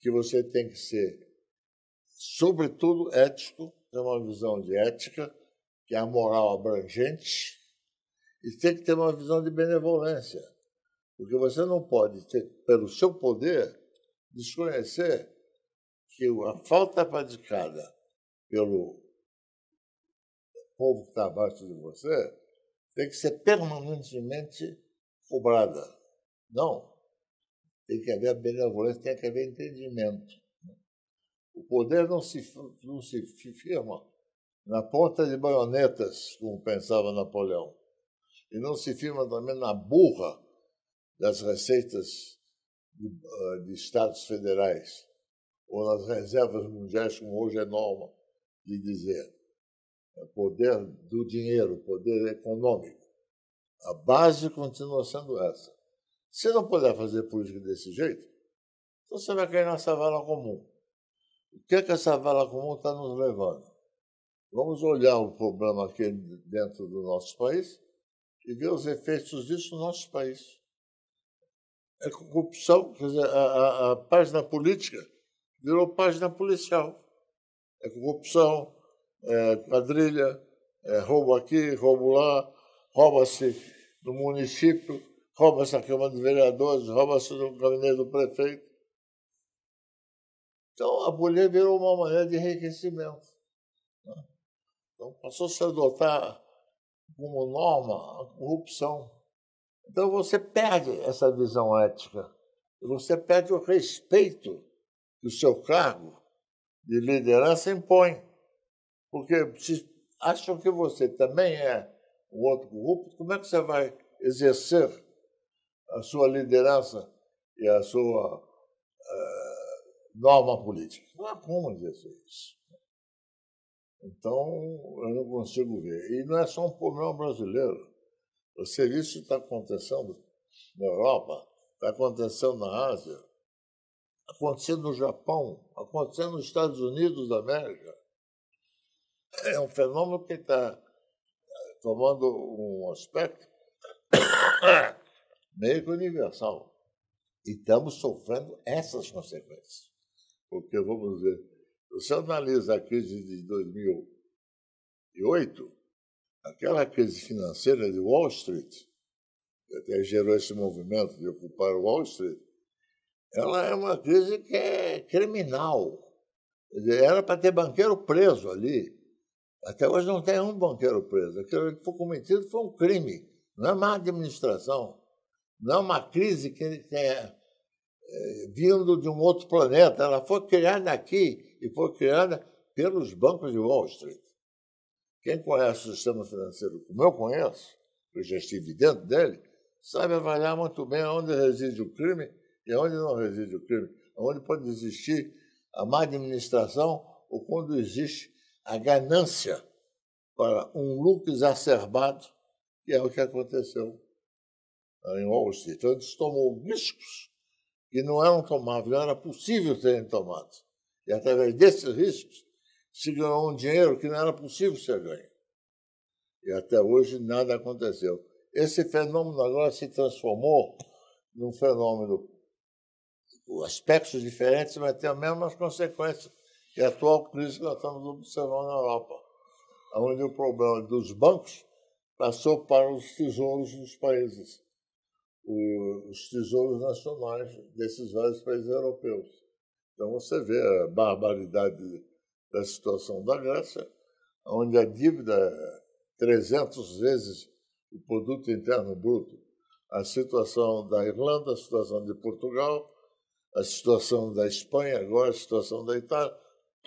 Speaker 2: Que você tem que ser, sobretudo, ético, ter uma visão de ética, que é a moral abrangente, e tem que ter uma visão de benevolência, porque você não pode, ter, pelo seu poder, desconhecer que a falta praticada pelo povo que está abaixo de você tem que ser permanentemente cobrada. Não. Tem que haver benevolência, tem que haver entendimento. O poder não se, não se firma na ponta de baionetas, como pensava Napoleão, e não se firma também na burra das receitas de, ah, de estados federais ou nas reservas mundiais, como hoje é norma de dizer. É poder do dinheiro, poder econômico. A base continua sendo essa. Se não puder fazer política desse jeito, então você vai cair nessa vala comum. O que é que essa vala comum está nos levando? Vamos olhar o problema aqui dentro do nosso país e ver os efeitos disso no nosso país. É corrupção, quer dizer, a, a, a página política virou página policial. É corrupção, é, quadrilha, é, roubo aqui, roubo lá, rouba-se no município, rouba-se na Câmara de Vereadores, rouba-se no gabinete do prefeito. Então, a mulher virou uma maneira de enriquecimento. Né? Então, passou-se adotar como norma a corrupção. Então, você perde essa visão ética. Você perde o respeito que o seu cargo de liderança impõe. Porque se acham que você também é um outro corrupto, como é que você vai exercer a sua liderança e a sua uh, norma política? Não há como exercer isso. Então, eu não consigo ver. E não é só um problema brasileiro. O serviço está acontecendo na Europa, está acontecendo na Ásia, acontecendo no Japão, acontecendo nos Estados Unidos da América é um fenômeno que está tomando um aspecto meio que universal. E estamos sofrendo essas consequências. Porque, vamos dizer, você analisa a crise de 2008, aquela crise financeira de Wall Street, que até gerou esse movimento de ocupar Wall Street, ela é uma crise que é criminal. era para ter banqueiro preso ali, até hoje não tem um banqueiro preso. Aquilo que foi cometido foi um crime, não é má administração, não é uma crise que tenha é, vindo de um outro planeta. Ela foi criada aqui e foi criada pelos bancos de Wall Street. Quem conhece o sistema financeiro como eu conheço, eu já estive dentro dele, sabe avaliar muito bem onde reside o crime e onde não reside o crime, onde pode existir a má administração ou quando existe a ganância para um lucro exacerbado, que é o que aconteceu em Wall Street. Então, eles tomou riscos que não eram tomáveis, não era possível terem tomado. E através desses riscos se ganhou um dinheiro que não era possível ser ganho. E até hoje nada aconteceu. Esse fenômeno agora se transformou num fenômeno, aspectos diferentes, mas tem as mesmas consequências e a é atual crise que nós estamos observando na Europa, onde o problema dos bancos passou para os tesouros dos países, os tesouros nacionais desses vários países europeus. Então você vê a barbaridade da situação da Grécia, onde a dívida é 300 vezes o produto interno bruto, a situação da Irlanda, a situação de Portugal, a situação da Espanha, agora a situação
Speaker 1: da Itália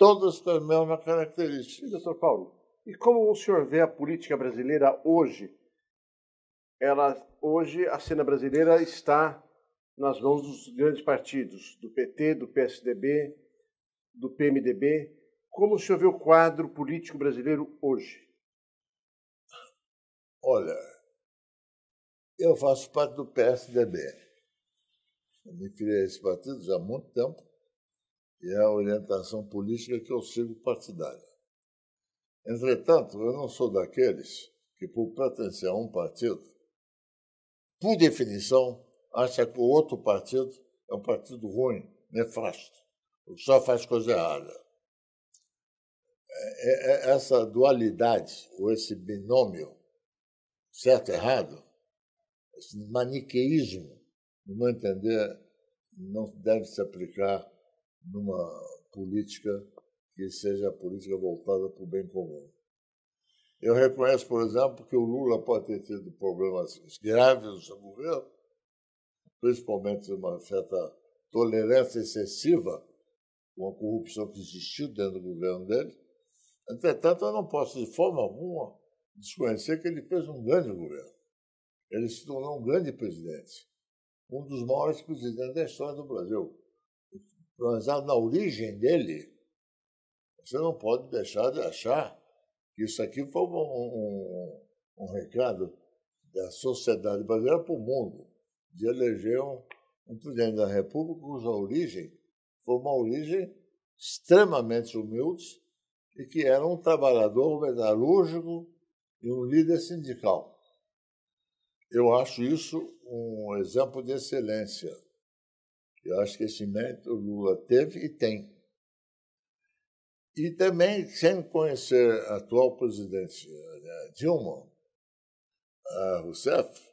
Speaker 1: todas com a mesma característica. E, doutor Paulo, e como o senhor vê a política brasileira hoje? Ela, hoje a cena brasileira está nas mãos dos grandes partidos, do PT, do PSDB, do PMDB. Como o senhor vê o quadro político brasileiro hoje? Olha, eu faço parte do PSDB.
Speaker 2: Eu me filiei a esse partido já há muito tempo e é a orientação política que eu sigo partidária. Entretanto, eu não sou daqueles que, por pertencer a um partido, por definição, acha que o outro partido é um partido ruim, nefasto, que só faz coisa errada. É, é, essa dualidade, ou esse binômio certo e errado, esse maniqueísmo, no meu entender, não deve se aplicar numa política que seja a política voltada para o bem comum. Eu reconheço, por exemplo, que o Lula pode ter tido problemas graves no seu governo, principalmente uma certa tolerância excessiva com a corrupção que existiu dentro do governo dele. Entretanto, eu não posso, de forma alguma, desconhecer que ele fez um grande governo. Ele se tornou um grande presidente, um dos maiores presidentes da história do Brasil mas na origem dele, você não pode deixar de achar que isso aqui foi um, um, um recado da sociedade brasileira para o mundo, de eleger um, um presidente da República cuja origem foi uma origem extremamente humilde e que era um trabalhador metalúrgico e um líder sindical. Eu acho isso um exemplo de excelência. Eu acho que esse mérito Lula teve e tem. E também, sem conhecer a atual presidente né, Dilma Rousseff,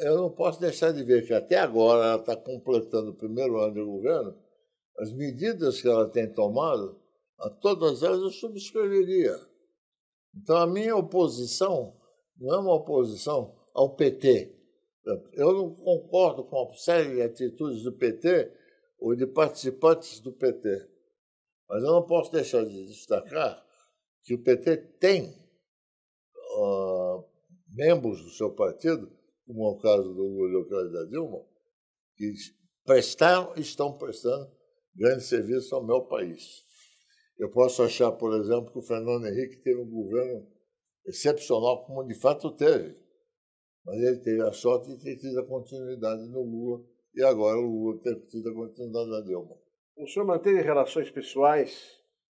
Speaker 2: é, eu não posso deixar de ver que até agora ela está completando o primeiro ano de governo, as medidas que ela tem tomado, a todas elas eu subscreveria. Então, a minha oposição não é uma oposição ao PT, eu não concordo com uma série de atitudes do PT ou de participantes do PT, mas eu não posso deixar de destacar que o PT tem uh, membros do seu partido, como é o caso do Lula e da Dilma, que prestaram e estão prestando grande serviço ao meu país. Eu posso achar, por exemplo, que o Fernando Henrique teve um governo excepcional, como de fato teve mas ele teve a sorte de ter tido a
Speaker 1: continuidade no Lula e agora o Lula ter tido a continuidade na Dilma. O senhor manteve relações pessoais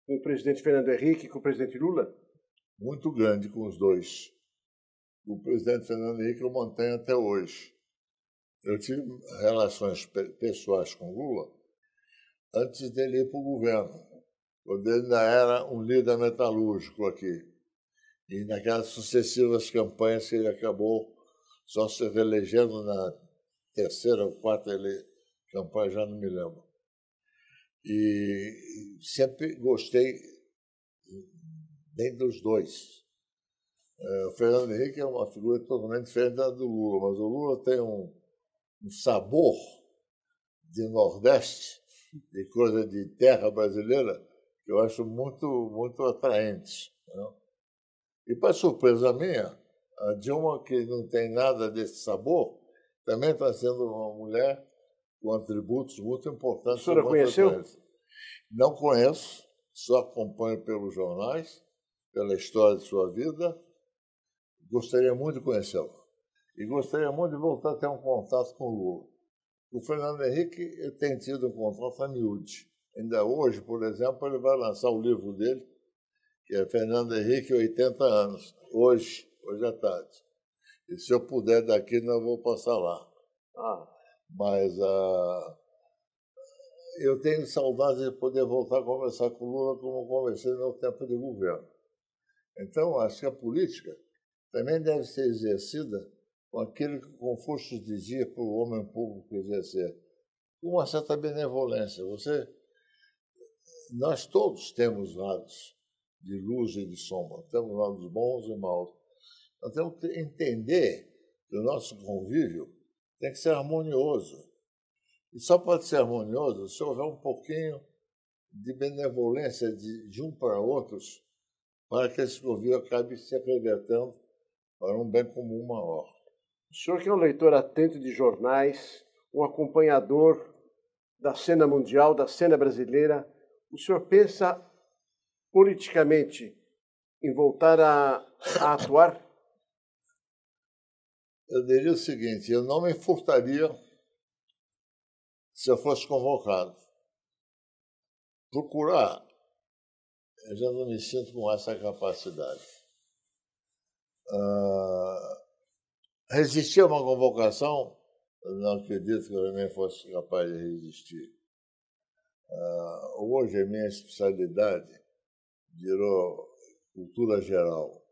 Speaker 1: com o presidente Fernando Henrique e com o presidente Lula? Muito
Speaker 2: grande com os dois. O presidente Fernando Henrique eu mantenho até hoje. Eu tive relações pessoais com Lula antes dele ir para o governo, quando ele ainda era um líder metalúrgico aqui. E naquelas sucessivas campanhas que ele acabou só se reelegendo na terceira ou quarta ele... campanha, já não me lembro. E sempre gostei bem dos dois. É, o Fernando Henrique é uma figura totalmente diferente da do Lula, mas o Lula tem um, um sabor de Nordeste, de coisa de terra brasileira, que eu acho muito, muito atraente. Né? E, para surpresa minha, a Dilma, que não tem nada desse sabor, também está sendo uma mulher com atributos muito importantes. A senhora conheceu? Não conheço, só acompanho pelos jornais, pela história de sua vida. Gostaria muito de conhecê-la. E gostaria muito de voltar a ter um contato com o Lula. O Fernando Henrique tem tido um contato a miúde. Ainda hoje, por exemplo, ele vai lançar o livro dele, que é Fernando Henrique, 80 anos. Hoje, hoje à tarde. E se eu puder daqui, não vou passar lá. Ah. Mas ah, eu tenho saudade de poder voltar a conversar com o Lula como conversei no tempo de governo. Então, acho que a política também deve ser exercida com aquilo que Confúcio dizia para o homem público exercer, com uma certa benevolência. Você, nós todos temos lados de luz e de sombra, temos lados bons e maus. Nós temos que entender que o nosso convívio tem que ser harmonioso. E só pode ser harmonioso se houver um pouquinho de benevolência de, de um para outros, para que esse convívio acabe
Speaker 1: se acreditando para um bem comum maior. O senhor que é um leitor atento de jornais, um acompanhador da cena mundial, da cena brasileira, o senhor pensa politicamente em voltar a, a atuar? eu diria o seguinte: eu não me
Speaker 2: furtaria se eu fosse convocado. Procurar, eu já não me sinto com essa capacidade. Ah, resistir a uma convocação, eu não acredito que eu nem fosse capaz de resistir. Ah, hoje a minha especialidade virou cultura geral.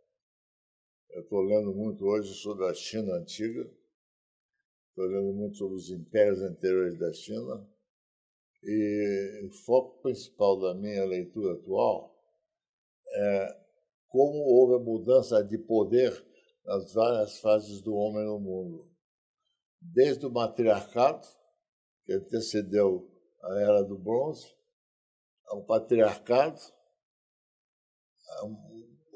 Speaker 2: Eu estou lendo muito hoje sobre a China antiga, estou lendo muito sobre os impérios anteriores da China, e o foco principal da minha leitura atual é como houve a mudança de poder nas várias fases do homem no mundo. Desde o matriarcado, que antecedeu a era do bronze, ao patriarcado,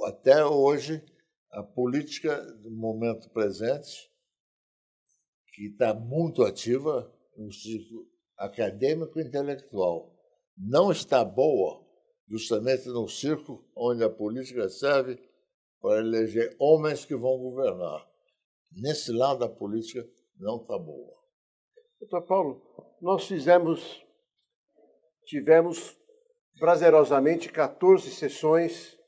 Speaker 2: até hoje, a política do momento presente, que está muito ativa no círculo acadêmico e intelectual, não está boa justamente no círculo onde a política serve para eleger homens que vão governar. Nesse lado, a política não está
Speaker 1: boa. Doutor Paulo, nós fizemos, tivemos prazerosamente 14 sessões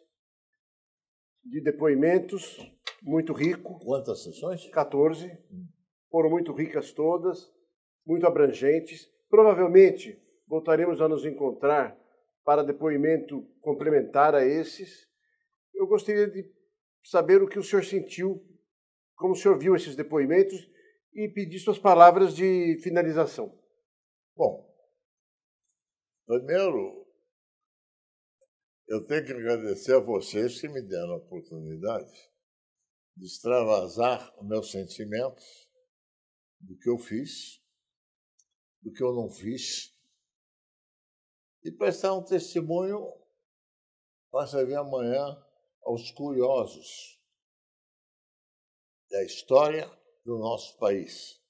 Speaker 1: de depoimentos, muito rico. Quantas sessões? 14. Hum. Foram muito ricas todas, muito abrangentes. Provavelmente voltaremos a nos encontrar para depoimento complementar a esses. Eu gostaria de saber o que o senhor sentiu, como o senhor viu esses depoimentos e pedir suas palavras de finalização. Bom, primeiro,
Speaker 2: eu tenho que agradecer a vocês que me deram a oportunidade de extravasar meus sentimentos do que eu fiz, do que eu não fiz, e prestar um testemunho para servir amanhã aos curiosos da história do nosso país,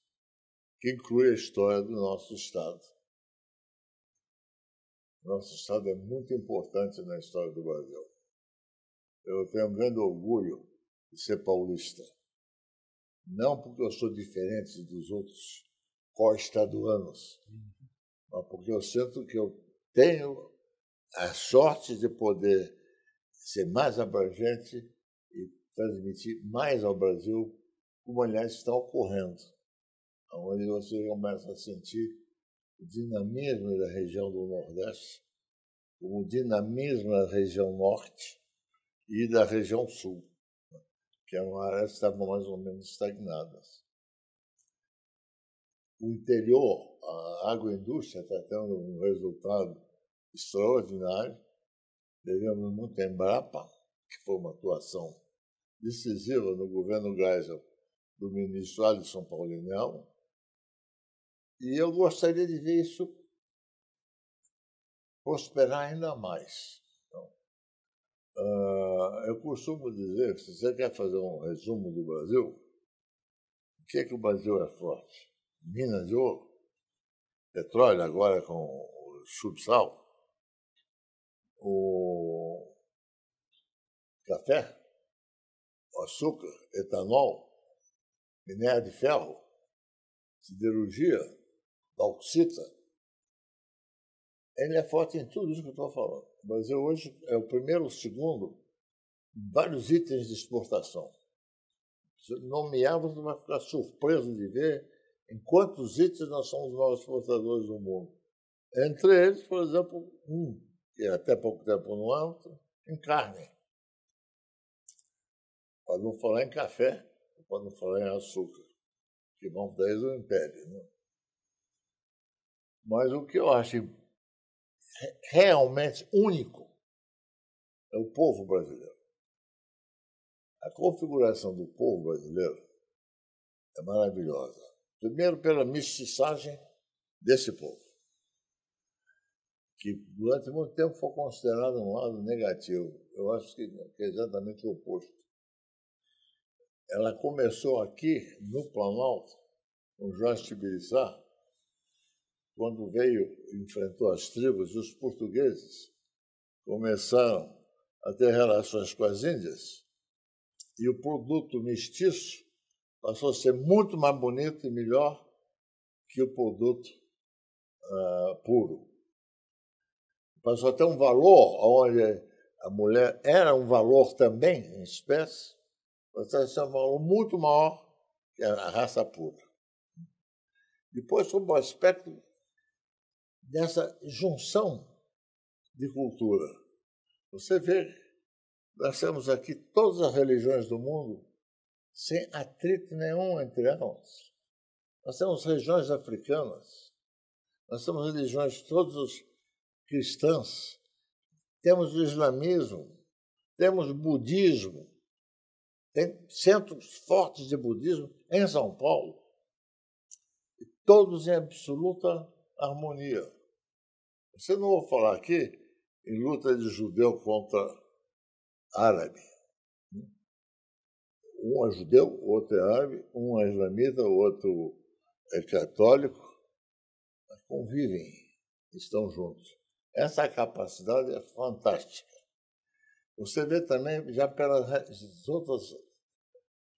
Speaker 2: que inclui a história do nosso Estado. Nosso Estado é muito importante na história do Brasil. Eu tenho um grande orgulho de ser paulista. Não porque eu sou diferente dos outros co-estaduanos, mas porque eu sinto que eu tenho a sorte de poder ser mais abrangente e transmitir mais ao Brasil como, aliás, está ocorrendo, onde você começa a sentir o dinamismo da região do Nordeste, o dinamismo da região Norte e da região Sul, né, que eram é áreas que estavam mais ou menos estagnadas. O interior, a agroindústria está tendo um resultado extraordinário. Devemos muito a Embrapa, que foi uma atuação decisiva no governo Geisel do ministro Alisson Paulinel, e eu gostaria de ver isso prosperar ainda mais. Então, uh, eu costumo dizer se você quer fazer um resumo do Brasil, o que é que o Brasil é forte? Minas de ouro, petróleo agora com o subsal, o café,
Speaker 3: o açúcar, etanol, minério de ferro,
Speaker 2: siderurgia, Bauxita, ele é forte em tudo isso que eu estou falando. Mas eu hoje é o primeiro o segundo em vários itens de exportação. Se nomear, você vai ficar surpreso de ver em quantos itens nós somos os maiores exportadores do mundo. Entre eles, por exemplo, um, que é até pouco tempo não era, em carne. Para não falar em café, para não falar em açúcar, que vão desde o império. Né? Mas o que eu acho realmente único é o povo brasileiro. A configuração do povo brasileiro é maravilhosa. Primeiro, pela mestiçagem desse povo, que durante muito tempo foi considerado um lado negativo. Eu acho que é exatamente o oposto. Ela começou aqui, no Planalto, com Jorge Tibiriçá, quando veio, enfrentou as tribos, os portugueses começaram a ter relações com as índias e o produto mestiço passou a ser muito mais bonito e melhor que o produto uh, puro. Passou a ter um valor onde a mulher era um valor também em espécie, passou a ser um valor muito maior que a raça pura.
Speaker 1: Depois, sob o aspecto
Speaker 2: dessa junção de cultura. Você vê, nós temos aqui todas as religiões do mundo sem atrito nenhum entre elas. Nós temos regiões africanas, nós temos religiões todos cristãs, temos o islamismo, temos budismo, tem centros fortes de budismo em São Paulo, todos em absoluta harmonia. Você não vou falar aqui em luta de judeu contra árabe. Né? Um é judeu, outro é árabe, um é islamita, outro é católico. convivem, estão juntos. Essa capacidade é fantástica. Você vê também já pelas outras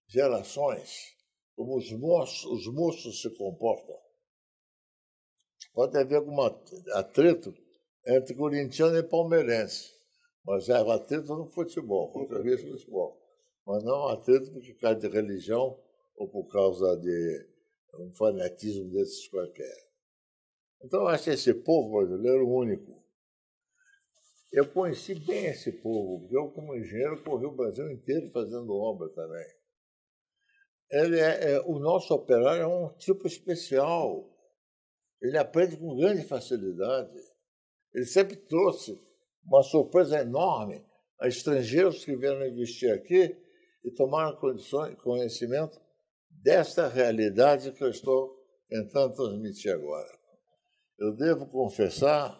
Speaker 2: gerações como os moços, os moços se comportam. Pode haver algum atrito entre corintiano e palmeirense, mas é atrito no futebol, vez no é futebol. Mas não é atrito por causa de religião ou por causa de um fanatismo desses qualquer. Então, eu acho esse povo brasileiro único. Eu conheci bem esse povo, porque eu, como engenheiro, corri o Brasil inteiro fazendo obra também. Ele é, é o nosso operário é um tipo especial. Ele aprende com grande facilidade. Ele sempre trouxe uma surpresa enorme a estrangeiros que vieram investir aqui e tomaram conhecimento desta realidade que eu estou tentando transmitir agora. Eu devo confessar,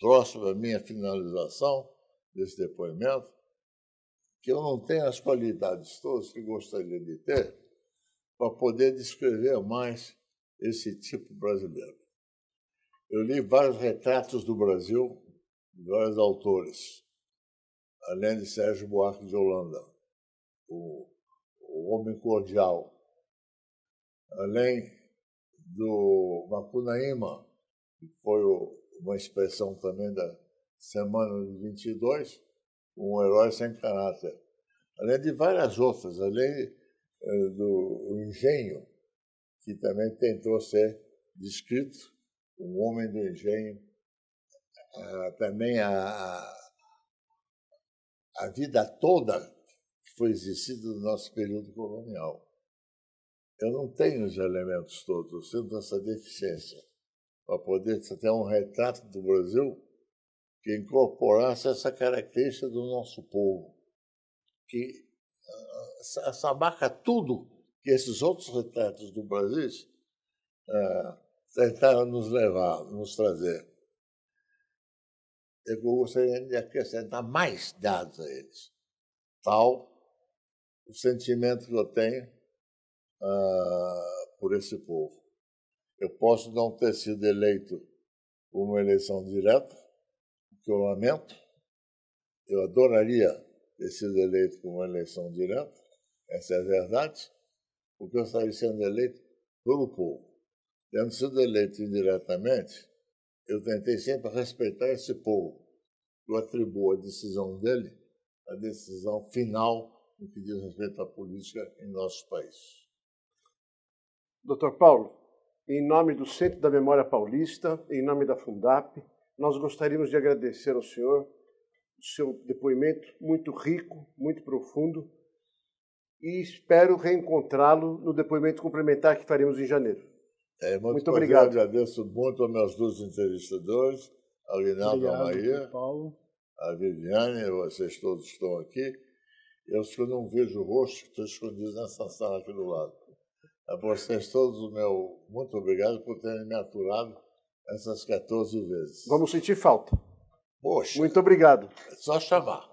Speaker 2: próximo à minha finalização desse depoimento, que eu não tenho as qualidades todas que gostaria de ter para poder descrever mais esse tipo brasileiro. Eu li vários retratos do Brasil de vários autores, além de Sérgio Buarque de Holanda, o, o Homem Cordial, além do Macunaíma, que foi o, uma expressão também da Semana de 22, um herói sem caráter, além de várias outras, além eh, do engenho que também tentou ser descrito, um homem do engenho. Ah, também a, a vida toda que foi exercida no nosso período colonial. Eu não tenho os elementos todos, eu sinto essa deficiência para poder ter um retrato do Brasil que incorporasse essa característica do nosso povo, que sabaca tudo que esses outros retratos do Brasil uh, tentaram nos levar, nos trazer. Eu gostaria de acrescentar mais dados a eles. Tal o sentimento que eu tenho uh, por esse povo. Eu posso não ter sido eleito por uma eleição direta, o que eu lamento. Eu adoraria ter sido eleito por uma eleição direta, essa é a verdade porque eu estaria sendo eleito pelo povo. Tendo sido eleito indiretamente, eu tentei sempre respeitar esse povo. Eu atribuo a decisão dele a decisão
Speaker 1: final no que diz respeito à política em nosso país. Doutor Paulo, em nome do Centro da Memória Paulista, em nome da Fundap, nós gostaríamos de agradecer ao senhor o seu depoimento muito rico, muito profundo e espero reencontrá-lo no depoimento complementar que faremos em janeiro. É, muito, muito obrigado.
Speaker 2: Agradeço muito aos meus dois entrevistadores, ao Rinaldo Maria, Paulo. a Viviane, vocês todos estão aqui. Eu que eu não vejo o rosto, estou escondido nessa sala aqui do lado. A vocês todos, o meu muito obrigado por terem me aturado essas 14 vezes. Vamos sentir falta. Poxa. Muito obrigado. É só chamar.